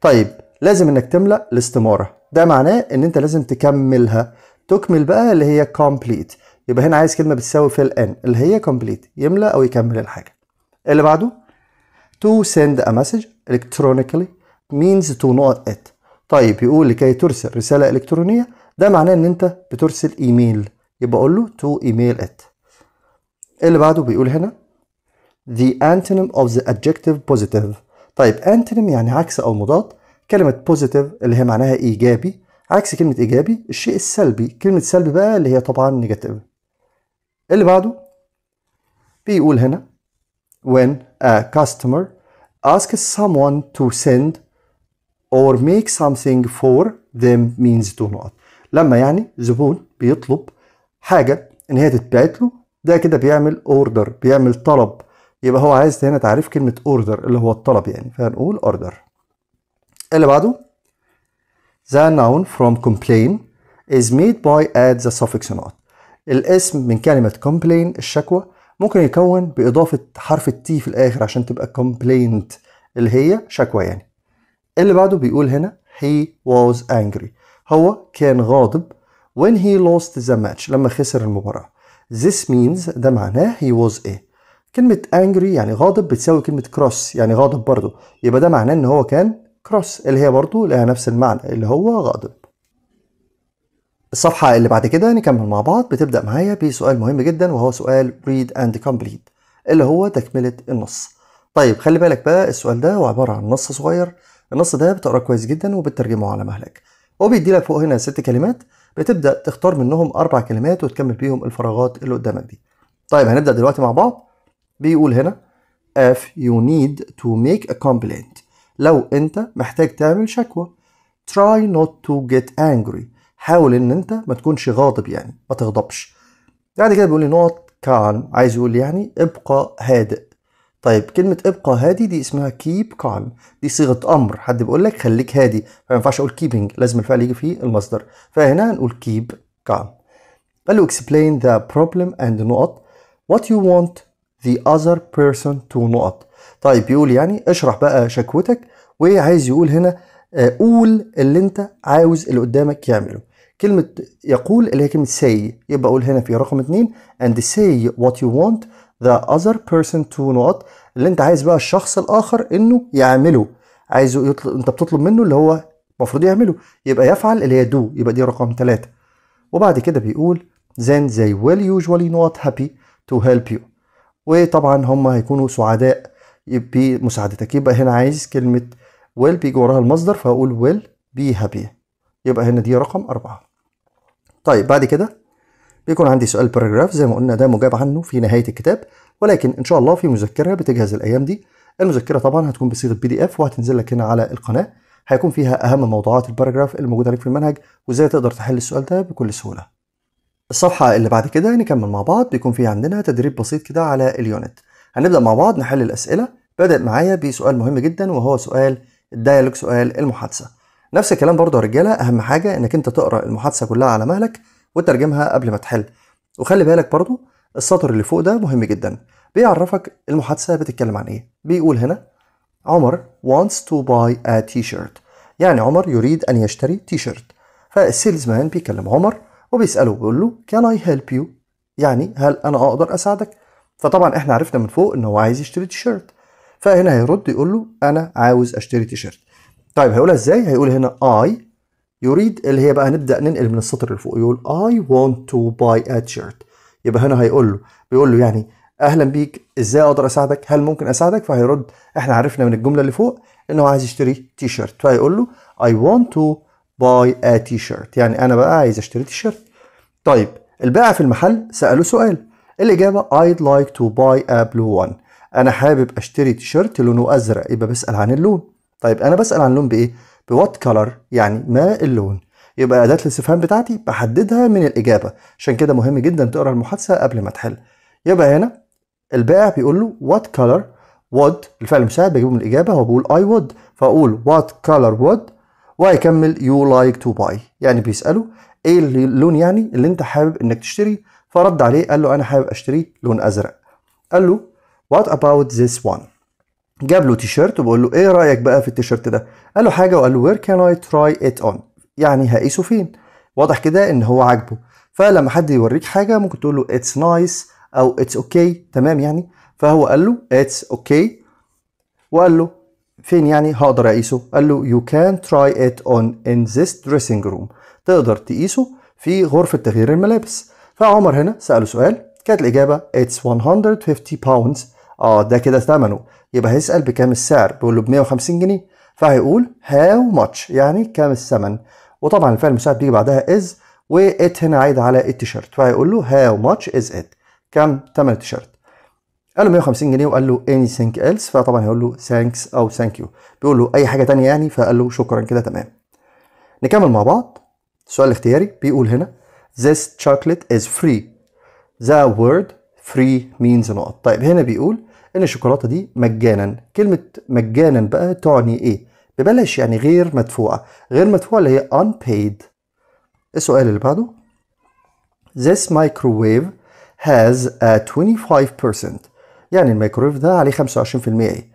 طيب لازم انك تملأ الاستمارة ده معناه ان انت لازم تكملها تكمل بقى اللي هي complete يبقى هنا عايز كلمة بتساوي fill in اللي هي complete يملأ أو يكمل الحاجة اللي بعده to send a message electronically means to not it طيب يقول لكي ترسل رسالة إلكترونية ده معناه إن أنت بترسل إيميل يبقى أقول له to email it اللي بعده بيقول هنا the antonym of the adjective positive طيب antonym يعني عكس أو مضاد كلمة positive اللي هي معناها إيجابي عكس كلمة إيجابي الشيء السلبي كلمة سلبي بقى اللي هي طبعا نيجاتيف اللي بعده بيقول هنا when a customer ask someone to send or make something for them means do not لما يعني زبون بيطلب حاجة إن هي تتبعت له ده كده بيعمل اوردر بيعمل طلب يبقى هو عايز هنا تعريف كلمة اوردر اللي هو الطلب يعني فهنقول اوردر اللي بعده The noun from complain is made by add the suffix not الاسم من كلمة complain الشكوى ممكن يتكون باضافه حرف التي في الاخر عشان تبقى complaint اللي هي شكوى يعني اللي بعده بيقول هنا he was angry هو كان غاضب when he lost the match لما خسر المباراة this means ده معناه he was a كلمة angry يعني غاضب بتساوي كلمة cross يعني غاضب برضه يبقى ده معناه ان هو كان cross اللي هي برضه لها نفس المعنى اللي هو غاضب الصفحة اللي بعد كده نكمل مع بعض بتبدأ معايا بسؤال مهم جدا وهو سؤال read and complete اللي هو تكملة النص طيب خلي بالك بقى السؤال ده هو عبارة عن نص صغير النص ده بتقراه كويس جدا وبترجمه على مهلك وبيدي لك فوق هنا ست كلمات بتبدأ تختار منهم أربع كلمات وتكمل بيهم الفراغات اللي قدامك دي طيب هنبدأ دلوقتي مع بعض بيقول هنا if you need to make a complaint لو أنت محتاج تعمل شكوى try not to get angry حاول ان انت ما تكونش غاضب يعني ما تغضبش بعد يعني كده بيقول لي نقط كالم عايز يقول يعني ابقى هادئ طيب كلمة ابقى هادي دي اسمها كيب كالم دي صيغة أمر حد بيقول لك خليك هادي فما ينفعش أقول كيبنج لازم الفعل يجي في المصدر فهنا هنقول كيب كالم قال له explain the problem and نقط what you want the other person to نقط طيب بيقول يعني اشرح بقى شكوتك وعايز يقول هنا آه، قول اللي انت عاوز اللي قدامك يعمله كلمة يقول اللي هي كلمة say يبقى أقول هنا في رقم اتنين and say what you want the other person to not اللي أنت عايز بقى الشخص الآخر إنه يعمله عايزه يطلب أنت بتطلب منه اللي هو المفروض يعمله يبقى يفعل اللي هي do يبقى دي رقم ثلاثة وبعد كده بيقول then they will usually not happy to help you وطبعا هم هيكونوا سعداء بمساعدتك يبقى هنا عايز كلمة will بيجي وراها المصدر فهقول will be happy يبقى هنا دي رقم أربعة طيب بعد كده بيكون عندي سؤال باراجراف زي ما قلنا ده مجاب عنه في نهاية الكتاب ولكن إن شاء الله في مذكرة بتجهز الأيام دي المذكرة طبعا هتكون بصيغة بي دي إف وهتنزل لك هنا على القناة هيكون فيها أهم موضوعات الباراجراف اللي موجودة عليك في المنهج وإزاي تقدر تحل السؤال ده بكل سهولة الصفحة اللي بعد كده نكمل مع بعض بيكون فيها عندنا تدريب بسيط كده على اليونت هنبدأ مع بعض نحل الأسئلة بدأ معايا بسؤال مهم جدا وهو سؤال الدايلوج سؤال المحادثة نفس الكلام برضه يا رجاله اهم حاجه انك انت تقرا المحادثه كلها على مهلك وترجمها قبل ما تحل وخلي بالك برضه السطر اللي فوق ده مهم جدا بيعرفك المحادثه بتتكلم عن ايه بيقول هنا عمر wants to buy a t-shirt يعني عمر يريد أن يشتري تيشيرت فالسيلز مان بيكلم عمر وبيسأله بيقول له كان اي هيلب يو يعني هل أنا أقدر أساعدك فطبعا احنا عرفنا من فوق ان هو عايز يشتري تيشيرت فهنا هيرد يقول له انا عاوز اشتري تيشيرت طيب هيقولها ازاي هيقول هنا I يريد اللي هي بقى هنبدا ننقل من السطر اللي فوق يقول I want to buy a shirt يبقى هنا هيقول له بيقول له يعني اهلا بيك ازاي اقدر اساعدك هل ممكن اساعدك فهيرد احنا عرفنا من الجمله اللي فوق انه عايز يشتري تي شيرت فهيقول له I want to buy a t-shirt يعني انا بقى عايز اشتري تي شيرت طيب البائع في المحل ساله سؤال الاجابه I'd like to buy a blue one انا حابب اشتري تي شيرت لونه ازرق يبقى بسال عن اللون طيب انا بسال عن اللون بايه بوات كلر يعني ما اللون يبقى اداه الاستفهام بتاعتي بحددها من الاجابه عشان كده مهم جدا تقرا المحادثه قبل ما تحل يبقى هنا البائع بيقول له وات كلر وود الفعل المساعد بجيبه من الاجابه هو بيقول اي وود فاقول وات كلر وود وهيكمل يو لايك تو باي يعني بيساله ايه اللون يعني اللي انت حابب انك تشتري فرد عليه قال له انا حابب اشتري لون ازرق قال له وات اباوت ذس one جاب له تيشيرت وبقول له ايه رايك بقى في التيشيرت ده قال له حاجه وقال له وير كان اي تراي ات اون يعني هقيسه فين واضح كده ان هو عاجبه فلما حد يوريك حاجه ممكن تقول له اتس نايس nice او اتس اوكي okay. تمام يعني فهو قال له اتس اوكي okay. وقال له فين يعني هقدر اقيسه قال له يو كان تراي ات اون ان ذيس دريسنج روم تقدر تقيسه في غرفه تغيير الملابس فعمر هنا ساله سؤال كانت الاجابه اتس 150 باوندز اه ده كده ثمنه يبقى هيسأل بكام السعر بيقول له ب 150 جنيه فهيقول هاو ماتش يعني كام الثمن وطبعا الفعل المساعد بيجي بعدها از وات هنا عايد على التيشيرت فهيقول له هاو ماتش از ات كام ثمن التيشيرت قال له 150 جنيه وقال له اني ثينك ايلس فطبعا هيقول له ثانكس او ثانك يو بيقول له اي حاجه ثانيه يعني فقال له شكرا كده تمام نكمل مع بعض السؤال الاختياري بيقول هنا this chocolate is free the word فري مينز نقط طيب هنا بيقول ان الشوكولاته دي مجانا كلمه مجانا بقى تعني ايه ببلاش يعني غير مدفوعه غير مدفوعه اللي هي unpaid السؤال اللي بعده this microwave has a 25% يعني الميكرويف ده عليه 25% ايه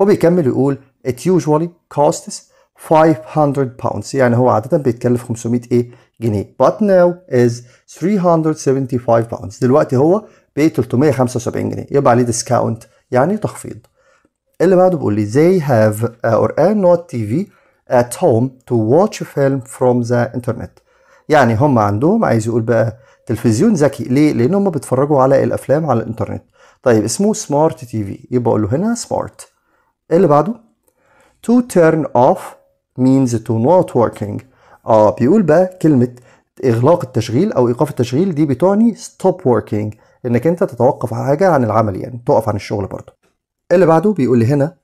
وبيكمل يقول it usually costs 500 pounds يعني هو عادة بيتكلف 500 ايه جنيه but now is 375 pounds دلوقتي هو ب 375 جنيه يبقى عليه ديسكاونت يعني تخفيض اللي بعده بيقول لي they have uh, or not TV at home to watch film from the internet يعني هم عندهم عايز يقول بقى تلفزيون ذكي ليه لان هم بيتفرجوا على الافلام على الانترنت طيب اسمه سمارت تي في يبقى اقول له هنا سمارت اللي بعده to turn off means to not working اه بيقول بقى كلمه اغلاق التشغيل او ايقاف التشغيل دي بتعني stop working انك انت تتوقف حاجه عن العمل يعني توقف عن الشغل برضه اللي بعده بيقول لي هنا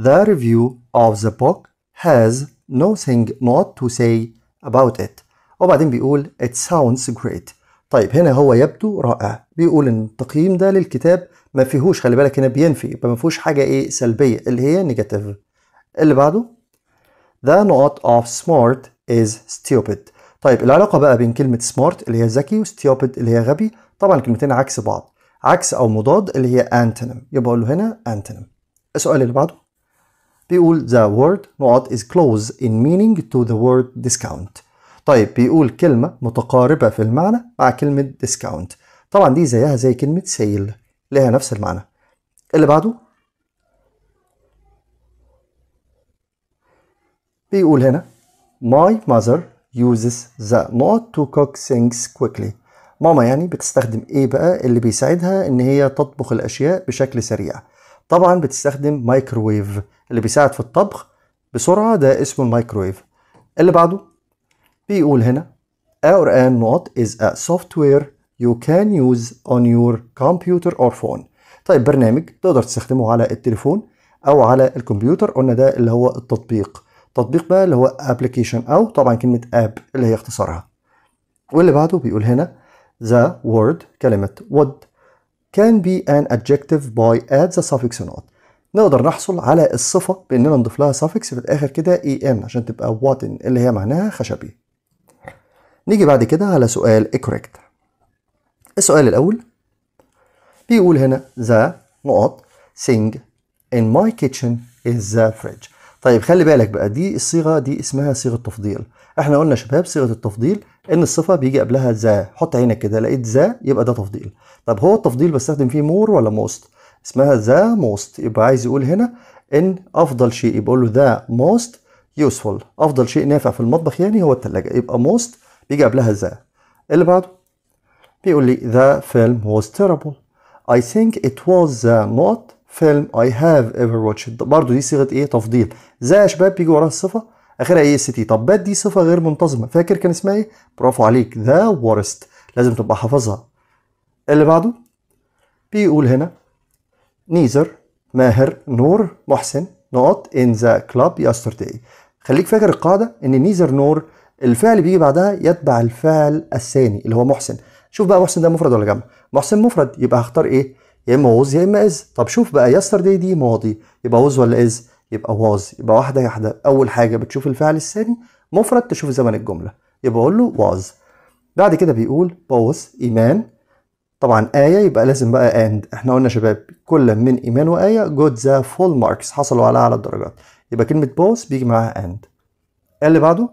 The review of the book has nothing not to say about it وبعدين بيقول it sounds great طيب هنا هو يبدو رائع بيقول ان التقييم ده للكتاب ما فيهوش خلي بالك هنا بينفي يبقى ما فيهوش حاجه ايه سلبيه اللي هي نيجاتيف اللي بعده the not of smart is stupid طيب العلاقه بقى بين كلمه smart اللي هي ذكي وstupid اللي هي غبي طبعا الكلمتين عكس بعض عكس او مضاد اللي هي antonym يبقى اقول له هنا antonym السؤال اللي بعده بيقول the word نقط is close in meaning to the word discount طيب بيقول كلمة متقاربة في المعنى مع كلمة discount طبعا دي زيها زي كلمة سيل لها نفس المعنى اللي بعده بيقول هنا my mother uses the not to cook things quickly ماما يعني بتستخدم ايه بقى اللي بيساعدها ان هي تطبخ الاشياء بشكل سريع طبعا بتستخدم مايكروويف اللي بيساعد في الطبخ بسرعة ده اسمه المايكروويف اللي بعده بيقول هنا Our AN not is a software you can use on your computer or phone طيب برنامج تقدر تستخدمه على التليفون او على الكمبيوتر قلنا ده اللي هو التطبيق تطبيق بقى اللي هو application او طبعا كلمة app اللي هي اختصارها واللي بعده بيقول هنا The word كلمة would can be an adjective by add the suffix not نقدر نحصل على الصفة بإننا نضيف لها suffix في الآخر كده en عشان تبقى wooden اللي هي معناها خشبي نيجي بعد كده على سؤال correct السؤال الأول بيقول هنا the نقط sing in my kitchen is the fridge طيب خلي بالك بقى دي الصيغة دي اسمها صيغة تفضيل احنا قلنا شباب صيغة التفضيل ان الصفه بيجي قبلها ذا حط عينك كده لقيت ذا يبقى ده تفضيل طب هو التفضيل بستخدم فيه مور ولا موست اسمها ذا موست يبقى عايز يقول هنا ان افضل شيء يبقى له ذا موست يوسفول افضل شيء نافع في المطبخ يعني هو الثلاجه يبقى موست بيجي قبلها ذا اللي بعده بيقول لي ذا فيلم واز تيربل I think it was the not فيلم I have ever watched برضه دي صيغه ايه تفضيل ذا يا شباب بيجي وراها الصفه اخرها ايه السيتي طب بات دي صفه غير منتظمه فاكر كان اسمها ايه برافو عليك ذا وورست لازم تبقى حافظها اللي بعده بيقول هنا نيزر ماهر نور محسن نقط ان ذا كلاب يسترداي خليك فاكر القاعده ان نيزر نور الفعل بيجي بعدها يتبع الفعل الثاني اللي هو محسن شوف بقى محسن ده مفرد ولا جمع محسن مفرد يبقى هختار ايه يا اما وز يا اما از طب شوف بقى يسترداي دي ماضي يبقى وز ولا از يبقى واز يبقى واحدة واحدة أول حاجة بتشوف الفعل الثاني مفرد تشوف زمن الجملة يبقى أقول له واز بعد كده بيقول بوس إيمان طبعا آية يبقى لازم بقى أند احنا قلنا شباب كل من إيمان وآية جود ذا فول ماركس حصلوا على على الدرجات يبقى كلمة بوس بيجي معاها أند اللي بعده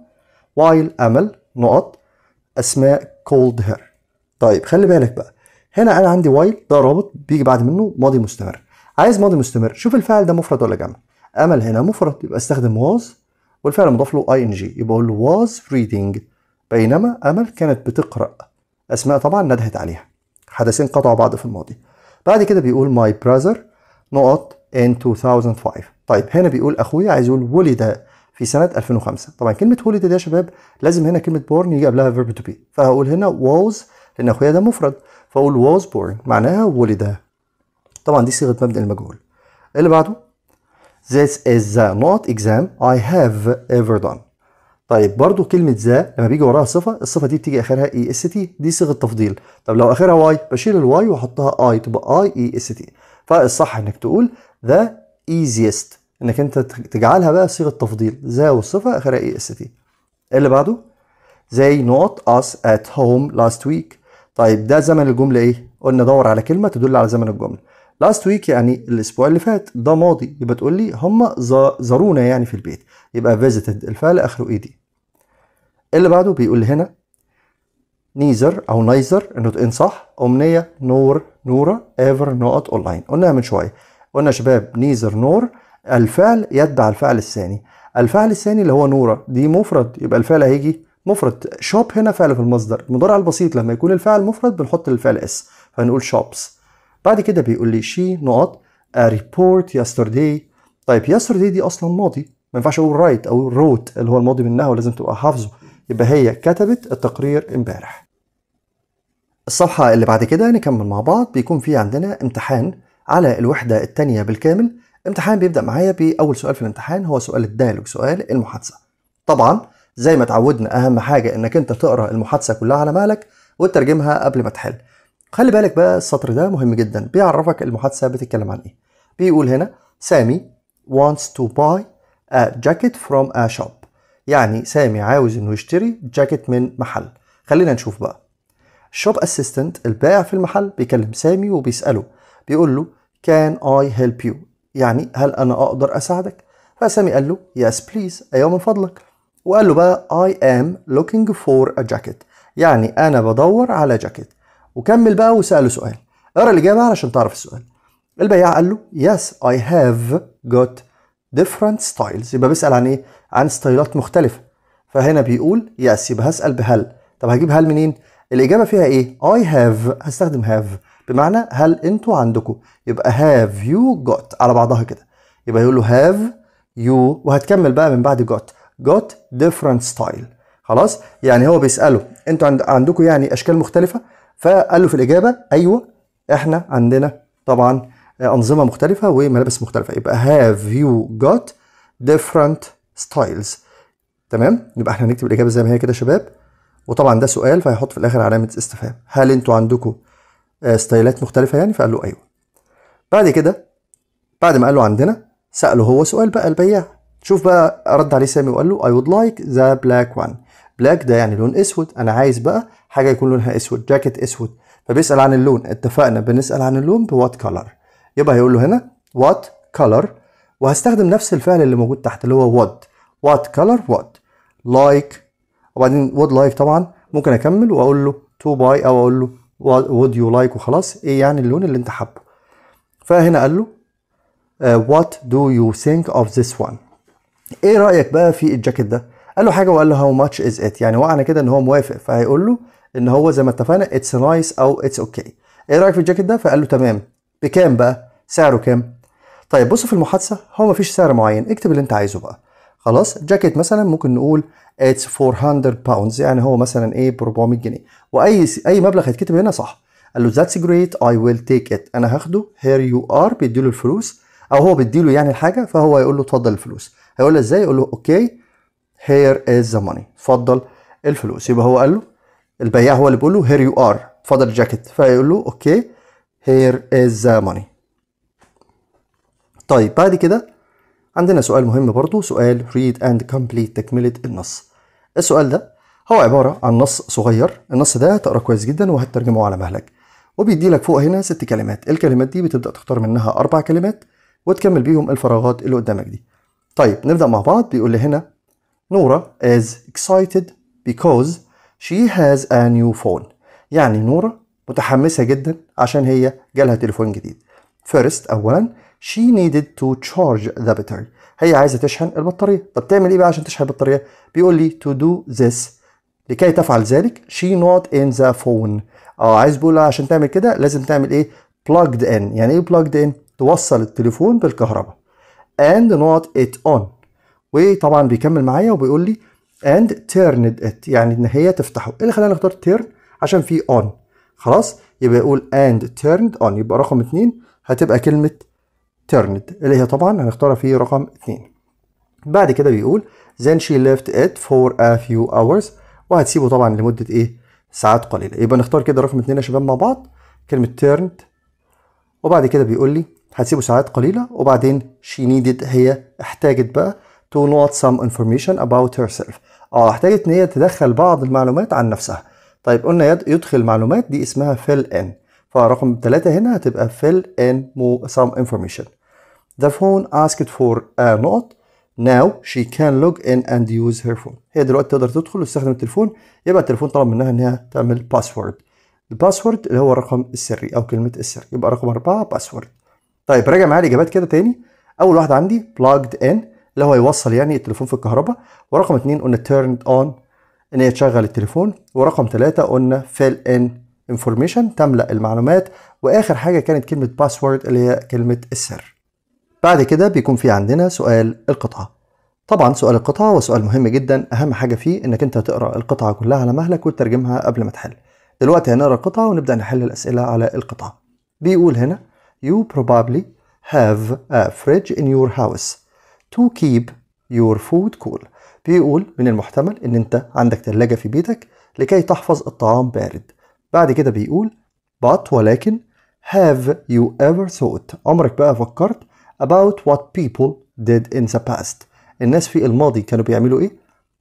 وايل أمل نقط أسماء كولد هير طيب خلي بالك بقى هنا أنا عندي وايل ده رابط بيجي بعد منه ماضي مستمر عايز ماضي مستمر شوف الفاعل ده مفرد ولا جمع امل هنا مفرد يبقى استخدم was والفعل مضاف له ing يبقى اقول له was reading بينما امل كانت بتقرا اسماء طبعا ندهت عليها حدثين قطعوا بعض في الماضي بعد كده بيقول my brother نقط in 2005 طيب هنا بيقول اخويا عايز يقول ولد في سنه 2005 طبعا كلمه ولد دي يا شباب لازم هنا كلمه born يجي قبلها verb to be فهقول هنا was لان اخويا ده مفرد فاقول was born معناها ولد طبعا دي صيغه مبدا المجهول اللي بعده This is not exam I have ever done. طيب برضو كلمة ذا لما بيجي وراها صفة الصفة دي بتيجي آخرها اي اس تي دي صيغة تفضيل طب لو آخرها واي بشيل الواي وأحطها اي تبقى اي اي اس تي فالصح إنك تقول ذا easiest إنك أنت تجعلها بقى صيغة تفضيل ذا والصفة آخرها اي اس تي اللي بعده they not us at home last week طيب ده زمن الجملة إيه؟ قلنا دور على كلمة تدل على زمن الجملة لاست ويك يعني الاسبوع اللي فات ده ماضي يبقى تقول لي هم زارونا يعني في البيت يبقى فيزيتد الفعل اخره اي دي اللي بعده بيقول هنا نيزر او نايزر انه صح امنيه نور نورا ايفر نقط اونلاين قلناها من شويه قلنا شباب نيزر نور الفعل يتبع الفعل الثاني الفعل الثاني اللي هو نورا دي مفرد يبقى الفعل هيجي مفرد شوب هنا فعل في المصدر المضارع البسيط لما يكون الفعل مفرد بنحط الفعل اس فنقول شوبس بعد كده بيقول لي شي نقط a report yesterday طيب yesterday دي اصلا ماضي ما ينفعش اقول رايت او روت اللي هو الماضي منها ولازم تبقى حافظه يبقى هي كتبت التقرير امبارح الصفحة اللي بعد كده نكمل مع بعض بيكون في عندنا امتحان على الوحدة الثانية بالكامل امتحان بيبدأ معايا بأول سؤال في الامتحان هو سؤال الديالوج سؤال المحادثة طبعا زي ما اتعودنا أهم حاجة إنك أنت تقرأ المحادثة كلها على مهلك وتترجمها قبل ما تحل خلي بالك بقى السطر ده مهم جدا بيعرفك المحادثة بتتكلم عن ايه بيقول هنا سامي wants to buy a jacket from a shop يعني سامي عاوز انه يشتري جاكيت من محل خلينا نشوف بقى الشوب اسيستنت البائع في المحل بيكلم سامي وبيسأله بيقول له can I help you يعني هل انا اقدر اساعدك فسامي قال له yes please ايوه من فضلك وقال له بقى I am looking for a jacket يعني انا بدور على جاكيت وكمل بقى وسأله سؤال اقرا الإجابة علشان تعرف السؤال البياع قال له yes I have got different styles يبقى بيسأل عن إيه؟ عن ستايلات مختلفة فهنا بيقول yes يبقى هسأل بهل طب هجيب هل منين؟ الإجابة فيها إيه؟ I have هستخدم have بمعنى هل أنتوا عندكم يبقى have you got على بعضها كده يبقى يقول له have you وهتكمل بقى من بعد got got different style خلاص يعني هو بيسأله أنتوا عند عندكم يعني أشكال مختلفة فقال له في الاجابه ايوه احنا عندنا طبعا انظمه مختلفه وملابس مختلفه يبقى هاف يو جوت different styles تمام يبقى احنا نكتب الاجابه زي ما هي كده يا شباب وطبعا ده سؤال فهيحط في الاخر علامه استفهام هل انتوا عندكم ستايلات آه، مختلفه يعني فقال له ايوه بعد كده بعد ما قال له عندنا ساله هو سؤال بقى البياع شوف بقى رد عليه سامي وقال له I would like the black one بلاك ده يعني لون اسود انا عايز بقى حاجه يكون لونها اسود جاكيت اسود فبيسال عن اللون اتفقنا بنسال عن اللون بوات كلر يبقى هيقول له هنا وات كلر وهستخدم نفس الفعل اللي موجود تحت اللي هو وات وات كلر وات لايك وبعدين وود لايك طبعا ممكن اكمل واقول له تو باي او اقول له وود يو لايك وخلاص ايه يعني اللون اللي انت حابه فهنا قال له وات دو يو ثينك اوف ذس وان ايه رايك بقى في الجاكيت ده قال له حاجه وقال له هاو ماتش از ات يعني وقعنا كده ان هو موافق فهيقول له ان هو زي ما اتفقنا اتس نايس او اتس اوكي ايه رايك في الجاكيت ده فقال له تمام بكام بقى سعره كام طيب بص في المحادثه هو مفيش سعر معين اكتب اللي انت عايزه بقى خلاص جاكيت مثلا ممكن نقول اتس 400 باوندز يعني هو مثلا ايه ب 400 جنيه واي اي مبلغ هيتكتب هنا صح قال له ذاتس جريت اي ويل تيك ات انا هاخده هير يو ار بيديله الفلوس او هو بيديله يعني الحاجه فهو هيقول له اتفضل الفلوس هيقول له ازاي يقول له اوكي okay. هير از ذا ماني اتفضل الفلوس يبقى هو قال له البياع هو اللي بيقول له هير يو ار اتفضل الجاكيت فيقول له اوكي هير از ذا ماني طيب بعد كده عندنا سؤال مهم برضو سؤال ريد اند كومبليت تكملة النص السؤال ده هو عبارة عن نص صغير النص ده تقرأ كويس جدا وهترجمه على مهلك وبيدي لك فوق هنا ست كلمات الكلمات دي بتبدأ تختار منها أربع كلمات وتكمل بيهم الفراغات اللي قدامك دي طيب نبدأ مع بعض بيقول لي هنا نورا is excited because she has a new phone. يعني نورا متحمسة جدا عشان هي جالها تليفون جديد. First أولا she needed to charge the battery. هي عايزة تشحن البطارية. طب تعمل إيه بقى عشان تشحن البطارية؟ بيقول لي to do this. لكي تفعل ذلك she not in the phone. أو آه، عايز بيقول عشان تعمل كده لازم تعمل إيه؟ plugged in. يعني إيه plugged in؟ توصل التليفون بالكهرباء. and not it on. وطبعا بيكمل معايا وبيقول لي and turned it يعني ان هي تفتحه ايه اللي خلاني اختار turn عشان في on خلاص يبقى يقول and turned on يبقى رقم اتنين هتبقى كلمة turned اللي هي طبعا هنختارها في رقم اتنين بعد كده بيقول then she left it for a few hours وهتسيبه طبعا لمدة ايه ساعات قليلة يبقى نختار كده رقم اتنين يا شباب مع بعض كلمة turned وبعد كده بيقول لي هتسيبه ساعات قليلة وبعدين she needed هي احتاجت بقى to note some information about herself اه احتاجت ان هي تدخل بعض المعلومات عن نفسها طيب قلنا يدخل معلومات دي اسمها fill in فرقم ثلاثة هنا هتبقى fill in some information the phone asked for a note now she can log in and use her phone هي دلوقتي تقدر تدخل وتستخدم التليفون يبقى التليفون طلب منها ان هي تعمل باسورد الباسورد اللي هو الرقم السري او كلمه السر يبقى رقم أربعة باسورد طيب راجع معايا الاجابات كده تاني اول واحده عندي plugged in اللي هو يوصل يعني التليفون في الكهرباء ورقم اتنين قلنا تيرن اون ان هي تشغل التليفون ورقم ثلاثة قلنا فيل ان انفورميشن تملأ المعلومات واخر حاجة كانت كلمة باسورد اللي هي كلمة السر بعد كده بيكون في عندنا سؤال القطعة طبعا سؤال القطعة هو سؤال مهم جدا أهم حاجة فيه إنك أنت تقرأ القطعة كلها على مهلك وتترجمها قبل ما تحل دلوقتي هنقرأ القطعة ونبدأ نحل الأسئلة على القطعة بيقول هنا You probably have a fridge in your house to keep your food cool بيقول من المحتمل ان انت عندك تلاجة في بيتك لكي تحفظ الطعام بارد بعد كده بيقول but ولكن have you ever thought عمرك بقى فكرت about what people did in the past الناس في الماضي كانوا بيعملوا ايه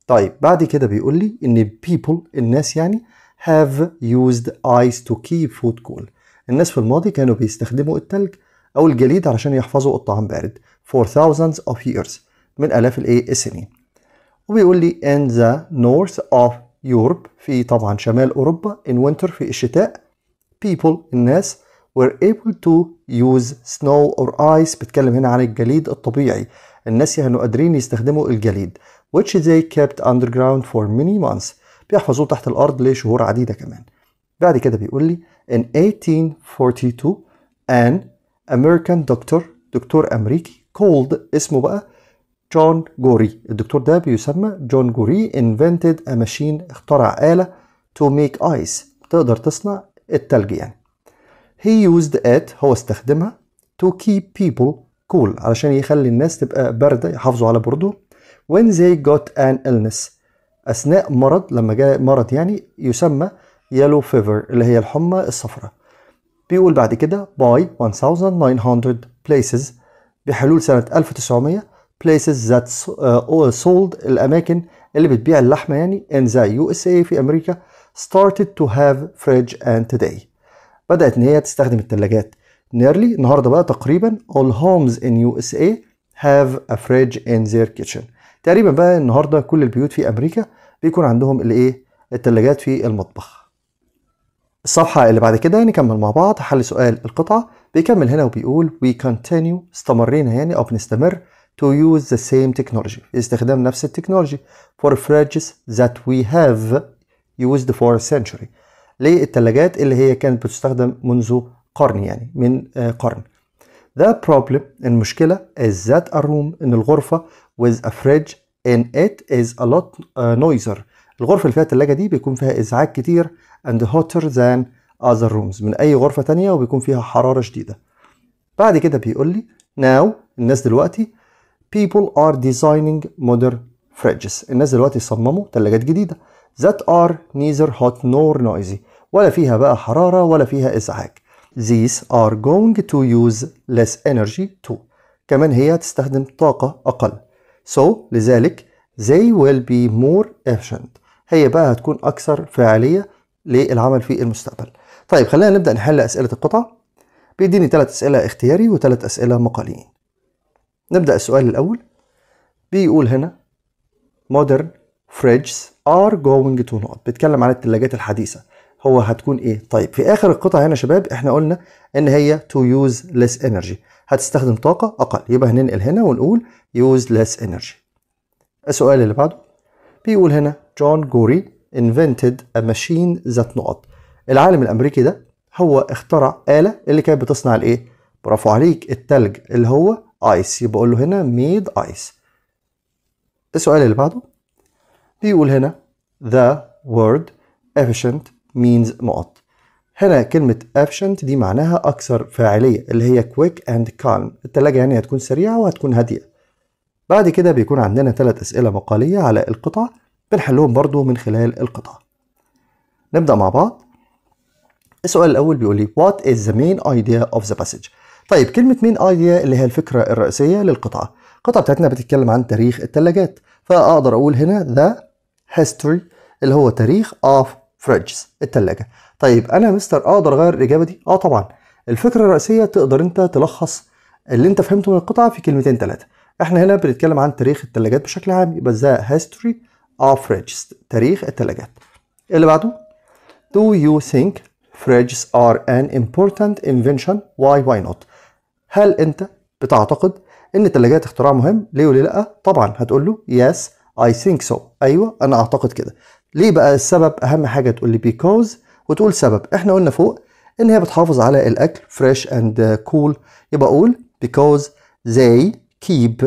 طيب بعد كده بيقول لي ان people الناس يعني have used ice to keep food cool الناس في الماضي كانوا بيستخدموا التلج او الجليد علشان يحفظوا الطعام بارد for thousands of years من آلاف الايه السنين وبيقول لي in the north of Europe في طبعا شمال أوروبا in winter في الشتاء people الناس were able to use snow or ice بتكلم هنا عن الجليد الطبيعي الناس كانوا يعني قادرين يستخدموا الجليد which they kept underground for many months بيحفظوه تحت الأرض لشهور عديدة كمان بعد كده بيقول لي in 1842 an American doctor دكتور أمريكي كولد اسمه بقى جون جوري الدكتور ده بيسمى جون جوري invented a machine اخترع آلة to make ice تقدر تصنع التلج يعني he used it هو استخدمها to keep people cool علشان يخلي الناس تبقى باردة يحافظوا على برده when they got an illness أثناء مرض لما جاء مرض يعني يسمى yellow fever اللي هي الحمى الصفراء بيقول بعد كده by 1900 places بحلول سنة 1900 places that uh, sold الأماكن اللي بتبيع اللحمة يعني in the USA في أمريكا started to have fridge and today بدأت إن هي تستخدم الثلاجات nearly النهاردة بقى تقريبا all homes in USA have a fridge in their kitchen تقريبا بقى النهاردة كل البيوت في أمريكا بيكون عندهم الإيه الثلاجات في المطبخ الصفحة اللي بعد كده نكمل مع بعض حل سؤال القطعة بيكمل هنا وبيقول we continue استمرينا يعني أو بنستمر to use the same technology استخدام نفس التكنولوجي for fridges that we have used for a century للثلاجات اللي هي كانت بتستخدم منذ قرن يعني من آه، قرن The problem المشكلة is that a room إن الغرفة with a fridge in it is a lot uh, الغرفة اللي فيها التلاجة دي بيكون فيها إزعاج كتير and hotter than other rooms من اي غرفه تانية وبيكون فيها حراره شديده بعد كده بيقول لي now الناس دلوقتي people are designing modern fridges الناس دلوقتي صمموا ثلاجات جديده that are neither hot nor noisy ولا فيها بقى حراره ولا فيها ازعاج these are going to use less energy too كمان هي هتستخدم طاقة أقل so لذلك they will be more efficient هي بقى هتكون أكثر فاعلية للعمل في المستقبل طيب خلينا نبدأ نحل أسئلة القطع بيديني ثلاث أسئلة اختياري وثلاث أسئلة مقاليين نبدأ السؤال الأول بيقول هنا modern fridges are going to not بيتكلم عن الثلاجات الحديثة هو هتكون ايه طيب في اخر القطعة هنا شباب احنا قلنا ان هي to use less energy هتستخدم طاقة اقل يبقى هننقل هنا ونقول use less energy السؤال اللي بعده بيقول هنا جون جوري invented a machine that not العالم الامريكي ده هو اخترع اله اللي كانت بتصنع الايه برافو عليك التلج اللي هو ايس يبقى اقول له هنا ميد ايس السؤال اللي بعده بيقول هنا the word efficient means نقط هنا كلمة efficient دي معناها أكثر فاعلية اللي هي quick and calm التلاجة يعني هتكون سريعة وهتكون هادية بعد كده بيكون عندنا ثلاث أسئلة مقالية على القطع بنحلهم برضو من خلال القطع نبدأ مع بعض السؤال الاول بيقول لي وات از ذا مين ايديا اوف ذا باسج طيب كلمه مين ايديا اللي هي الفكره الرئيسيه للقطعه القطعه بتاعتنا بتتكلم عن تاريخ الثلاجات فاقدر اقول هنا ذا هيستوري اللي هو تاريخ اوف فريدجز الثلاجه طيب انا مستر اقدر اغير الاجابه دي اه طبعا الفكره الرئيسيه تقدر انت تلخص اللي انت فهمته من القطعه في كلمتين ثلاثه احنا هنا بنتكلم عن تاريخ الثلاجات بشكل عام يبقى ذا هيستوري اوف فريدجز تاريخ الثلاجات اللي بعده do you think fridges are an important invention why why not هل انت بتعتقد ان الثلاجات اختراع مهم ليه وليه لا طبعا هتقول له yes I think so ايوه انا اعتقد كده ليه بقى السبب اهم حاجه تقول لي because وتقول سبب احنا قلنا فوق ان هي بتحافظ على الاكل fresh and uh, cool يبقى اقول because they keep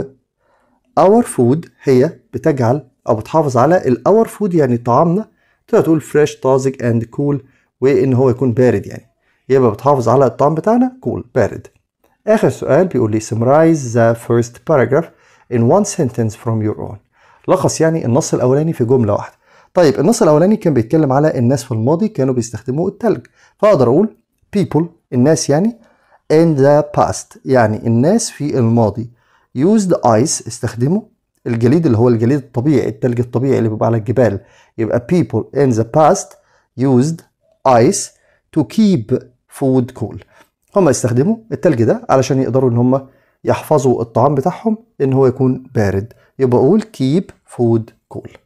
our food هي بتجعل او بتحافظ على الاور فود يعني طعامنا تقدر تقول فريش طازج اند كول cool وان هو يكون بارد يعني يبقى بتحافظ على الطعم بتاعنا كول cool, بارد اخر سؤال بيقول لي summarize the first paragraph in one sentence from your own لخص يعني النص الاولاني في جمله واحده طيب النص الاولاني كان بيتكلم على الناس في الماضي كانوا بيستخدموا التلج فاقدر اقول people الناس يعني in the past يعني الناس في الماضي used ice استخدموا الجليد اللي هو الجليد الطبيعي التلج الطبيعي اللي بيبقى على الجبال يبقى people in the past used ice to keep food cool هم يستخدموا التلج ده علشان يقدروا ان هم يحفظوا الطعام بتاعهم ان هو يكون بارد يبقى اقول keep food cool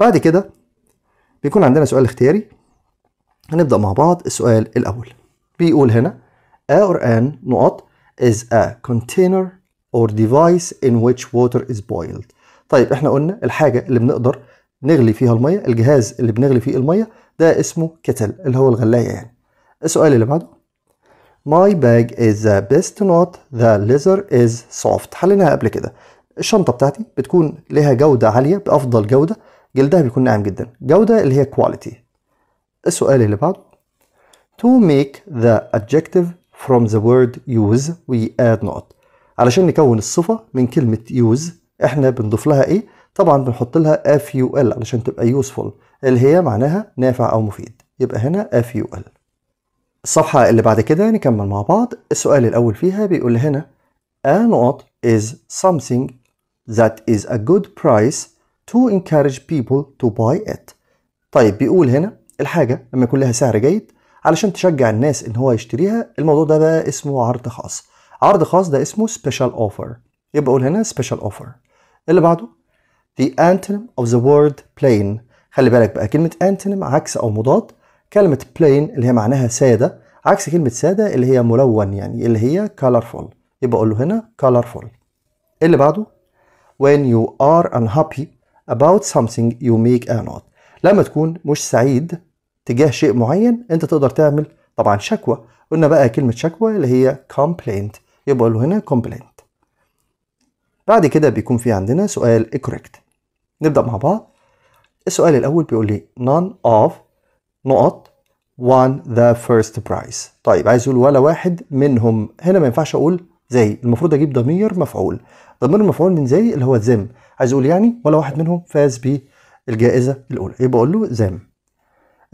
بعد كده بيكون عندنا سؤال اختياري هنبدأ مع بعض السؤال الأول بيقول هنا a or an نقط is a container or device in which water is boiled طيب احنا قلنا الحاجة اللي بنقدر نغلي فيها المية الجهاز اللي بنغلي فيه المية ده اسمه كتل اللي هو الغلاية يعني السؤال اللي بعده My bag is the best not the leather is soft حليناها قبل كده الشنطة بتاعتي بتكون لها جودة عالية بأفضل جودة جلدها بيكون ناعم جدا جودة اللي هي quality السؤال اللي بعده To make the adjective from the word use we add not علشان نكون الصفة من كلمة use احنا بنضيف لها ايه؟ طبعا بنحط لها f u l علشان تبقى useful اللي هي معناها نافع أو مفيد يبقى هنا اف يو ال الصفحة اللي بعد كده نكمل مع بعض السؤال الأول فيها بيقول هنا a not is something that is a good price to encourage people to buy it طيب بيقول هنا الحاجة لما يكون لها سعر جيد علشان تشجع الناس ان هو يشتريها الموضوع ده بقى اسمه عرض خاص عرض خاص ده اسمه special offer يبقى قول هنا special offer اللي بعده the anthem of the word plane خلي بالك بقى كلمة أنتنم عكس أو مضاد كلمة plain اللي هي معناها سادة عكس كلمة سادة اللي هي ملون يعني اللي هي colorful يبقى أقول له هنا colorful إيه اللي بعده when you are unhappy about something you make a note لما تكون مش سعيد تجاه شيء معين أنت تقدر تعمل طبعا شكوى قلنا بقى كلمة شكوى اللي هي complaint يبقى أقول له هنا complaint بعد كده بيكون في عندنا سؤال correct نبدأ مع بعض السؤال الأول بيقول لي none of نقط won the first prize طيب عايز يقول ولا واحد منهم هنا ما ينفعش أقول زي المفروض أجيب ضمير مفعول ضمير مفعول من زي اللي هو زم عايز أقول يعني ولا واحد منهم فاز بالجائزة الأولى يبقى أقول له زم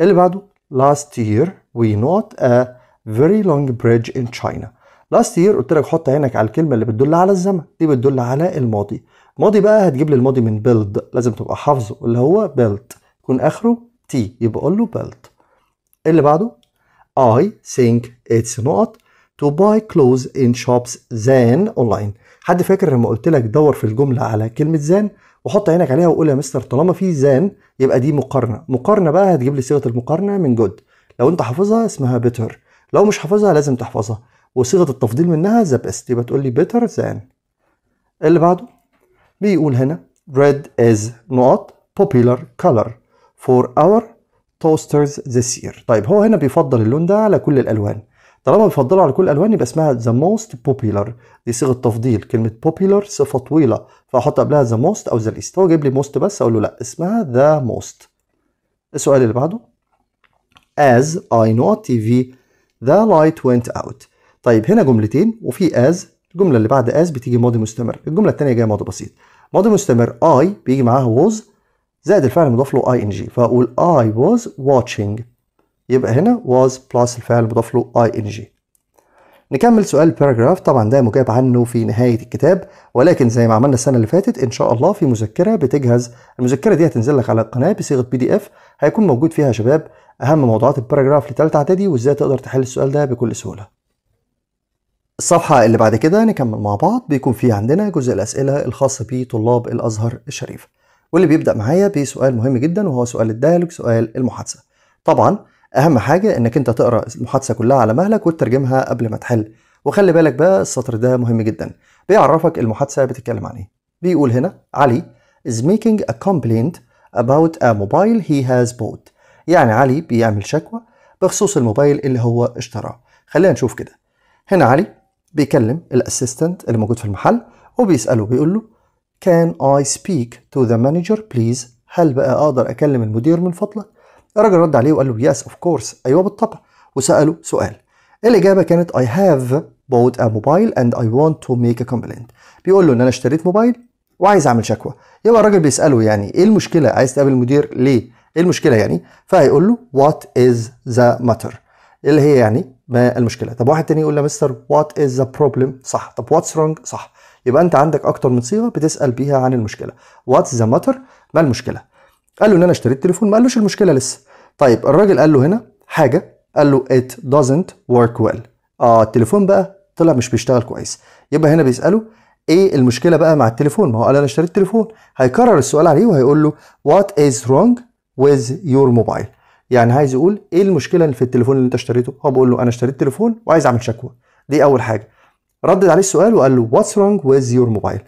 اللي بعده last year we not a very long bridge in China last year قلت لك حط عينك على الكلمة اللي بتدل على الزمن دي بتدل على الماضي ماضي بقى هتجيب لي الماضي من بيلد لازم تبقى حافظه اللي هو بيلد يكون اخره تي يبقى اقول له بيلد اللي بعده اي think اتس نوت تو باي كلوز ان شوبس than اونلاين حد فاكر لما قلت لك دور في الجمله على كلمه زان وحط عينك عليها وقول يا مستر طالما في زان يبقى دي مقارنه مقارنه بقى هتجيب لي صيغه المقارنه من جود لو انت حافظها اسمها بيتر لو مش حافظها لازم تحفظها وصيغه التفضيل منها ذا بيست يبقى تقول لي بيتر زان اللي بعده بيقول هنا red is not popular color for our toasters this year طيب هو هنا بيفضل اللون ده على كل الألوان طالما بيفضله على كل الألوان يبقى اسمها the most popular دي صيغة تفضيل كلمة popular صفة طويلة فأحط قبلها the most أو the least هو جايب لي most بس أقول له لأ اسمها the most السؤال اللي بعده as I not TV the light went out طيب هنا جملتين وفي as الجملة اللي بعد as بتيجي ماضي مستمر الجملة الثانيه جاية ماضي بسيط ماضي مستمر I بيجي معاها was زائد الفعل المضاف له ing فاقول I was watching يبقى هنا was بلس الفعل المضاف له ing نكمل سؤال باراجراف طبعا ده مجاب عنه في نهاية الكتاب ولكن زي ما عملنا السنة اللي فاتت إن شاء الله في مذكرة بتجهز المذكرة دي هتنزل لك على القناة بصيغة بي دي إف هيكون موجود فيها يا شباب أهم موضوعات البراجراف لتالتة إعدادي وإزاي تقدر تحل السؤال ده بكل سهولة الصفحة اللي بعد كده نكمل مع بعض بيكون فيه عندنا جزء الأسئلة الخاص بطلاب الأزهر الشريف واللي بيبدأ معايا بسؤال مهم جدا وهو سؤال الديالوج سؤال المحادثة طبعا أهم حاجة إنك أنت تقرأ المحادثة كلها على مهلك وتترجمها قبل ما تحل وخلي بالك بقى السطر ده مهم جدا بيعرفك المحادثة بتتكلم عن إيه بيقول هنا علي is making a complaint about a mobile he has bought يعني علي بيعمل شكوى بخصوص الموبايل اللي هو اشتراه خلينا نشوف كده هنا علي بيكلم الاسيستنت اللي موجود في المحل وبيساله بيقول له كان I speak to the manager please هل بقى اقدر اكلم المدير من فضلك الراجل رد عليه وقال له yes of course ايوه بالطبع وساله سؤال الاجابه كانت I have bought a mobile and I want to make a complaint بيقول له ان انا اشتريت موبايل وعايز اعمل شكوى يبقى الراجل بيساله يعني ايه المشكله عايز تقابل المدير ليه ايه المشكله يعني فهيقول له what is the matter اللي هي يعني ما المشكله طب واحد تاني يقول له مستر وات از ذا بروبلم صح طب واتس رونج صح يبقى انت عندك اكتر من صيغه بتسال بيها عن المشكله واتس ذا ماتر ما المشكله قال له ان انا اشتريت تليفون ما قالوش المشكله لسه طيب الراجل قال له هنا حاجه قال له ات دازنت ورك ويل. اه التليفون بقى طلع مش بيشتغل كويس يبقى هنا بيساله ايه المشكله بقى مع التليفون ما هو قال انا اشتريت تليفون هيكرر السؤال عليه وهيقول له وات از رونج ويز يور موبايل؟ يعني عايز يقول ايه المشكله اللي في التليفون اللي انت اشتريته هو بقول له انا اشتريت تليفون وعايز اعمل شكوى دي اول حاجه ردد عليه السؤال وقال له واتس رونج ويز يور موبايل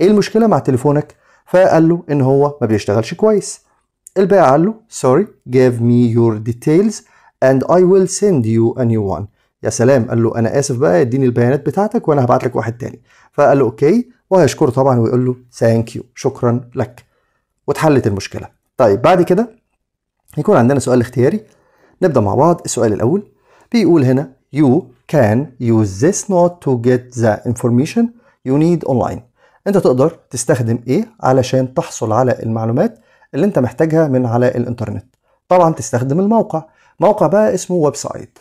ايه المشكله مع تليفونك فقال له ان هو ما بيشتغلش كويس البائع قال له سوري جيف مي يور ديتيلز اند اي ويل سيند يو ا نيو وان يا سلام قال له انا اسف بقى اديني البيانات بتاعتك وانا هبعت لك واحد تاني فقال له اوكي وهيشكره طبعا ويقول له ثانك يو شكرا لك واتحلت المشكله طيب بعد كده يكون عندنا سؤال اختياري نبدأ مع بعض السؤال الأول بيقول هنا you can use this نوت to get the information you need online انت تقدر تستخدم ايه علشان تحصل على المعلومات اللي انت محتاجها من على الانترنت طبعا تستخدم الموقع موقع بقى اسمه ويب سايت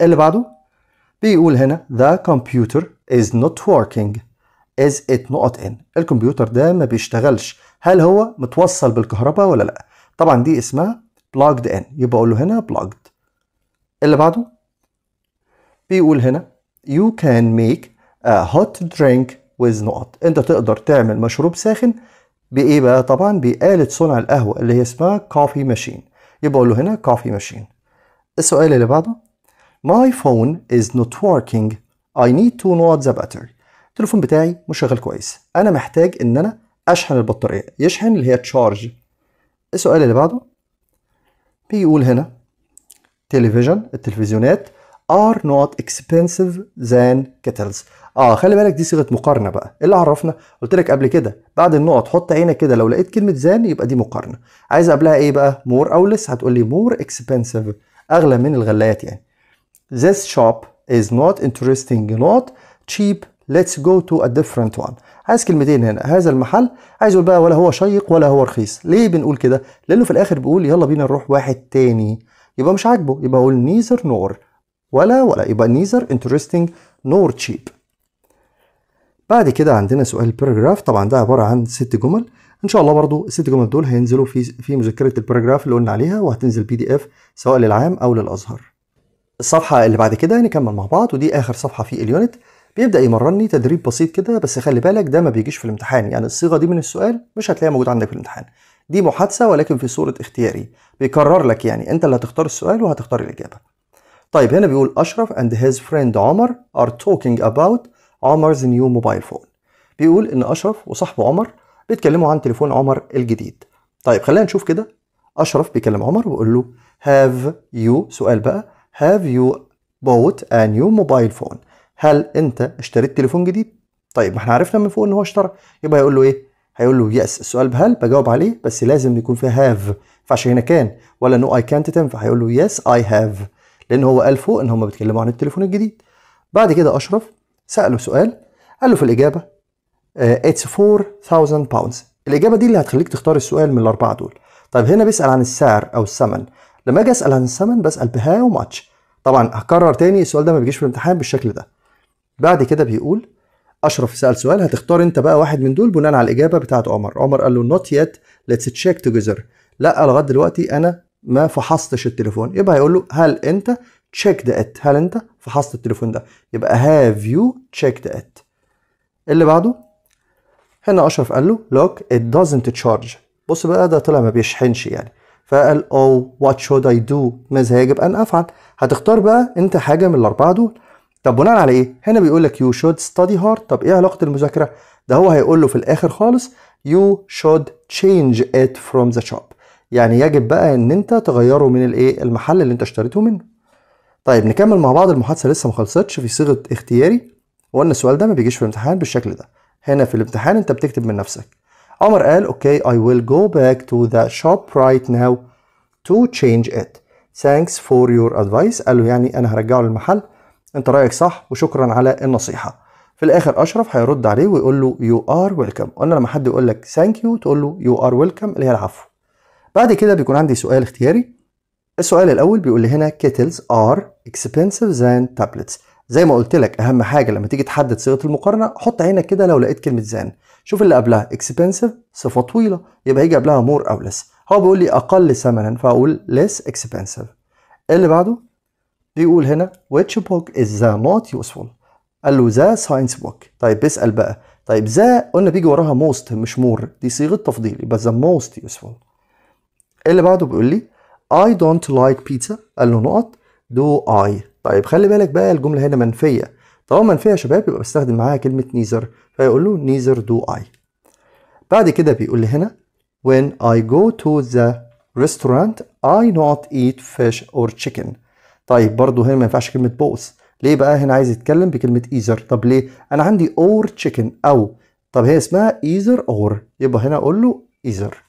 اللي بعده بيقول هنا the computer is not working is it not in الكمبيوتر ده ما بيشتغلش هل هو متوصل بالكهرباء ولا لا طبعا دي اسمها plugged in يبقى اقول له هنا plugged اللي بعده بيقول هنا you can make a hot drink with نقط انت تقدر تعمل مشروب ساخن بايه بقى طبعا بآلة صنع القهوة اللي هي اسمها كوفي ماشين يبقى اقول له هنا كوفي ماشين السؤال اللي بعده my phone is not working I need to not the battery التليفون بتاعي مش شغال كويس انا محتاج ان انا اشحن البطارية يشحن اللي هي تشارج السؤال اللي بعده بيقول هنا تلفزيون التلفزيونات are not expensive than kettles اه خلي بالك دي صيغه مقارنه بقى ايه اللي عرفنا قلت لك قبل كده بعد النقط حط عينك كده لو لقيت كلمه زان يبقى دي مقارنه عايز قبلها ايه بقى مور او لس هتقول لي مور اكسبنسيف اغلى من الغلايات يعني this shop is not interesting not cheap let's go to a different one عايز كلمتين هنا هذا المحل عايز بقى ولا هو شيق ولا هو رخيص ليه بنقول كده لانه في الاخر بيقول يلا بينا نروح واحد تاني يبقى مش عاجبه يبقى اقول نيزر نور ولا ولا يبقى نيزر انترستنج نور تشيب بعد كده عندنا سؤال البراجراف طبعا ده عباره عن ست جمل ان شاء الله برضو الست جمل دول هينزلوا في في مذكره البراجراف اللي قلنا عليها وهتنزل بي دي اف سواء للعام او للازهر الصفحه اللي بعد كده نكمل مع بعض ودي اخر صفحه في اليونت بيبدا يمرني تدريب بسيط كده بس خلي بالك ده ما بيجيش في الامتحان يعني الصيغه دي من السؤال مش هتلاقيها موجوده عندك في الامتحان دي محادثه ولكن في صوره اختياري بيكرر لك يعني انت اللي هتختار السؤال وهتختار الاجابه طيب هنا بيقول اشرف and his friend عمر are talking about عمر's new mobile phone بيقول ان اشرف وصاحبه عمر بيتكلموا عن تليفون عمر الجديد طيب خلينا نشوف كده اشرف بيكلم عمر ويقول له have you سؤال بقى have you bought a new mobile phone هل انت اشتريت تليفون جديد طيب ما احنا عرفنا من فوق ان هو اشترى يبقى هيقول له ايه هيقول له يس السؤال بهل بجاوب عليه بس لازم يكون فيها هاف ما ينفعش هنا كان ولا نو اي كانت تنفع هيقول له يس اي هاف لان هو قال فوق ان هم بيتكلموا عن التليفون الجديد بعد كده اشرف ساله سؤال قال له في الاجابه اتس 4000 باوندز الاجابه دي اللي هتخليك تختار السؤال من الاربعه دول طيب هنا بيسال عن السعر او الثمن لما اجي اسال عن الثمن بسال بهاو ماتش طبعا هكرر تاني السؤال ده ما بيجيش في الامتحان بالشكل ده بعد كده بيقول اشرف سال سؤال هتختار انت بقى واحد من دول بناء على الاجابه بتاعه عمر عمر قال له نوت يت ليتس تشيك توجذر لا لغايه دلوقتي انا ما فحصتش التليفون يبقى هيقول له هل انت تشيك ات هل انت فحصت التليفون ده يبقى هاف يو تشيك ات اللي بعده هنا اشرف قال له لوك ات دازنت تشارج بص بقى ده طلع ما بيشحنش يعني فقال او وات شود اي دو ماذا يجب ان افعل هتختار بقى انت حاجه من الاربعه دول طب بناء على ايه هنا بيقول لك يو شود ستادي هارد طب ايه علاقه المذاكره ده هو هيقول له في الاخر خالص يو شود تشينج ات فروم ذا شوب يعني يجب بقى ان انت تغيره من الايه المحل اللي انت اشتريته منه طيب نكمل مع بعض المحادثه لسه ما خلصتش في صيغه اختياري وقلنا السؤال ده ما بيجيش في الامتحان بالشكل ده هنا في الامتحان انت بتكتب من نفسك عمر قال اوكي I will go back to the shop right now to change it thanks for your advice قال له يعني انا هرجعه للمحل انت رايك صح وشكرا على النصيحه في الاخر اشرف هيرد عليه ويقول له يو ار ويلكم قلنا لما حد يقول لك ثانك يو تقول له يو ار ويلكم اللي هي العفو بعد كده بيكون عندي سؤال اختياري السؤال الاول بيقول لي هنا كيتلز ار اكسبنسيف زان تابلتس زي ما قلت لك اهم حاجه لما تيجي تحدد صيغه المقارنه حط عينك كده لو لقيت كلمه زان شوف اللي قبلها اكسبنسيف صفه طويله يبقى هيجي قبلها مور او لس هو بيقول لي اقل ثمنا فاقول ليس اكسبنسيف اللي بعده بيقول هنا which book is the not useful قال له ذا ساينس بوك طيب بيسأل بقى طيب ذا قلنا بيجي وراها موست مش مور دي صيغة تفضيل يبقى ذا موست يوسفول اللي بعده بيقول لي I don't like pizza قال له نقط do I طيب خلي بالك بقى الجملة هنا منفية طالما منفية يا شباب يبقى بستخدم معاها كلمة نيزر فيقول له نيزر do I بعد كده بيقول لي هنا when I go to the restaurant I not eat fish or chicken طيب برضه هنا ما ينفعش كلمه بوس ليه بقى هنا عايز يتكلم بكلمه ايزر طب ليه انا عندي اور تشيكن او طب هي اسمها ايزر اور يبقى هنا اقول له ايزر